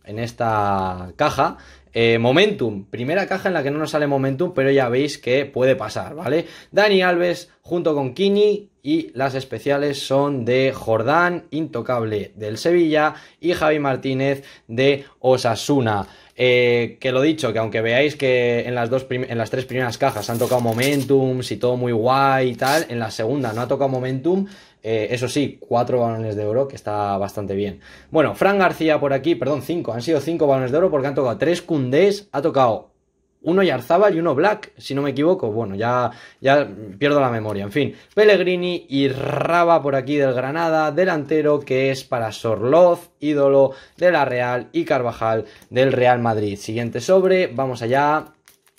en esta caja. Eh, momentum, primera caja en la que no nos sale Momentum, pero ya veis que puede pasar, ¿vale? Dani Alves junto con Kini y las especiales son de Jordán, intocable del Sevilla, y Javi Martínez de Osasuna. Eh, que lo dicho, que aunque veáis que en las, dos en las tres primeras cajas han tocado Momentum y todo muy guay y tal, en la segunda no ha tocado Momentum, eh, eso sí, cuatro balones de oro, que está bastante bien. Bueno, Fran García por aquí, perdón, cinco, han sido cinco balones de oro porque han tocado tres Cundés, ha tocado uno Yarzábal y uno Black, si no me equivoco. Bueno, ya, ya pierdo la memoria. En fin, Pellegrini y Raba por aquí del Granada, delantero que es para Sorloz, ídolo de la Real y Carvajal del Real Madrid. Siguiente sobre, vamos allá.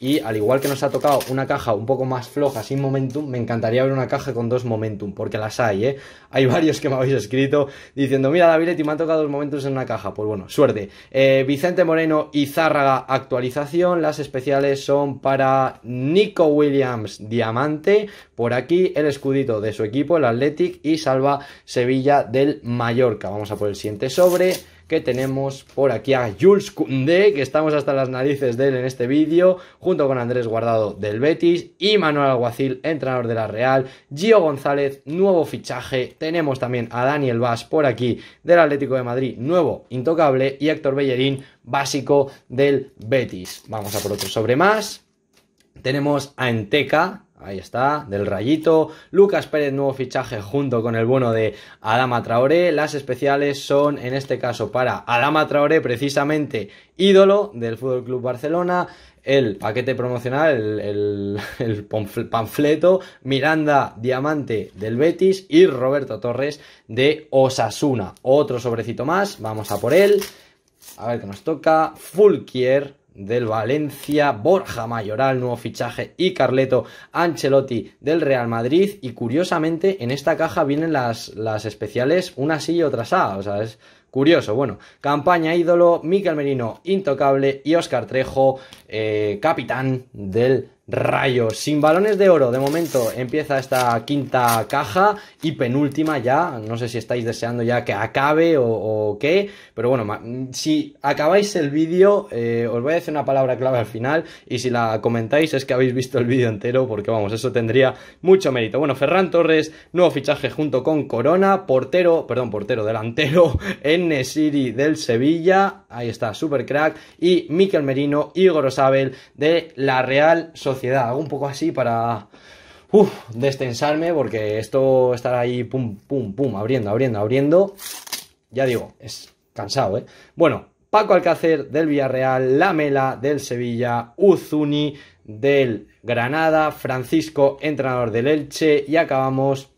Y al igual que nos ha tocado una caja un poco más floja, sin momentum, me encantaría ver una caja con dos momentum, porque las hay, ¿eh? Hay varios que me habéis escrito diciendo, mira David, y me han tocado dos momentos en una caja. Pues bueno, suerte. Eh, Vicente Moreno y Zárraga, actualización. Las especiales son para Nico Williams, diamante. Por aquí el escudito de su equipo, el Athletic, y salva Sevilla del Mallorca. Vamos a por el siguiente sobre que tenemos por aquí a Jules Koundé, que estamos hasta las narices de él en este vídeo, junto con Andrés Guardado del Betis y Manuel Alguacil, entrenador de la Real, Gio González, nuevo fichaje, tenemos también a Daniel Vaz por aquí del Atlético de Madrid, nuevo intocable, y Héctor Bellerín, básico del Betis. Vamos a por otro sobre más. Tenemos a Enteca, Ahí está, del rayito. Lucas Pérez, nuevo fichaje junto con el bueno de Adama Traoré. Las especiales son, en este caso, para Adama Traoré, precisamente ídolo del Fútbol Club Barcelona. El paquete promocional, el, panfleto. Miranda Diamante del Betis y Roberto Torres de Osasuna. Otro sobrecito más, vamos a por él. A ver qué nos toca. Fulquier del Valencia, Borja Mayoral, nuevo fichaje, y Carleto Ancelotti del Real Madrid. Y curiosamente, en esta caja vienen las, las especiales, unas sí y otras A. O sea, es curioso. Bueno, campaña ídolo, Mikel Merino, intocable, y Oscar Trejo, eh, capitán del Rayos, sin balones de oro, de momento empieza esta quinta caja y penúltima ya, no sé si estáis deseando ya que acabe o, qué, pero bueno, si acabáis el vídeo, eh, os voy a decir una palabra clave al final y si la comentáis es que habéis visto el vídeo entero porque vamos, eso tendría mucho mérito. Bueno, Ferran Torres, nuevo fichaje junto con Corona, portero, perdón, portero, delantero en del Sevilla, ahí está, crack y Miquel Merino, Igor Osabel de la Real Sociedad. Hago un poco así para uf, destensarme porque esto estará ahí pum, pum, pum, abriendo, abriendo, abriendo. Ya digo, es cansado, ¿eh? Bueno, Paco Alcácer del Villarreal, Lamela del Sevilla, Uzuni del Granada, Francisco, entrenador del Elche, y acabamos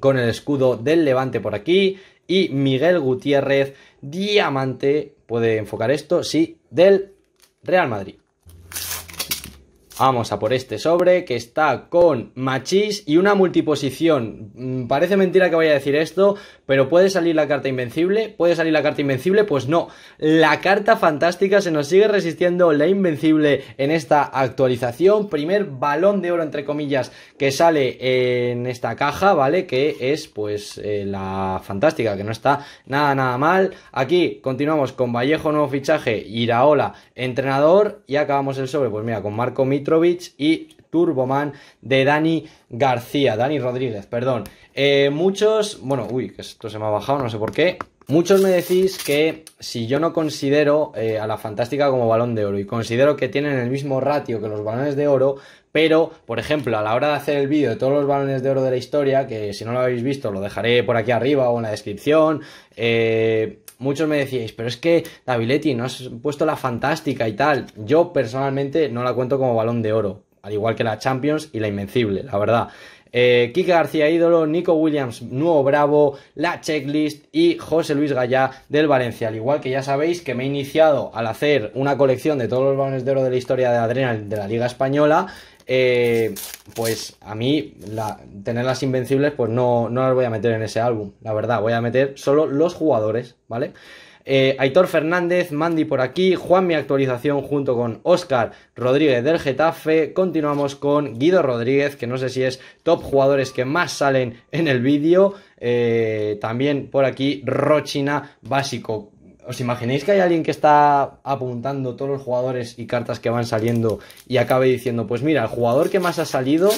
con el escudo del Levante por aquí, y Miguel Gutiérrez, diamante puede enfocar esto, sí, del Real Madrid. Vamos a por este sobre que está con Machís y una multiposición. Mm, parece mentira que vaya a decir esto, pero ¿puede salir la carta invencible? ¿Puede salir la carta invencible? Pues no. La carta fantástica se nos sigue resistiendo la invencible en esta actualización. Primer balón de oro, entre comillas, que sale en esta caja, ¿vale? Que es pues eh, la fantástica, que no está nada, nada mal. Aquí continuamos con Vallejo, nuevo fichaje, Iraola, entrenador. Y acabamos el sobre, pues mira, con Marco Mitrovic y Turboman de Dani García, Dani Rodríguez, perdón. Eh, muchos, bueno, uy, que esto se me ha bajado, no sé por qué. Muchos me decís que si yo no considero eh, a la Fantástica como balón de oro y considero que tienen el mismo ratio que los balones de oro, pero, por ejemplo, a la hora de hacer el vídeo de todos los balones de oro de la historia, que si no lo habéis visto lo dejaré por aquí arriba o en la descripción, eh, muchos me decíais, pero es que Daviletti no has puesto la Fantástica y tal. Yo personalmente no la cuento como balón de oro, al igual que la Champions y la Invencible, la verdad. Eh, Kike García Ídolo, Nico Williams, Nuevo Bravo, La Checklist y José Luis Gallá del Valencia. Al igual que ya sabéis que me he iniciado al hacer una colección de todos los balones de oro de la historia de Adrenal de la Liga Española. Eh, pues a mí tener las invencibles pues no, no las voy a meter en ese álbum, la verdad, voy a meter solo los jugadores, ¿vale? Eh, Aitor Fernández, Mandy por aquí, Juan mi actualización junto con Oscar Rodríguez del Getafe. Continuamos con Guido Rodríguez, que no sé si es top jugadores que más salen en el vídeo. Eh, también por aquí Rochina Básico. ¿Os imagináis que hay alguien que está apuntando todos los jugadores y cartas que van saliendo y acabe diciendo, pues mira, el jugador que más ha salido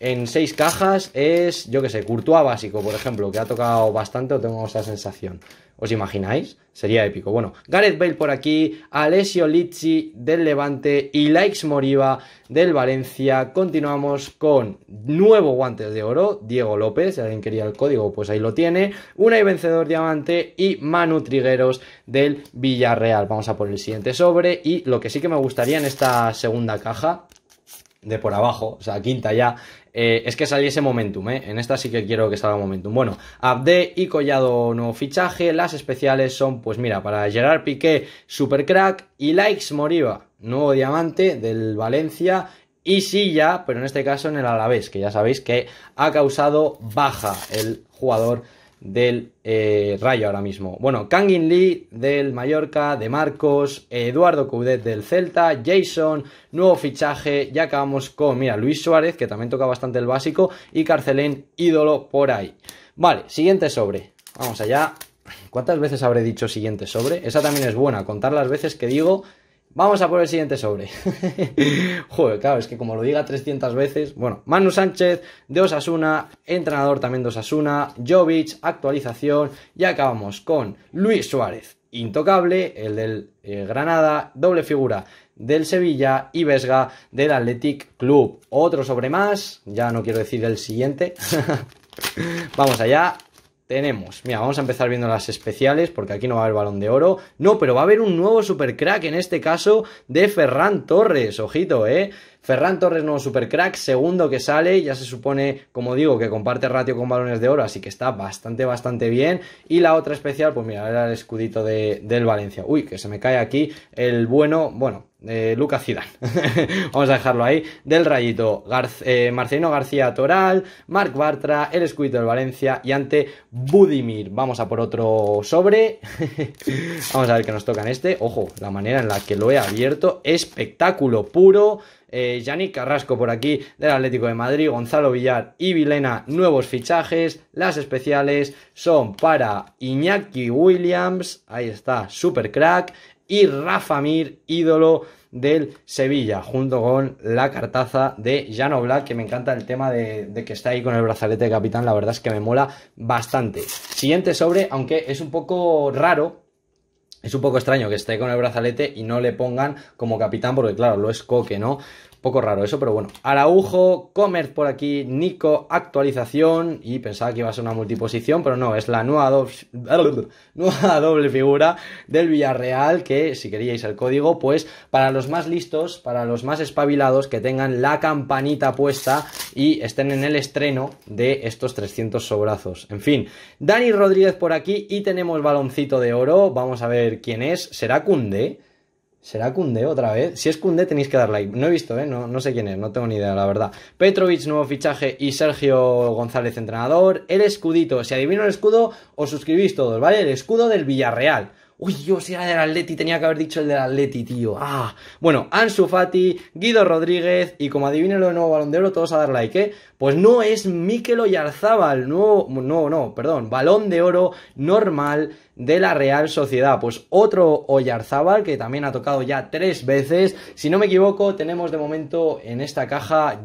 en seis cajas es, yo que sé, Courtois básico, por ejemplo, que ha tocado bastante o tengo esa sensación. ¿Os imagináis? Sería épico. Bueno, Gareth Bale por aquí, Alessio Lizzi del Levante y likes Moriva del Valencia. Continuamos con nuevo guantes de oro, Diego López, si alguien quería el código, pues ahí lo tiene. Una y vencedor diamante y Manu Trigueros del Villarreal. Vamos a poner el siguiente sobre y lo que sí que me gustaría en esta segunda caja, de por abajo, o sea, quinta ya, eh, es que saliese momentum, ¿eh? En esta sí que quiero que salga momentum. Bueno, Abde y Collado nuevo fichaje, las especiales son, pues mira, para Gerard Piqué, supercrack, y Likes Moriva, nuevo diamante del Valencia, y Silla, pero en este caso en el Alavés, que ya sabéis que ha causado baja el jugador del eh, Rayo ahora mismo. Bueno, Kangin Lee del Mallorca, de Marcos, Eduardo Coudet del Celta, Jason, nuevo fichaje, ya acabamos con, mira, Luis Suárez, que también toca bastante el básico, y Carcelén, ídolo por ahí. Vale, siguiente sobre. Vamos allá. ¿Cuántas veces habré dicho siguiente sobre? Esa también es buena, contar las veces que digo Vamos a por el siguiente sobre. Joder, claro, es que como lo diga 300 veces. Bueno, Manu Sánchez de Osasuna, entrenador también de Osasuna, Jovic, actualización. Y acabamos con Luis Suárez, intocable, el del eh, Granada, doble figura del Sevilla y Vesga del Athletic Club. Otro sobre más, ya no quiero decir el siguiente. Vamos allá, tenemos, mira, vamos a empezar viendo las especiales porque aquí no va a haber balón de oro. No, pero va a haber un nuevo supercrack en este caso de Ferran Torres, ojito, ¿eh? Ferran Torres, nuevo supercrack, segundo que sale, ya se supone, como digo, que comparte ratio con balones de oro, así que está bastante, bastante bien. Y la otra especial, pues mira, era el escudito del Valencia. Uy, que se me cae aquí el bueno, bueno, eh, Lucas Zidane, vamos a dejarlo ahí, del Rayito, Gar eh, Marcelino García Toral, Marc Bartra, el escudito del Valencia y ante Budimir. Vamos a por otro sobre, vamos a ver qué nos toca en este. Ojo, la manera en la que lo he abierto, espectáculo puro eh, Yannick Carrasco por aquí del Atlético de Madrid, Gonzalo Villar y Vilena, nuevos fichajes. Las especiales son para Iñaki Williams, ahí está, super crack, y Rafa Mir, ídolo del Sevilla, junto con la cartaza de Jan Black, que me encanta el tema de, de, que está ahí con el brazalete de capitán, la verdad es que me mola bastante. Siguiente sobre, aunque es un poco raro, es un poco extraño que esté con el brazalete y no le pongan como capitán, porque claro, lo es Coque, ¿no? Poco raro eso, pero bueno. Araujo, Comer por aquí, Nico, actualización. Y pensaba que iba a ser una multiposición, pero no, es la nueva doble, doble figura del Villarreal. Que si queríais el código, pues para los más listos, para los más espabilados, que tengan la campanita puesta y estén en el estreno de estos 300 sobrazos. En fin, Dani Rodríguez por aquí y tenemos baloncito de oro. Vamos a ver quién es. ¿Será Cunde? ¿Será Cunde otra vez? Si es Cunde tenéis que dar like. No he visto, ¿eh? No, no, sé quién es, no tengo ni idea, la verdad. Petrovic, nuevo fichaje y Sergio González, entrenador. El escudito. Si adivino el escudo, os suscribís todos, ¿vale? El escudo del Villarreal. Uy, yo si era del Atleti, tenía que haber dicho el del Atleti, tío. Ah, bueno, Ansu Fati, Guido Rodríguez y como adivinen lo de nuevo balón de oro, todos a dar like, ¿eh? Pues no es Mikel Oyarzábal, nuevo, no, no, perdón, balón de oro normal de la Real Sociedad. Pues otro Oyarzábal que también ha tocado ya tres veces. Si no me equivoco, tenemos de momento en esta caja,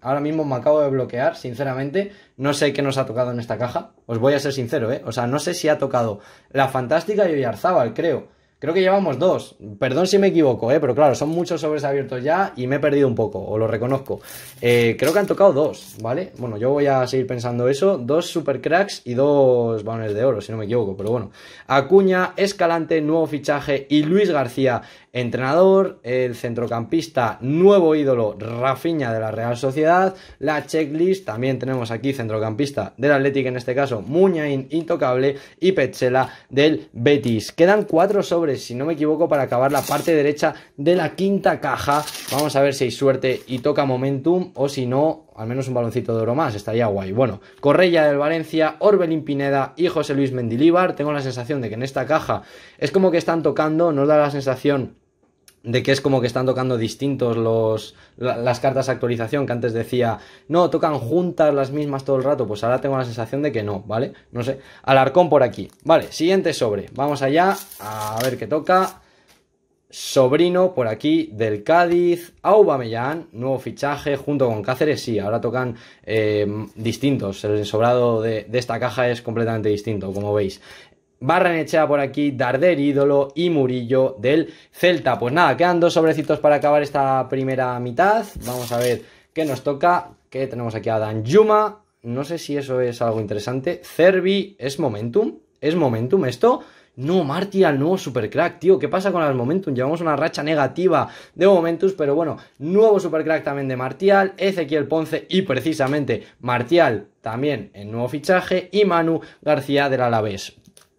ahora mismo me acabo de bloquear, sinceramente, no sé qué nos ha tocado en esta caja. Os voy a ser sincero, ¿eh? O sea, no sé si ha tocado la Fantástica y Oyarzábal, creo. Creo que llevamos dos. Perdón si me equivoco, ¿eh? pero claro, son muchos sobres abiertos ya y me he perdido un poco, os lo reconozco. Eh, creo que han tocado dos, ¿vale? Bueno, yo voy a seguir pensando eso. Dos supercracks y dos balones de oro, si no me equivoco, pero bueno. Acuña, Escalante, nuevo fichaje y Luis García entrenador, el centrocampista nuevo ídolo Rafiña de la Real Sociedad, la checklist, también tenemos aquí centrocampista del Atlético en este caso, Muñain intocable y Petzela del Betis. Quedan cuatro sobres, si no me equivoco, para acabar la parte derecha de la quinta caja. Vamos a ver si hay suerte y toca momentum o si no, al menos un baloncito de oro más, estaría guay. Bueno, Correia del Valencia, Orbelín Pineda y José Luis Mendilíbar. Tengo la sensación de que en esta caja es como que están tocando, nos da la sensación de que es como que están tocando distintos las cartas de actualización, que antes decía, no, tocan juntas las mismas todo el rato, pues ahora tengo la sensación de que no, ¿vale? No sé, Alarcón por aquí. Vale, siguiente sobre, vamos allá, a ver qué toca. Sobrino por aquí del Cádiz, Aubameyang, nuevo fichaje junto con Cáceres, sí, ahora tocan eh, distintos, el sobrado de, esta caja es completamente distinto, como veis hecha por aquí, Darder Ídolo y Murillo del Celta. Pues nada, quedan dos sobrecitos para acabar esta primera mitad. Vamos a ver qué nos toca. Que tenemos aquí a Dan Yuma. No sé si eso es algo interesante. Cervi, ¿es Momentum? ¿Es Momentum esto? No, Martial, nuevo supercrack, tío. ¿Qué pasa con el Momentum? Llevamos una racha negativa de Momentus, pero bueno, nuevo supercrack también de Martial, Ezequiel Ponce y precisamente Martial también en nuevo fichaje y Manu García del Alavés.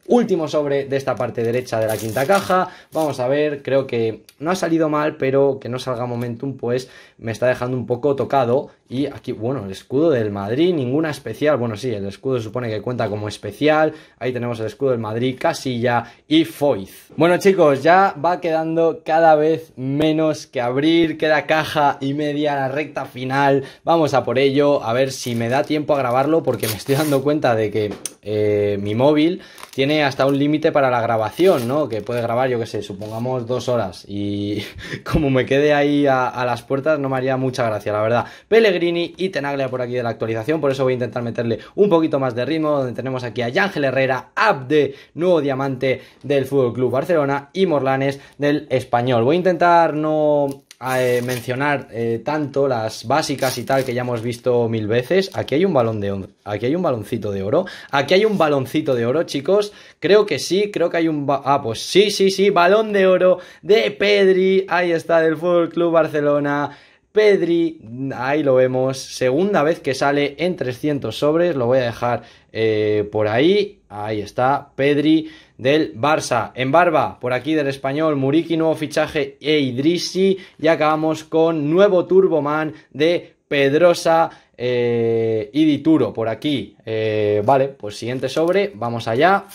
Último sobre de esta parte derecha de la quinta caja. Vamos a ver, creo que no ha salido mal, pero que no salga Momentum, pues me está dejando un poco tocado. Y aquí, bueno, el escudo del Madrid, ninguna especial. Bueno, sí, el escudo supone que cuenta como especial. Ahí tenemos el escudo del Madrid, Casilla y Foiz. Bueno, chicos, ya va quedando cada vez menos que abrir. Queda caja y media, la recta final. Vamos a por ello, a ver si me da tiempo a grabarlo, porque me estoy dando cuenta de que eh, mi móvil tiene hasta un límite para la grabación, ¿no? Que puede grabar, yo qué sé, supongamos dos horas. Y como me quede ahí a, las puertas, no me haría mucha gracia, la verdad. Pellegrini y Tenaglia por aquí de la actualización, por eso voy a intentar meterle un poquito más de ritmo, donde tenemos aquí a Ángel Herrera, Abde, nuevo diamante del Fútbol Club Barcelona, y Morlanes del Español. Voy a intentar no eh, mencionar eh, tanto las básicas y tal que ya hemos visto mil veces. Aquí hay un balón de aquí hay un baloncito de oro. Aquí hay un baloncito de oro, chicos. Creo que sí, creo que hay un ah, pues sí, sí, sí, balón de oro de Pedri. Ahí está del Fútbol Club Barcelona. Pedri, ahí lo vemos, segunda vez que sale en 300 sobres, lo voy a dejar eh, por ahí, ahí está, Pedri, del Barça. En barba, por aquí del español, Muriqui, nuevo fichaje e Idrisi. Y acabamos con nuevo Turboman de Pedrosa y eh, Dituro por aquí. Eh, vale, pues siguiente sobre, vamos allá.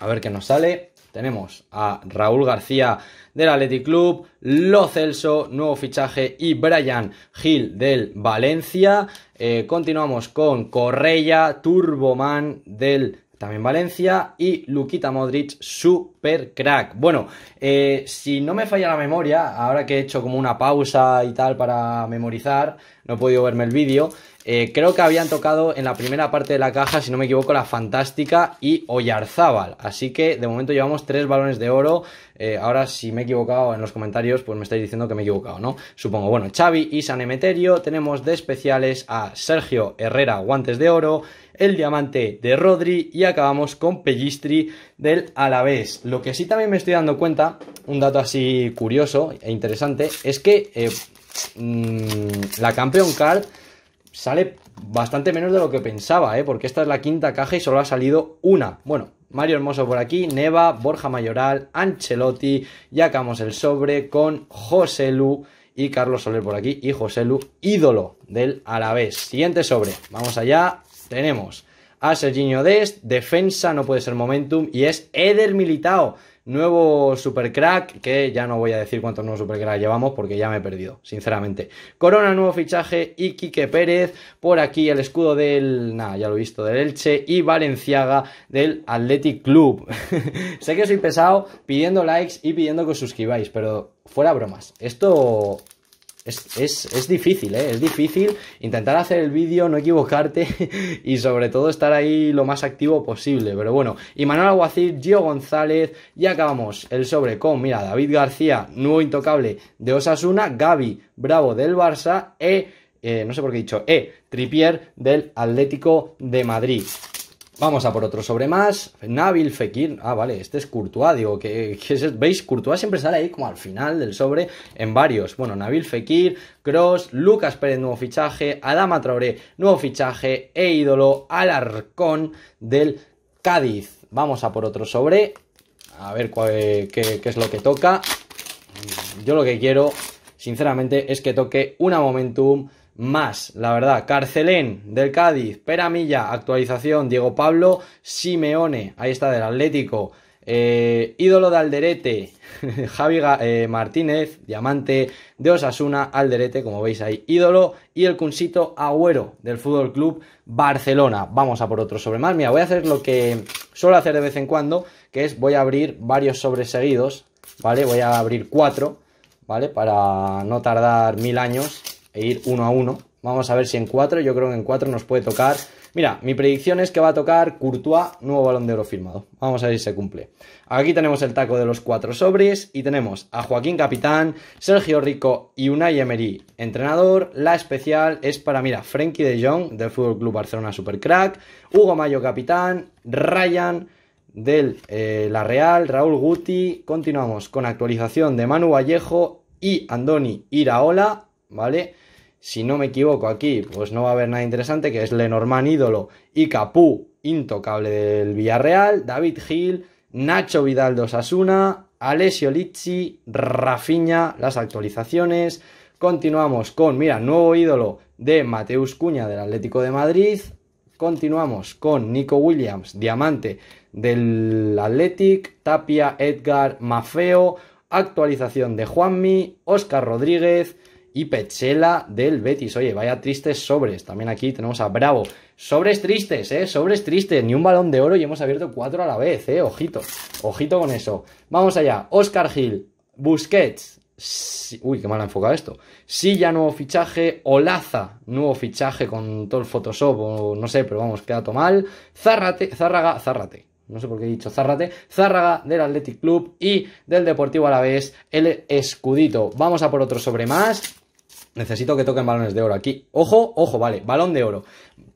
A ver qué nos sale. Tenemos a Raúl García del Athletic Club, Lo Celso, nuevo fichaje, y Brian Gil del Valencia. Eh, continuamos con Correia, Turboman del también Valencia y Luquita Modric, super crack. Bueno, eh, si no me falla la memoria, ahora que he hecho como una pausa y tal para memorizar, no he podido verme el vídeo, eh, creo que habían tocado en la primera parte de la caja, si no me equivoco, la Fantástica y Oyarzábal. Así que de momento llevamos tres balones de oro. Eh, ahora si me he equivocado en los comentarios, pues me estáis diciendo que me he equivocado, ¿no? Supongo. Bueno, Xavi y San Emeterio, tenemos de especiales a Sergio Herrera, guantes de oro el diamante de Rodri y acabamos con Pellistri del Alavés. Lo que sí también me estoy dando cuenta, un dato así curioso e interesante, es que eh, mm, la campeón Card sale bastante menos de lo que pensaba, ¿eh? porque esta es la quinta caja y solo ha salido una. Bueno, Mario Hermoso por aquí, Neva, Borja Mayoral, Ancelotti, Y acabamos el sobre con José Lu y Carlos Soler por aquí y José Lu, ídolo del Alavés. Siguiente sobre, vamos allá, tenemos a Serginho Dest, defensa, no puede ser Momentum, y es Eder Militao, nuevo supercrack, que ya no voy a decir cuántos nuevos supercracks llevamos porque ya me he perdido, sinceramente. Corona, nuevo fichaje, y Pérez, por aquí el escudo del, nada, ya lo he visto, del Elche, y Valenciaga del Athletic Club. sé que soy pesado pidiendo likes y pidiendo que os suscribáis, pero fuera bromas, esto es, difícil, ¿eh? Es difícil intentar hacer el vídeo, no equivocarte y sobre todo estar ahí lo más activo posible. Pero bueno, y Manuel Alguacil, Gio González, y acabamos el sobre con, mira, David García, nuevo intocable de Osasuna, Gaby Bravo del Barça e... Eh, no sé por qué he dicho, E, Tripier del Atlético de Madrid. Vamos a por otro sobre más. Nabil Fekir. Ah, vale, este es Courtois. Digo, que, veis, Courtois siempre sale ahí como al final del sobre en varios. Bueno, Nabil Fekir, Cross, Lucas Pérez, nuevo fichaje, Adama Traoré, nuevo fichaje, e ídolo Alarcón del Cádiz. Vamos a por otro sobre. A ver qué es lo que toca. Yo lo que quiero, sinceramente, es que toque una Momentum más, la verdad. Carcelén del Cádiz, Peramilla, actualización, Diego Pablo, Simeone, ahí está del Atlético. Eh, ídolo de Alderete, Javi eh, Martínez, diamante de Osasuna, Alderete, como veis ahí, ídolo, y el cuncito Agüero del Fútbol Club Barcelona. Vamos a por otro sobre más. Mira, voy a hacer lo que suelo hacer de vez en cuando, que es voy a abrir varios sobres seguidos, ¿vale? Voy a abrir cuatro, ¿vale? Para no tardar mil años e ir uno a uno. Vamos a ver si en cuatro, yo creo que en cuatro nos puede tocar. Mira, mi predicción es que va a tocar Courtois, nuevo balón de oro firmado. Vamos a ver si se cumple. Aquí tenemos el taco de los cuatro sobres y tenemos a Joaquín Capitán, Sergio Rico y Unai Emery, entrenador. La especial es para, mira, Frenkie de Jong del FC Club Barcelona Supercrack, Hugo Mayo Capitán, Ryan del eh, La Real, Raúl Guti. Continuamos con actualización de Manu Vallejo y Andoni Iraola, ¿vale? si no me equivoco aquí, pues no va a haber nada interesante, que es Lenormand ídolo y Capú intocable del Villarreal, David Gil, Nacho Vidal Sasuna, Alessio Lizzi, Rafinha, las actualizaciones. Continuamos con, mira, nuevo ídolo de Mateus Cuña del Atlético de Madrid. Continuamos con Nico Williams, diamante del Athletic, Tapia, Edgar, Mafeo, actualización de Juanmi, Oscar Rodríguez, y Pechela del Betis. Oye, vaya tristes sobres. También aquí tenemos a Bravo. Sobres tristes, ¿eh? Sobres tristes. Ni un balón de oro y hemos abierto cuatro a la vez, ¿eh? Ojito. Ojito con eso. Vamos allá. Oscar Gil, Busquets. Uy, qué mal ha enfocado esto. Silla, nuevo fichaje. Olaza, nuevo fichaje con todo el Photoshop. O no sé, pero vamos, queda mal. Zárrate, Zárraga, Zárrate no sé por qué he dicho Zárrate, Zárraga del Athletic Club y del Deportivo a la vez. el escudito. Vamos a por otro sobre más. Necesito que toquen balones de oro aquí. Ojo, ojo, vale, balón de oro.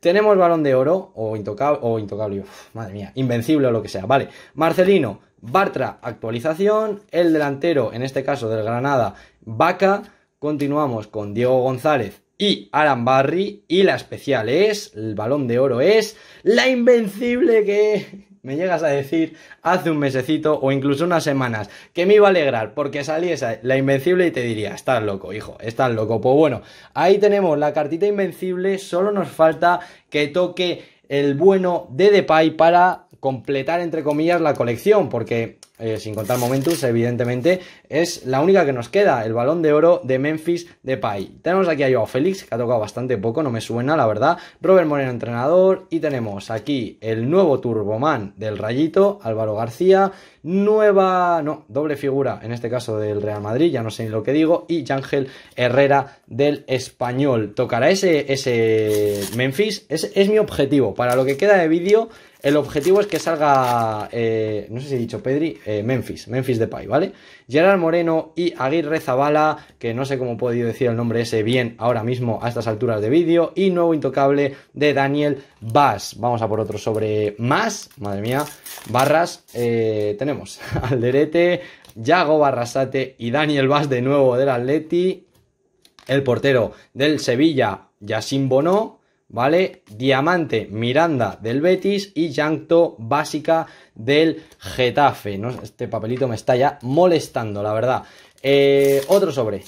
Tenemos balón de oro o intocable, o intocable, madre mía, invencible o lo que sea. Vale, Marcelino, Bartra, actualización. El delantero, en este caso del Granada, Vaca. Continuamos con Diego González y Alan Barry. Y la especial es, el balón de oro es, la invencible que me llegas a decir hace un mesecito o incluso unas semanas que me iba a alegrar porque saliese la Invencible y te diría, estás loco, hijo, estás loco. Pues bueno, ahí tenemos la cartita Invencible, solo nos falta que toque el bueno de Depay para completar, entre comillas, la colección, porque eh, sin contar momentos evidentemente, es la única que nos queda, el balón de oro de Memphis de Pay Tenemos aquí a Joao Félix, que ha tocado bastante poco, no me suena, la verdad. Robert Moreno, entrenador. Y tenemos aquí el nuevo Turboman del Rayito, Álvaro García. Nueva, no, doble figura en este caso del Real Madrid, ya no sé ni lo que digo. Y Ángel Herrera del Español. Tocará ese, ese Memphis, es, es mi objetivo. Para lo que queda de vídeo el objetivo es que salga, eh, no sé si he dicho Pedri, eh, Memphis, Memphis, de Pai, ¿vale? Gerard Moreno y Aguirre Zabala, que no sé cómo he podido decir el nombre ese bien ahora mismo a estas alturas de vídeo, y nuevo intocable de Daniel Bass. Vamos a por otro sobre más, madre mía, barras. Eh, tenemos Alderete, Yago Barrasate y Daniel Bass de nuevo del Atleti. El portero del Sevilla, Yasin Bono, ¿vale? Diamante Miranda del Betis y yangto Básica del Getafe. No, este papelito me está ya molestando, la verdad. Eh, otro sobre.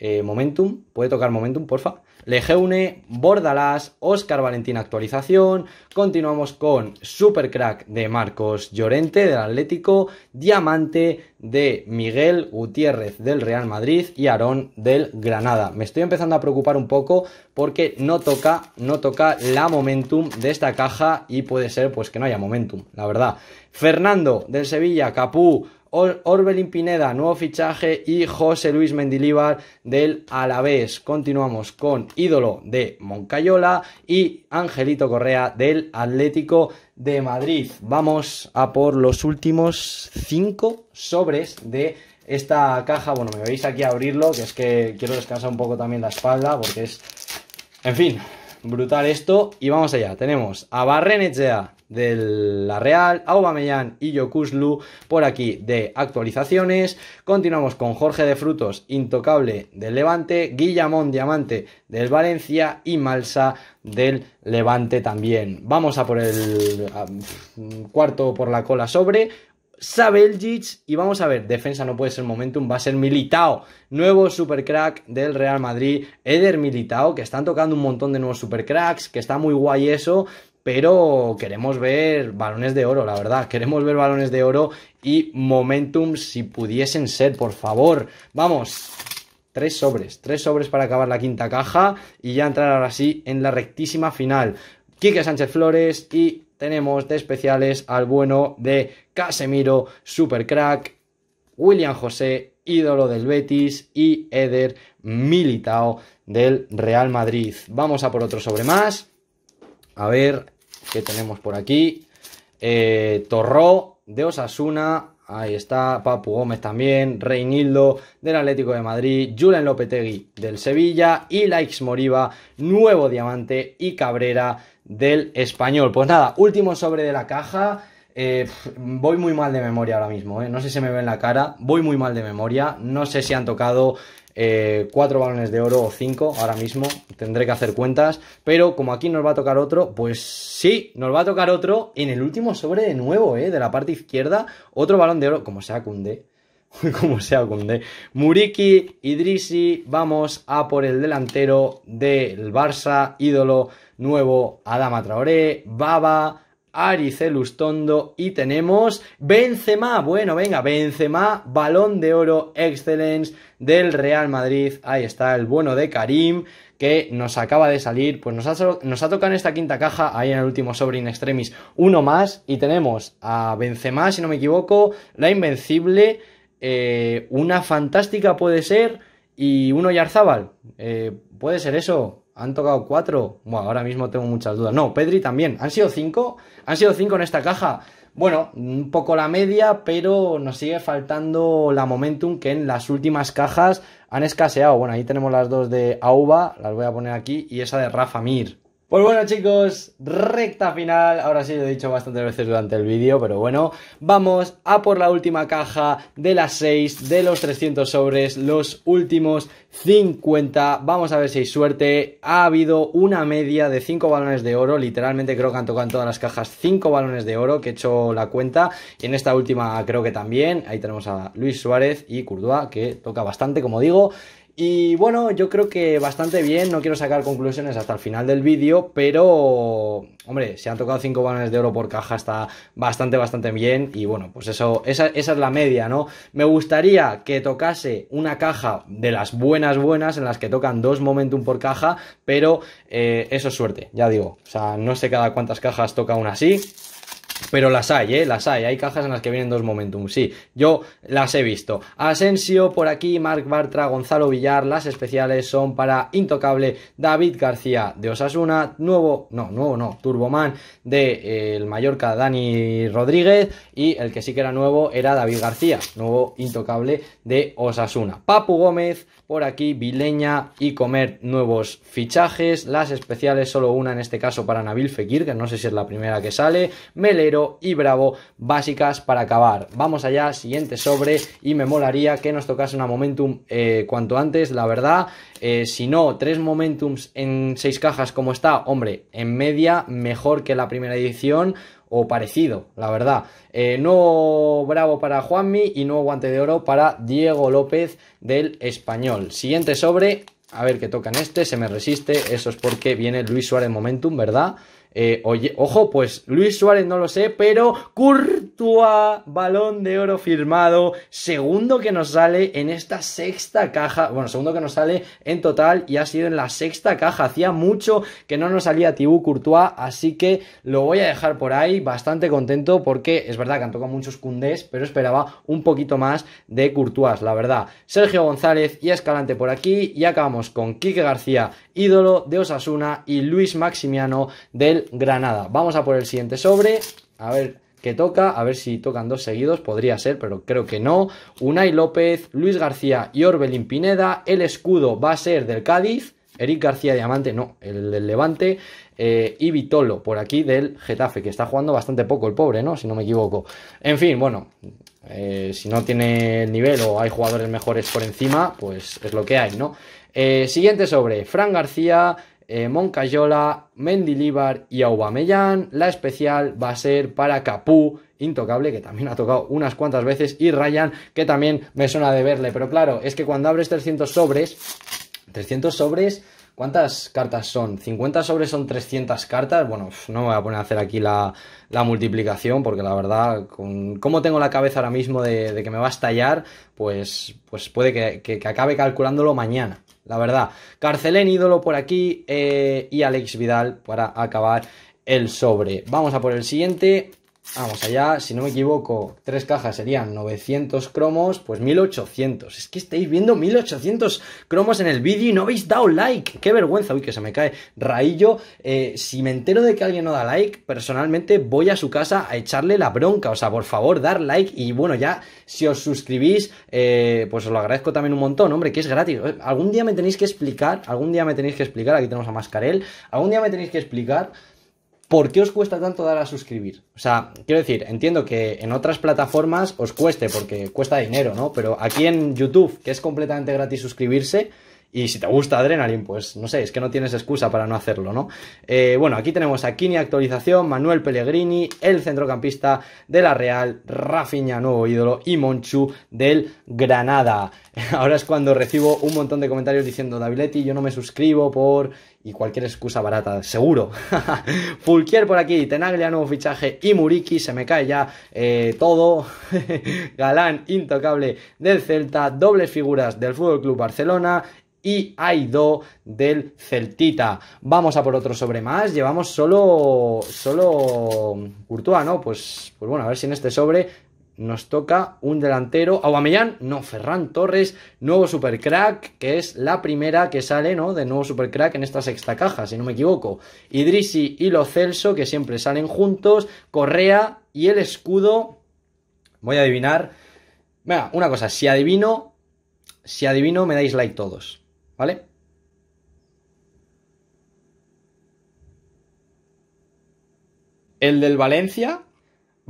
Eh, momentum, puede tocar Momentum, porfa. Lejeune, Bordalás, Oscar Valentín actualización, continuamos con Supercrack de Marcos Llorente del Atlético, Diamante de Miguel Gutiérrez del Real Madrid y Aarón del Granada. Me estoy empezando a preocupar un poco porque no toca, no toca la momentum de esta caja y puede ser pues que no haya momentum, la verdad. Fernando del Sevilla, Capú, Orbelín Pineda, nuevo fichaje, y José Luis Mendilíbar del Alavés. Continuamos con ídolo de Moncayola y Angelito Correa del Atlético de Madrid. Vamos a por los últimos cinco sobres de esta caja. Bueno, me veis aquí a abrirlo, que es que quiero descansar un poco también la espalda, porque es... En fin, brutal esto. Y vamos allá. Tenemos a Barrenechea, de la Real, Aubameyang y Yokuslu por aquí de actualizaciones. Continuamos con Jorge de Frutos, intocable del Levante, Guillamón Diamante del Valencia y Malsa del Levante también. Vamos a por el cuarto por la cola sobre. Sabeljic y vamos a ver, defensa no puede ser momentum, va a ser Militao, nuevo supercrack del Real Madrid, Eder Militao, que están tocando un montón de nuevos supercracks, que está muy guay eso, pero queremos ver balones de oro, la verdad. Queremos ver balones de oro y momentum si pudiesen ser, por favor. Vamos, tres sobres, tres sobres para acabar la quinta caja y ya entrar ahora sí en la rectísima final. Quique Sánchez Flores y tenemos de especiales al bueno de Casemiro, Supercrack, William José, ídolo del Betis y Eder Militao del Real Madrid. Vamos a por otro sobre más. A ver, que tenemos por aquí. Eh, Torró de Osasuna. Ahí está, Papu Gómez también, Reinildo del Atlético de Madrid, Julen Lopetegui del Sevilla y Laix Moriba, nuevo diamante y Cabrera del Español. Pues nada, último sobre de la caja. Eh, voy muy mal de memoria ahora mismo, eh. no sé si se me ve en la cara, voy muy mal de memoria, no sé si han tocado 4 eh, cuatro balones de oro o cinco ahora mismo, tendré que hacer cuentas, pero como aquí nos va a tocar otro, pues sí, nos va a tocar otro en el último sobre de nuevo, eh, de la parte izquierda, otro balón de oro, como sea Kunde, como sea Kunde, Muriki, Idrisi, vamos a por el delantero del Barça, ídolo nuevo, Adama Traoré, Baba... Ari Celustondo y tenemos Benzema, bueno, venga, Benzema, balón de oro, excellence del Real Madrid, ahí está el bueno de Karim, que nos acaba de salir, pues nos ha, tocado en esta quinta caja, ahí en el último sobre in extremis, uno más, y tenemos a Benzema, si no me equivoco, la Invencible, eh, una fantástica puede ser, y uno Yarzábal, eh, puede ser eso, ¿Han tocado cuatro? Bueno, ahora mismo tengo muchas dudas. No, Pedri también. ¿Han sido cinco? ¿Han sido cinco en esta caja? Bueno, un poco la media, pero nos sigue faltando la momentum que en las últimas cajas han escaseado. Bueno, ahí tenemos las dos de Auba, las voy a poner aquí, y esa de Rafa Mir. Pues bueno chicos, recta final, ahora sí lo he dicho bastantes veces durante el vídeo, pero bueno, vamos a por la última caja de las 6, de los 300 sobres, los últimos 50, vamos a ver si hay suerte, ha habido una media de 5 balones de oro, literalmente creo que han tocado en todas las cajas 5 balones de oro, que he hecho la cuenta, en esta última creo que también, ahí tenemos a Luis Suárez y Courtois, que toca bastante como digo, y bueno, yo creo que bastante bien, no quiero sacar conclusiones hasta el final del vídeo, pero hombre, se han tocado 5 balones de oro por caja, está bastante, bastante bien. Y bueno, pues eso, esa, es la media, ¿no? Me gustaría que tocase una caja de las buenas, buenas, en las que tocan dos momentum por caja, pero eh, eso es suerte, ya digo. O sea, no sé cada cuántas cajas toca una así. Pero las hay, ¿eh? Las hay. Hay cajas en las que vienen dos Momentum, sí. Yo las he visto. Asensio por aquí, Mark Bartra, Gonzalo Villar. Las especiales son para Intocable, David García de Osasuna, nuevo, no, nuevo no, Turboman de eh, el Mallorca, Dani Rodríguez. Y el que sí que era nuevo era David García, nuevo Intocable de Osasuna. Papu Gómez por aquí, Vileña y Comer, nuevos fichajes. Las especiales, solo una en este caso para Nabil Fekir, que no sé si es la primera que sale. Mele y Bravo, básicas para acabar. Vamos allá, siguiente sobre y me molaría que nos tocase una momentum eh, cuanto antes, la verdad. Eh, si no, tres momentums en seis cajas como está, hombre, en media mejor que la primera edición o parecido, la verdad. Eh, nuevo bravo para Juanmi y nuevo guante de oro para Diego López del Español. Siguiente sobre, a ver qué tocan este, se me resiste, eso es porque viene Luis Suárez Momentum, ¿verdad? Eh, oye, ojo, pues Luis Suárez no lo sé, pero Curry Courtois, balón de oro firmado, segundo que nos sale en esta sexta caja, bueno, segundo que nos sale en total y ha sido en la sexta caja, hacía mucho que no nos salía Thibaut Courtois, así que lo voy a dejar por ahí, bastante contento porque es verdad que han tocado muchos cundés, pero esperaba un poquito más de Courtois, la verdad. Sergio González y Escalante por aquí y acabamos con Quique García, ídolo de Osasuna y Luis Maximiano del Granada. Vamos a por el siguiente sobre, a ver que toca, a ver si tocan dos seguidos, podría ser, pero creo que no. Unai López, Luis García y Orbelín Pineda. El escudo va a ser del Cádiz. Eric García Diamante, no, el del Levante, y eh, Vitolo, por aquí del Getafe, que está jugando bastante poco el pobre, ¿no? Si no me equivoco. En fin, bueno, eh, si no tiene nivel o hay jugadores mejores por encima, pues es lo que hay, ¿no? Eh, siguiente sobre, Fran García, eh, Moncayola, Mendilibar y Aubameyang. La especial va a ser para Capú, intocable, que también ha tocado unas cuantas veces, y Ryan, que también me suena de verle. Pero claro, es que cuando abres 300 sobres, 300 sobres... ¿Cuántas cartas son? 50 sobres son 300 cartas. Bueno, no me voy a poner a hacer aquí la, la multiplicación porque la verdad, con cómo tengo la cabeza ahora mismo de, que me va a estallar, pues, pues puede que, que acabe calculándolo mañana la verdad. Carcelén ídolo por aquí eh, y Alex Vidal para acabar el sobre. Vamos a por el siguiente. Vamos allá, si no me equivoco, tres cajas serían 900 cromos, pues 1800. Es que estáis viendo 1800 cromos en el vídeo y no habéis dado like. ¡Qué vergüenza! Uy, que se me cae raillo. Eh, si me entero de que alguien no da like, personalmente voy a su casa a echarle la bronca. O sea, por favor, dar like y bueno, ya si os suscribís, eh, pues os lo agradezco también un montón, hombre, que es gratis. Algún día me tenéis que explicar, algún día me tenéis que explicar, aquí tenemos a Mascarel, algún día me tenéis que explicar ¿Por qué os cuesta tanto dar a suscribir? O sea, quiero decir, entiendo que en otras plataformas os cueste porque cuesta dinero, ¿no? Pero aquí en YouTube, que es completamente gratis suscribirse, y si te gusta Adrenaline, pues no sé, es que no tienes excusa para no hacerlo, ¿no? Eh, bueno, aquí tenemos a Kini Actualización, Manuel Pellegrini, el centrocampista de la Real, Rafiña nuevo ídolo, y Monchu del Granada. Ahora es cuando recibo un montón de comentarios diciendo, Daviletti, yo no me suscribo por y cualquier excusa barata, seguro. Fulquier por aquí, Tenaglia, nuevo fichaje y Muriki, se me cae ya eh, todo. Galán, intocable del Celta, dobles figuras del Fútbol Club Barcelona y Aido del Celtita. Vamos a por otro sobre más. Llevamos solo. Solo. Courtois, ¿no? Pues, pues bueno, a ver si en este sobre nos toca un delantero. Aguamellán, no, Ferran Torres, nuevo supercrack, que es la primera que sale, ¿no? De nuevo supercrack en esta sexta caja, si no me equivoco. Idrisi y Lo Celso, que siempre salen juntos. Correa y el escudo. Voy a adivinar. una cosa, si adivino, si adivino me dais like todos, ¿vale? El del Valencia,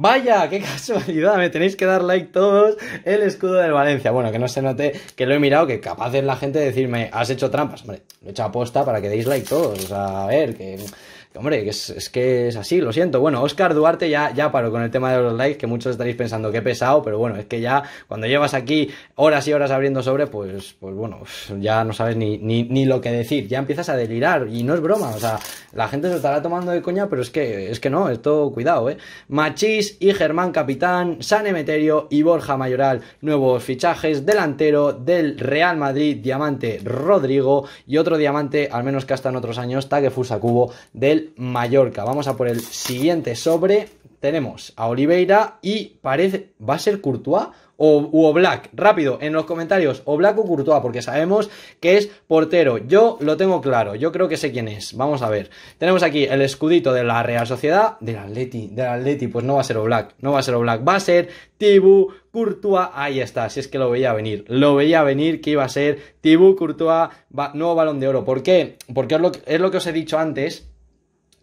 Vaya, qué casualidad, me tenéis que dar like todos el escudo del Valencia. Bueno, que no se note que lo he mirado, que capaz es la gente de decirme, has hecho trampas. Hombre, lo he hecho aposta para que deis like todos. a ver, que Hombre, es, que es así, lo siento. Bueno, Oscar Duarte ya, ya paró con el tema de los likes, que muchos estaréis pensando que pesado, pero bueno, es que ya cuando llevas aquí horas y horas abriendo sobre, pues, pues bueno, ya no sabes ni, ni, lo que decir, ya empiezas a delirar, y no es broma, o sea, la gente se estará tomando de coña, pero es que, es que no, esto, cuidado, eh. Machís y Germán Capitán, San Emeterio y Borja Mayoral, nuevos fichajes, delantero del Real Madrid, diamante Rodrigo, y otro diamante, al menos que hasta en otros años, Takefusa Cubo, del Mallorca. Vamos a por el siguiente sobre. Tenemos a Oliveira y parece... ¿Va a ser Courtois o, Oblak, Black. Rápido, en los comentarios, o Black o Courtois, porque sabemos que es portero. Yo lo tengo claro, yo creo que sé quién es. Vamos a ver. Tenemos aquí el escudito de la Real Sociedad, del Atleti, del Atleti, pues no va a ser Black, no va a ser Black, va a ser Tibu Courtois, ahí está, si es que lo veía venir, lo veía venir que iba a ser Tibu Courtois, nuevo balón de oro. ¿Por qué? Porque es lo, es lo que os he dicho antes,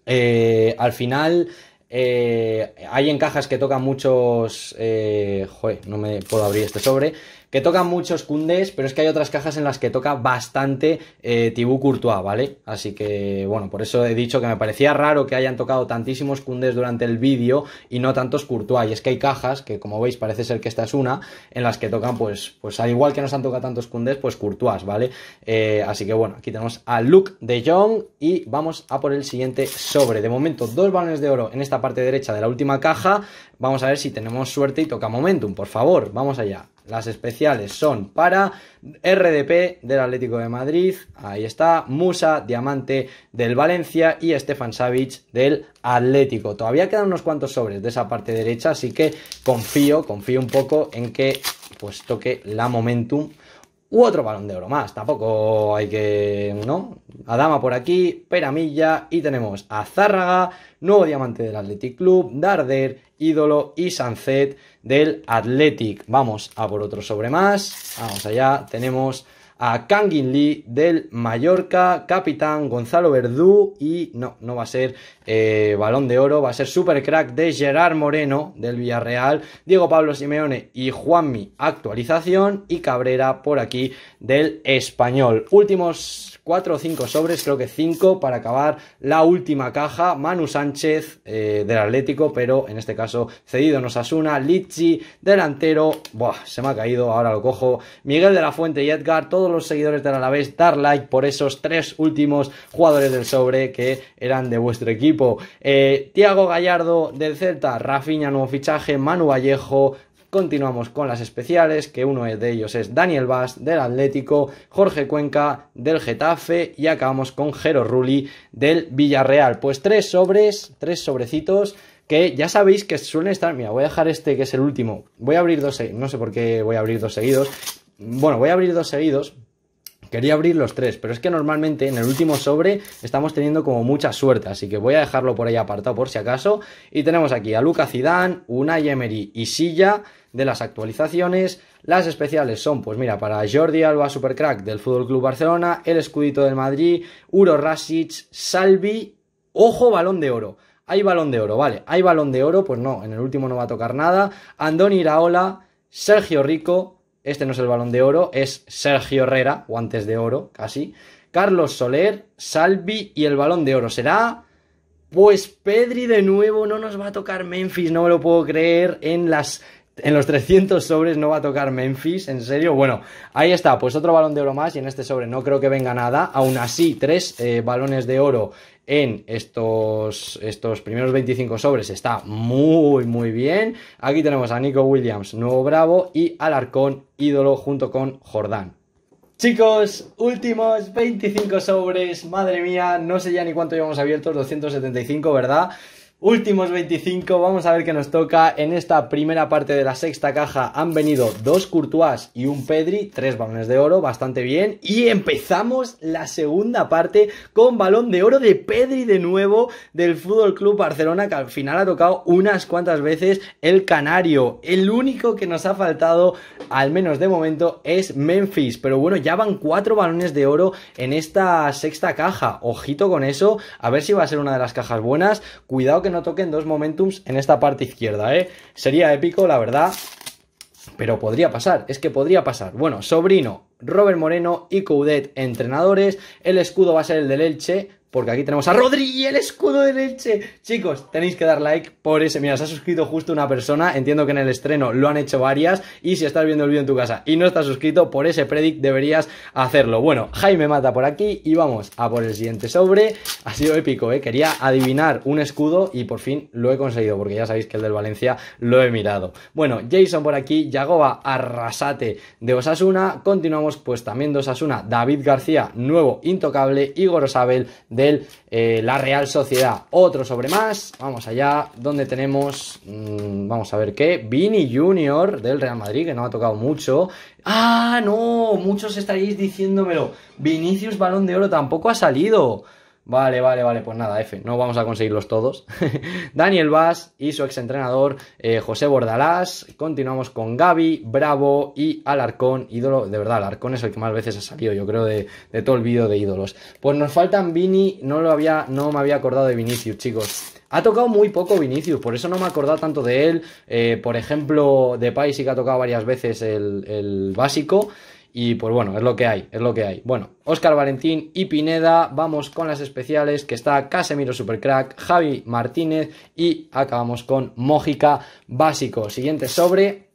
eh, al final, eh, hay en que tocan muchos. Eh, joder, no me puedo abrir este sobre que tocan muchos cundes, pero es que hay otras cajas en las que toca bastante eh, Tibú Courtois, ¿vale? Así que, bueno, por eso he dicho que me parecía raro que hayan tocado tantísimos cundes durante el vídeo y no tantos Courtois. Y es que hay cajas, que como veis parece ser que esta es una, en las que tocan, pues, pues al igual que nos han tocado tantos cundes, pues Courtois, ¿vale? Eh, así que, bueno, aquí tenemos a Luke de Jong y vamos a por el siguiente sobre. De momento, dos balones de oro en esta parte derecha de la última caja. Vamos a ver si tenemos suerte y toca Momentum, por favor. Vamos allá. Las especiales son para RDP del Atlético de Madrid, ahí está, Musa, Diamante del Valencia y Stefan Savic del Atlético. Todavía quedan unos cuantos sobres de esa parte derecha, así que confío, confío un poco en que pues toque la momentum u otro balón de oro más. Tampoco hay que, ¿no? Adama por aquí, Peramilla y tenemos a Zárraga, nuevo diamante del Athletic Club, Darder, Ídolo y Sancet del Athletic. Vamos a por otro sobre más. Vamos allá, tenemos a Kangin Lee del Mallorca, capitán Gonzalo Verdú y no, no va a ser eh, balón de oro, va a ser super crack de Gerard Moreno del Villarreal, Diego Pablo Simeone y Juanmi actualización y Cabrera por aquí del Español. Últimos cuatro o cinco sobres, creo que cinco, para acabar la última caja. Manu Sánchez eh, del Atlético, pero en este caso cedido nos Asuna. Litchi, delantero. Buah, se me ha caído, ahora lo cojo. Miguel de la Fuente y Edgar, todos los seguidores del Alavés, dar like por esos tres últimos jugadores del sobre que eran de vuestro equipo. Eh, Tiago Gallardo del Celta, Rafinha, nuevo fichaje. Manu Vallejo, Continuamos con las especiales, que uno de ellos es Daniel Vaz del Atlético, Jorge Cuenca del Getafe y acabamos con Jero Rulli del Villarreal. Pues tres sobres, tres sobrecitos que ya sabéis que suelen estar, mira, voy a dejar este que es el último, voy a abrir dos, no sé por qué voy a abrir dos seguidos, bueno, voy a abrir dos seguidos Quería abrir los tres, pero es que normalmente en el último sobre estamos teniendo como mucha suerte, así que voy a dejarlo por ahí apartado por si acaso. Y tenemos aquí a Luca Zidane, Unai Emery y Silla de las actualizaciones. Las especiales son, pues mira, para Jordi Alba Supercrack del FC Club Barcelona, el escudito del Madrid, Uro Rasic, Salvi, ojo, balón de oro. Hay balón de oro, vale. Hay balón de oro, pues no, en el último no va a tocar nada. Andoni Iraola, Sergio Rico, este no es el balón de oro, es Sergio Herrera, guantes de oro, casi. Carlos Soler, Salvi y el balón de oro será. Pues Pedri de nuevo no nos va a tocar Memphis, no me lo puedo creer. En las en los 300 sobres no va a tocar Memphis, en serio. Bueno, ahí está, pues otro balón de oro más y en este sobre no creo que venga nada. Aún así, tres eh, balones de oro en estos, estos primeros 25 sobres está muy, muy bien. Aquí tenemos a Nico Williams, nuevo bravo, y Alarcón, ídolo, junto con Jordán. Chicos, últimos 25 sobres, madre mía, no sé ya ni cuánto llevamos abiertos, 275, ¿verdad? Últimos 25, vamos a ver qué nos toca. En esta primera parte de la sexta caja han venido dos Courtois y un Pedri, tres balones de oro, bastante bien. Y empezamos la segunda parte con balón de oro de Pedri de nuevo del Fútbol Club Barcelona, que al final ha tocado unas cuantas veces el Canario. El único que nos ha faltado, al menos de momento, es Memphis. Pero bueno, ya van cuatro balones de oro en esta sexta caja. Ojito con eso, a ver si va a ser una de las cajas buenas. Cuidado que no toquen dos momentums en esta parte izquierda, ¿eh? Sería épico, la verdad. Pero podría pasar, es que podría pasar. Bueno, Sobrino, Robert Moreno y Coudet, entrenadores. El escudo va a ser el del Elche, porque aquí tenemos a Rodri y el escudo de leche. Chicos, tenéis que dar like por ese. Mira, se ha suscrito justo una persona. Entiendo que en el estreno lo han hecho varias. Y si estás viendo el vídeo en tu casa y no estás suscrito, por ese predict deberías hacerlo. Bueno, Jaime mata por aquí y vamos a por el siguiente sobre. Ha sido épico, ¿eh? Quería adivinar un escudo y por fin lo he conseguido, porque ya sabéis que el del Valencia lo he mirado. Bueno, Jason por aquí, Yagoba Arrasate de Osasuna. Continuamos pues también de Osasuna, David García, nuevo intocable, Igor Osabel de eh, la Real Sociedad. Otro sobre más, vamos allá, donde tenemos, mm, vamos a ver qué, Vini Junior del Real Madrid, que no ha tocado mucho. Ah, no, muchos estaréis diciéndomelo, Vinicius Balón de Oro tampoco ha salido. Vale, vale, vale, pues nada, F, no vamos a conseguirlos todos. Daniel Vaz y su ex-entrenador eh, José Bordalás. Continuamos con Gaby, Bravo y Alarcón, ídolo. De verdad, Alarcón es el que más veces ha salido, yo creo, de, todo el vídeo de ídolos. Pues nos faltan Vini, no lo había, no me había acordado de Vinicius, chicos. Ha tocado muy poco Vinicius, por eso no me he acordado tanto de él. Eh, por ejemplo, de País sí que ha tocado varias veces el básico. Y pues bueno, es lo que hay, es lo que hay. Bueno, Óscar Valentín y Pineda, vamos con las especiales, que está Casemiro Supercrack, Javi Martínez y acabamos con Mójica Básico. Siguiente sobre.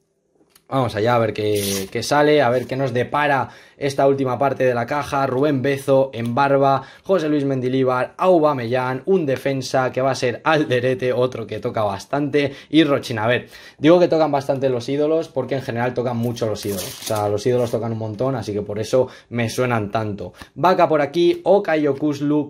Vamos allá a ver qué, qué sale, a ver qué nos depara esta última parte de la caja, Rubén Bezo en barba, José Luis Mendilíbar, Aubameyang, un defensa que va a ser Alderete, otro que toca bastante, y ver, Digo que tocan bastante los ídolos porque en general tocan mucho los ídolos. O sea, los ídolos tocan un montón, así que por eso me suenan tanto. Vaca por aquí, Oka y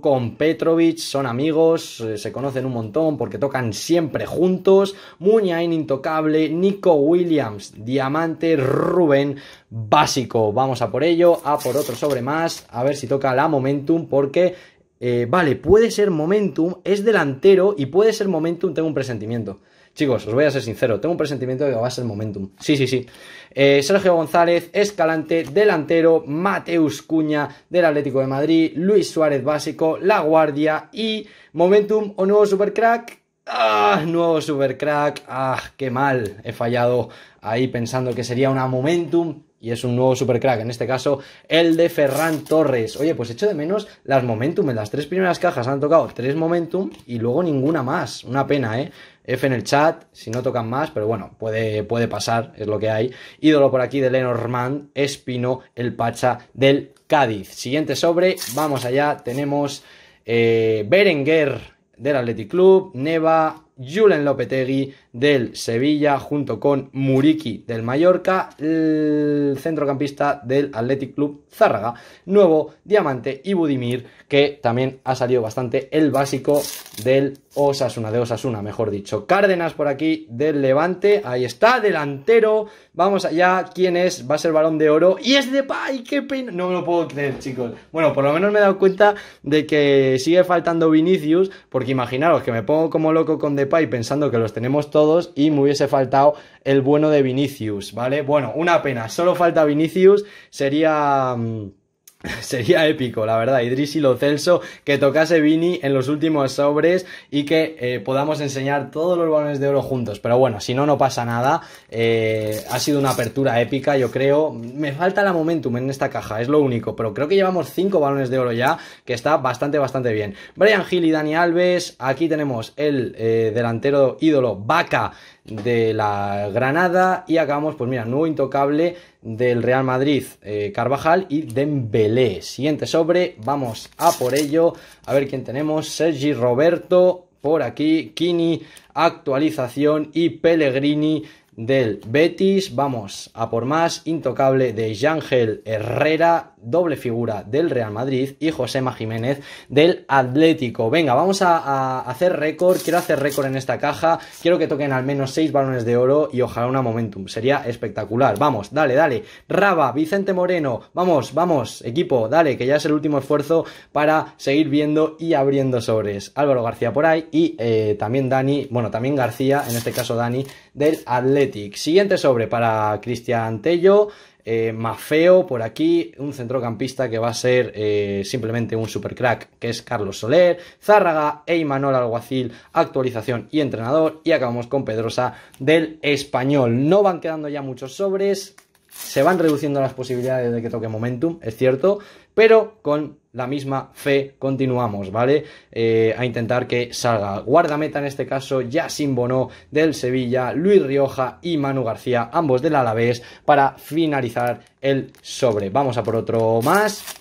con Petrovic, son amigos, eh, se conocen un montón porque tocan siempre juntos. Muñain intocable, Nico Williams, Diamante, Rubén, básico. Vamos a por ello, a por otro sobre más, a ver si toca la Momentum, porque, eh, vale, puede ser Momentum, es delantero y puede ser Momentum, tengo un presentimiento. Chicos, os voy a ser sincero, tengo un presentimiento de que va a ser Momentum. Sí, sí, sí. Eh, Sergio González, Escalante, delantero, Mateus Cuña del Atlético de Madrid, Luis Suárez básico, La Guardia y Momentum o nuevo supercrack. ¡Ah! Nuevo supercrack. ¡Ah! ¡Qué mal! He fallado ahí pensando que sería una Momentum y es un nuevo supercrack, en este caso el de Ferran Torres. Oye, pues echo de menos las Momentum, en las tres primeras cajas han tocado tres Momentum y luego ninguna más, una pena, ¿eh? F en el chat, si no tocan más, pero bueno, puede, puede pasar, es lo que hay. Ídolo por aquí de Lenormand, Espino, el Pacha del Cádiz. Siguiente sobre, vamos allá, tenemos eh, Berenguer del Athletic Club, Neva, Julen Lopetegui del Sevilla junto con Muriki del Mallorca, el centrocampista del Athletic Club Zárraga, Nuevo, Diamante y Budimir, que también ha salido bastante el básico del Osasuna, de Osasuna, mejor dicho. Cárdenas por aquí del Levante, ahí está, delantero, vamos allá, ¿quién es? Va a ser balón de oro y es de qué pena, no me lo puedo creer, chicos. Bueno, por lo menos me he dado cuenta de que sigue faltando Vinicius, porque imaginaros que me pongo como loco con Depay pensando que los tenemos todos y me hubiese faltado el bueno de Vinicius, ¿vale? Bueno, una pena, solo falta Vinicius, sería... Mm, Sería épico, la verdad, Idris y Lo Celso, que tocase Vini en los últimos sobres y que eh, podamos enseñar todos los balones de oro juntos. Pero bueno, si no, no pasa nada. Eh, ha sido una apertura épica, yo creo. Me falta la momentum en esta caja, es lo único, pero creo que llevamos 5 balones de oro ya, que está bastante, bastante bien. Brian Hill y Dani Alves, aquí tenemos el eh, delantero ídolo Vaca de la Granada y acabamos, pues mira, nuevo intocable del Real Madrid, eh, Carvajal y Dembélé. Siguiente sobre, vamos a por ello, a ver quién tenemos, Sergi Roberto por aquí, Kini, actualización y Pellegrini del Betis. Vamos a por más. Intocable de Ángel Herrera doble figura del Real Madrid, y Josema Jiménez del Atlético. Venga, vamos a, hacer récord, quiero hacer récord en esta caja, quiero que toquen al menos 6 balones de oro y ojalá una momentum, sería espectacular. Vamos, dale, dale. Raba, Vicente Moreno, vamos, vamos, equipo, dale, que ya es el último esfuerzo para seguir viendo y abriendo sobres. Álvaro García por ahí y eh, también Dani, bueno, también García, en este caso Dani, del Atlético Siguiente sobre para Cristian Tello. Eh, Mafeo por aquí, un centrocampista que va a ser eh, simplemente un supercrack que es Carlos Soler, Zárraga e Imanol Alguacil, actualización y entrenador. Y acabamos con Pedrosa del Español. No van quedando ya muchos sobres. Se van reduciendo las posibilidades de que toque momentum, es cierto, pero con la misma fe continuamos, ¿vale? Eh, a intentar que salga guardameta en este caso, ya sin Bono del Sevilla, Luis Rioja y Manu García, ambos del Alavés, para finalizar el sobre. Vamos a por otro más.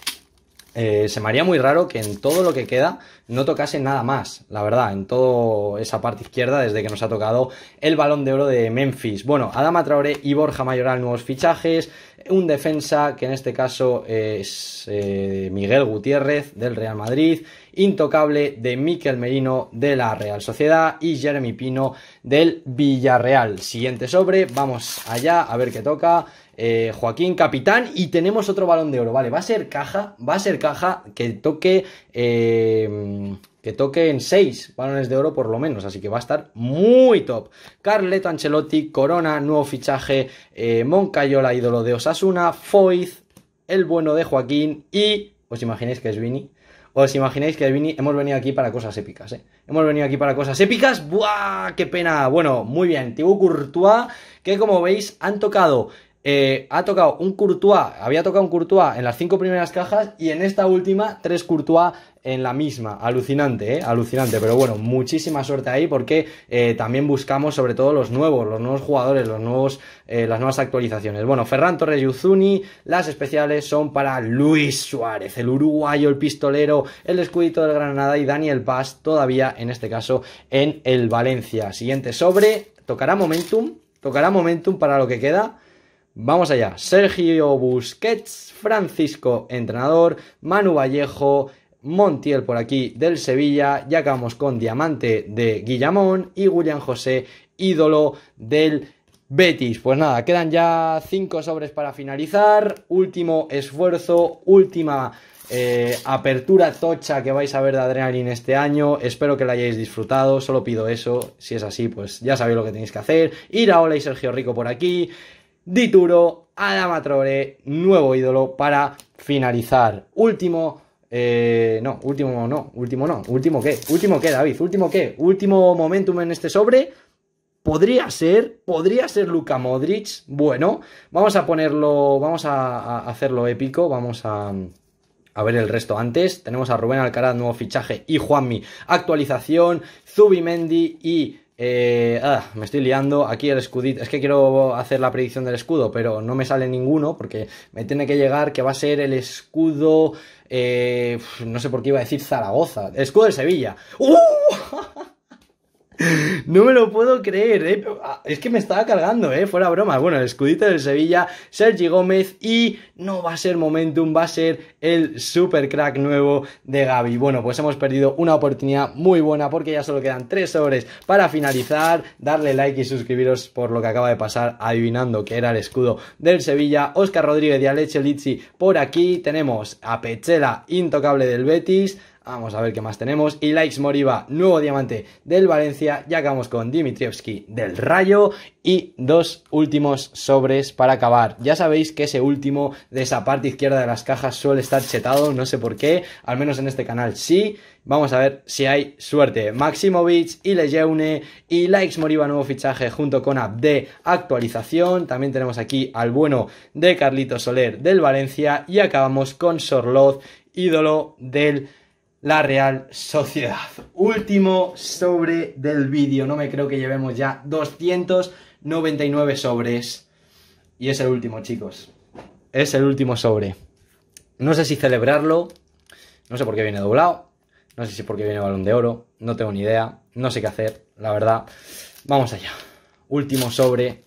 Eh, se me haría muy raro que en todo lo que queda no tocase nada más, la verdad, en toda esa parte izquierda desde que nos ha tocado el balón de oro de Memphis. Bueno, Adama Traoré y Borja Mayoral, nuevos fichajes, un defensa que en este caso es eh, Miguel Gutiérrez del Real Madrid, intocable de Miquel Merino de la Real Sociedad y Jeremy Pino del Villarreal. Siguiente sobre, vamos allá a ver qué toca. Eh, Joaquín Capitán y tenemos otro balón de oro, ¿vale? Va a ser caja, va a ser caja que toque... Eh, que en 6 balones de oro por lo menos, así que va a estar muy top. Carleto Ancelotti, Corona, nuevo fichaje, eh, Moncayola, ídolo de Osasuna, Foiz, el bueno de Joaquín y... ¿Os imagináis que es Vini? ¿Os imagináis que es Vini? Hemos venido aquí para cosas épicas, ¿eh? Hemos venido aquí para cosas épicas. ¡Buah! ¡Qué pena! Bueno, muy bien. Thibaut Courtois, que como veis han tocado eh, ha tocado un Courtois, había tocado un Courtois en las cinco primeras cajas y en esta última tres Courtois en la misma. Alucinante, ¿eh? Alucinante. Pero bueno, muchísima suerte ahí porque eh, también buscamos sobre todo los nuevos, los nuevos jugadores, los nuevos, eh, las nuevas actualizaciones. Bueno, Ferran Torres Uzuni, las especiales son para Luis Suárez, el uruguayo, el pistolero, el escudito del Granada y Daniel Paz, todavía en este caso en el Valencia. Siguiente sobre, tocará Momentum, tocará Momentum para lo que queda. Vamos allá. Sergio Busquets, Francisco, entrenador, Manu Vallejo, Montiel por aquí del Sevilla, ya acabamos con Diamante de Guillamón y Julián José, ídolo del Betis. Pues nada, quedan ya cinco sobres para finalizar. Último esfuerzo, última eh, apertura tocha que vais a ver de Adrenaline este año. Espero que la hayáis disfrutado. Solo pido eso. Si es así, pues ya sabéis lo que tenéis que hacer. Ir a hola y Sergio Rico por aquí. Dituro, Adama nuevo ídolo para finalizar. Último, eh, no, último no, último no, último qué, último qué, David, último qué, último momentum en este sobre. Podría ser, podría ser Luka Modric. Bueno, vamos a ponerlo, vamos a, hacerlo épico, vamos a, a ver el resto antes. Tenemos a Rubén Alcaraz, nuevo fichaje, y Juanmi, actualización, Zubimendi y eh, ah, me estoy liando. Aquí el escudito. Es que quiero hacer la predicción del escudo, pero no me sale ninguno porque me tiene que llegar que va a ser el escudo. Eh, no sé por qué iba a decir Zaragoza. escudo de Sevilla. ¡Uh! No me lo puedo creer, eh. ah, es que me estaba cargando, ¿eh? fuera broma. Bueno, el escudito del Sevilla, Sergi Gómez y no va a ser Momentum, va a ser el super crack nuevo de Gaby. Bueno, pues hemos perdido una oportunidad muy buena porque ya solo quedan tres horas para finalizar. Darle like y suscribiros por lo que acaba de pasar adivinando que era el escudo del Sevilla. Oscar Rodríguez y Aleche Lizzi por aquí. Tenemos a Pechela, intocable del Betis. Vamos a ver qué más tenemos. Y Likes Moriba, nuevo diamante del Valencia. Ya acabamos con Dimitrievski del Rayo. Y dos últimos sobres para acabar. Ya sabéis que ese último de esa parte izquierda de las cajas suele estar chetado. No sé por qué. Al menos en este canal sí. Vamos a ver si hay suerte. Maximovic y Lejeune y Likes Moriba, nuevo fichaje junto con de actualización. También tenemos aquí al bueno de Carlito Soler del Valencia. Y acabamos con Sorloth ídolo del la Real Sociedad. Último sobre del vídeo, no me creo que llevemos ya 299 sobres. Y es el último, chicos. Es el último sobre. No sé si celebrarlo, no sé por qué viene doblado, no sé si por qué viene balón de oro, no tengo ni idea, no sé qué hacer, la verdad. Vamos allá. Último sobre.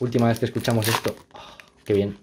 Última vez que escuchamos esto. Ah, qué bien.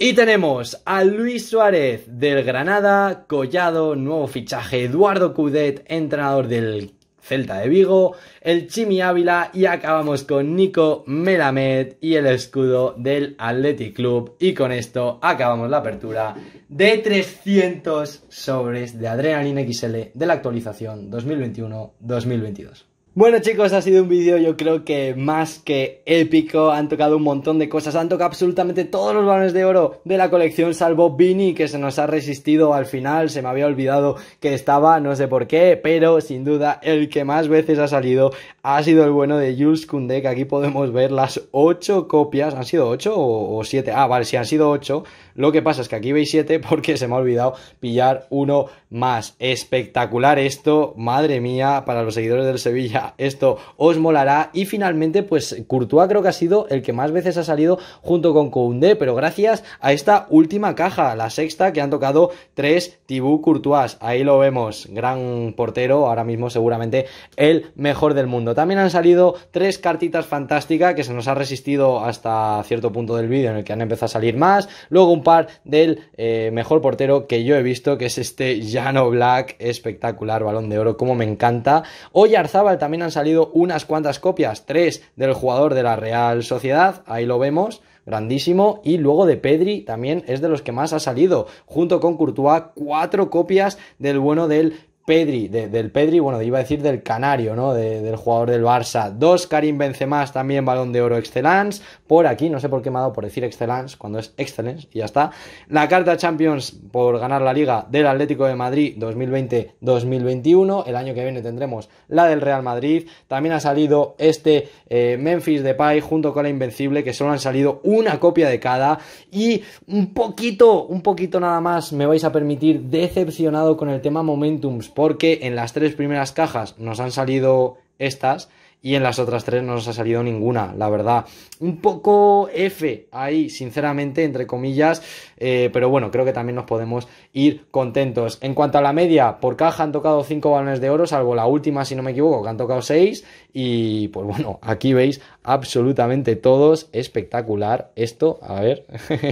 Y tenemos a Luis Suárez del Granada, Collado, nuevo fichaje, Eduardo Cudet, entrenador del Celta de Vigo, el Chimi Ávila y acabamos con Nico Melamed y el escudo del Athletic Club. Y con esto acabamos la apertura de 300 sobres de Adrenalina XL de la actualización 2021-2022. Bueno chicos, ha sido un vídeo yo creo que más que épico, han tocado un montón de cosas, han tocado absolutamente todos los balones de oro de la colección salvo Vini que se nos ha resistido al final, se me había olvidado que estaba, no sé por qué, pero sin duda el que más veces ha salido ha sido el bueno de Jules Kunde que aquí podemos ver las 8 copias, ¿han sido 8 o 7? Ah, vale, si han sido 8 lo que pasa es que aquí veis 7 porque se me ha olvidado pillar uno más. Espectacular esto, madre mía, para los seguidores del Sevilla, esto os molará. Y finalmente, pues Courtois creo que ha sido el que más veces ha salido junto con Koundé, pero gracias a esta última caja, la sexta, que han tocado tres Tibú Courtois. Ahí lo vemos, gran portero, ahora mismo seguramente el mejor del mundo. También han salido tres cartitas fantásticas que se nos ha resistido hasta cierto punto del vídeo en el que han empezado a salir más. Luego un del eh, mejor portero que yo he visto, que es este Jano Black, espectacular balón de oro, como me encanta. Hoy Arzábal también han salido unas cuantas copias, tres del jugador de la Real Sociedad, ahí lo vemos grandísimo. Y luego de Pedri también es de los que más ha salido, junto con Courtois, cuatro copias del bueno del Pedri, del Pedri, bueno, iba a decir del Canario, ¿no? del jugador del Barça. Dos, Karim Benzema, también balón de oro excelente por aquí. No sé por qué me ha dado por decir Excellence cuando es Excellence y ya está. La carta Champions por ganar la Liga del Atlético de Madrid 2020-2021. El año que viene tendremos la del Real Madrid. También ha salido este Memphis Memphis Depay junto con la Invencible, que solo han salido una copia de cada. Y un poquito, un poquito nada más me vais a permitir decepcionado con el tema Momentums, porque en las tres primeras cajas nos han salido estas y en las otras tres no nos ha salido ninguna, la verdad. Un poco F ahí, sinceramente, entre comillas, eh, pero bueno, creo que también nos podemos ir contentos. En cuanto a la media, por caja han tocado 5 balones de oro, salvo la última, si no me equivoco, que han tocado 6 y pues bueno, aquí veis absolutamente todos, espectacular esto, a ver,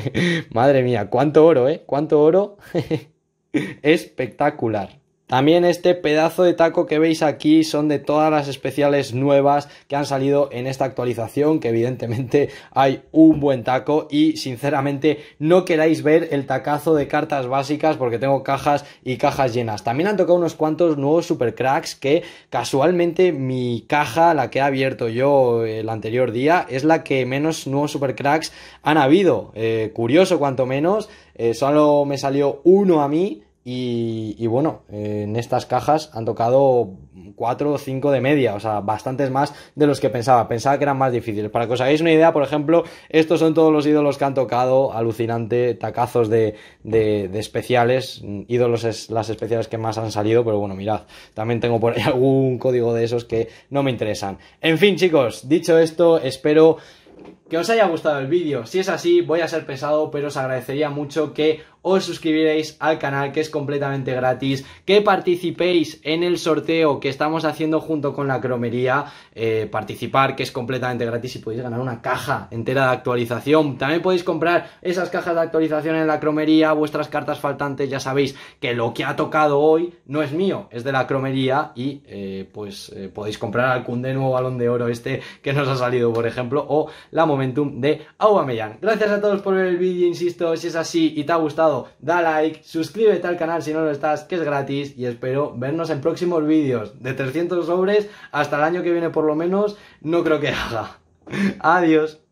madre mía, cuánto oro, ¿eh? ¿Cuánto oro? espectacular. También este pedazo de taco que veis aquí son de todas las especiales nuevas que han salido en esta actualización, que evidentemente hay un buen taco y sinceramente no queráis ver el tacazo de cartas básicas porque tengo cajas y cajas llenas. También han tocado unos cuantos nuevos supercracks que casualmente mi caja, la que he abierto yo eh, el anterior día, es la que menos nuevos supercracks han habido. Eh, curioso cuanto menos, eh, solo me salió uno a mí y, bueno, en estas cajas han tocado 4 o 5 de media, o sea, bastantes más de los que pensaba. Pensaba que eran más difíciles. Para que os hagáis una idea, por ejemplo, estos son todos los ídolos que han tocado, alucinante, tacazos de, de especiales. Ídolos es las especiales que más han salido, pero bueno, mirad, también tengo por ahí algún código de esos que no me interesan. En fin, chicos, dicho esto, espero que os haya gustado el vídeo. Si es así, voy a ser pesado, pero os agradecería mucho que os suscribiréis al canal que es completamente gratis, que participéis en el sorteo que estamos haciendo junto con la cromería, eh, participar que es completamente gratis y podéis ganar una caja entera de actualización. También podéis comprar esas cajas de actualización en la cromería, vuestras cartas faltantes, ya sabéis que lo que ha tocado hoy no es mío, es de la cromería y eh, pues eh, podéis comprar algún de nuevo balón de oro este que nos ha salido, por ejemplo, o la Momentum de Aubameyang. Gracias a todos por ver el vídeo, insisto, si es así y te ha gustado da like, suscríbete al canal si no lo estás, que es gratis, y espero vernos en próximos vídeos de 300 sobres hasta el año que viene por lo menos, no creo que haga. Adiós.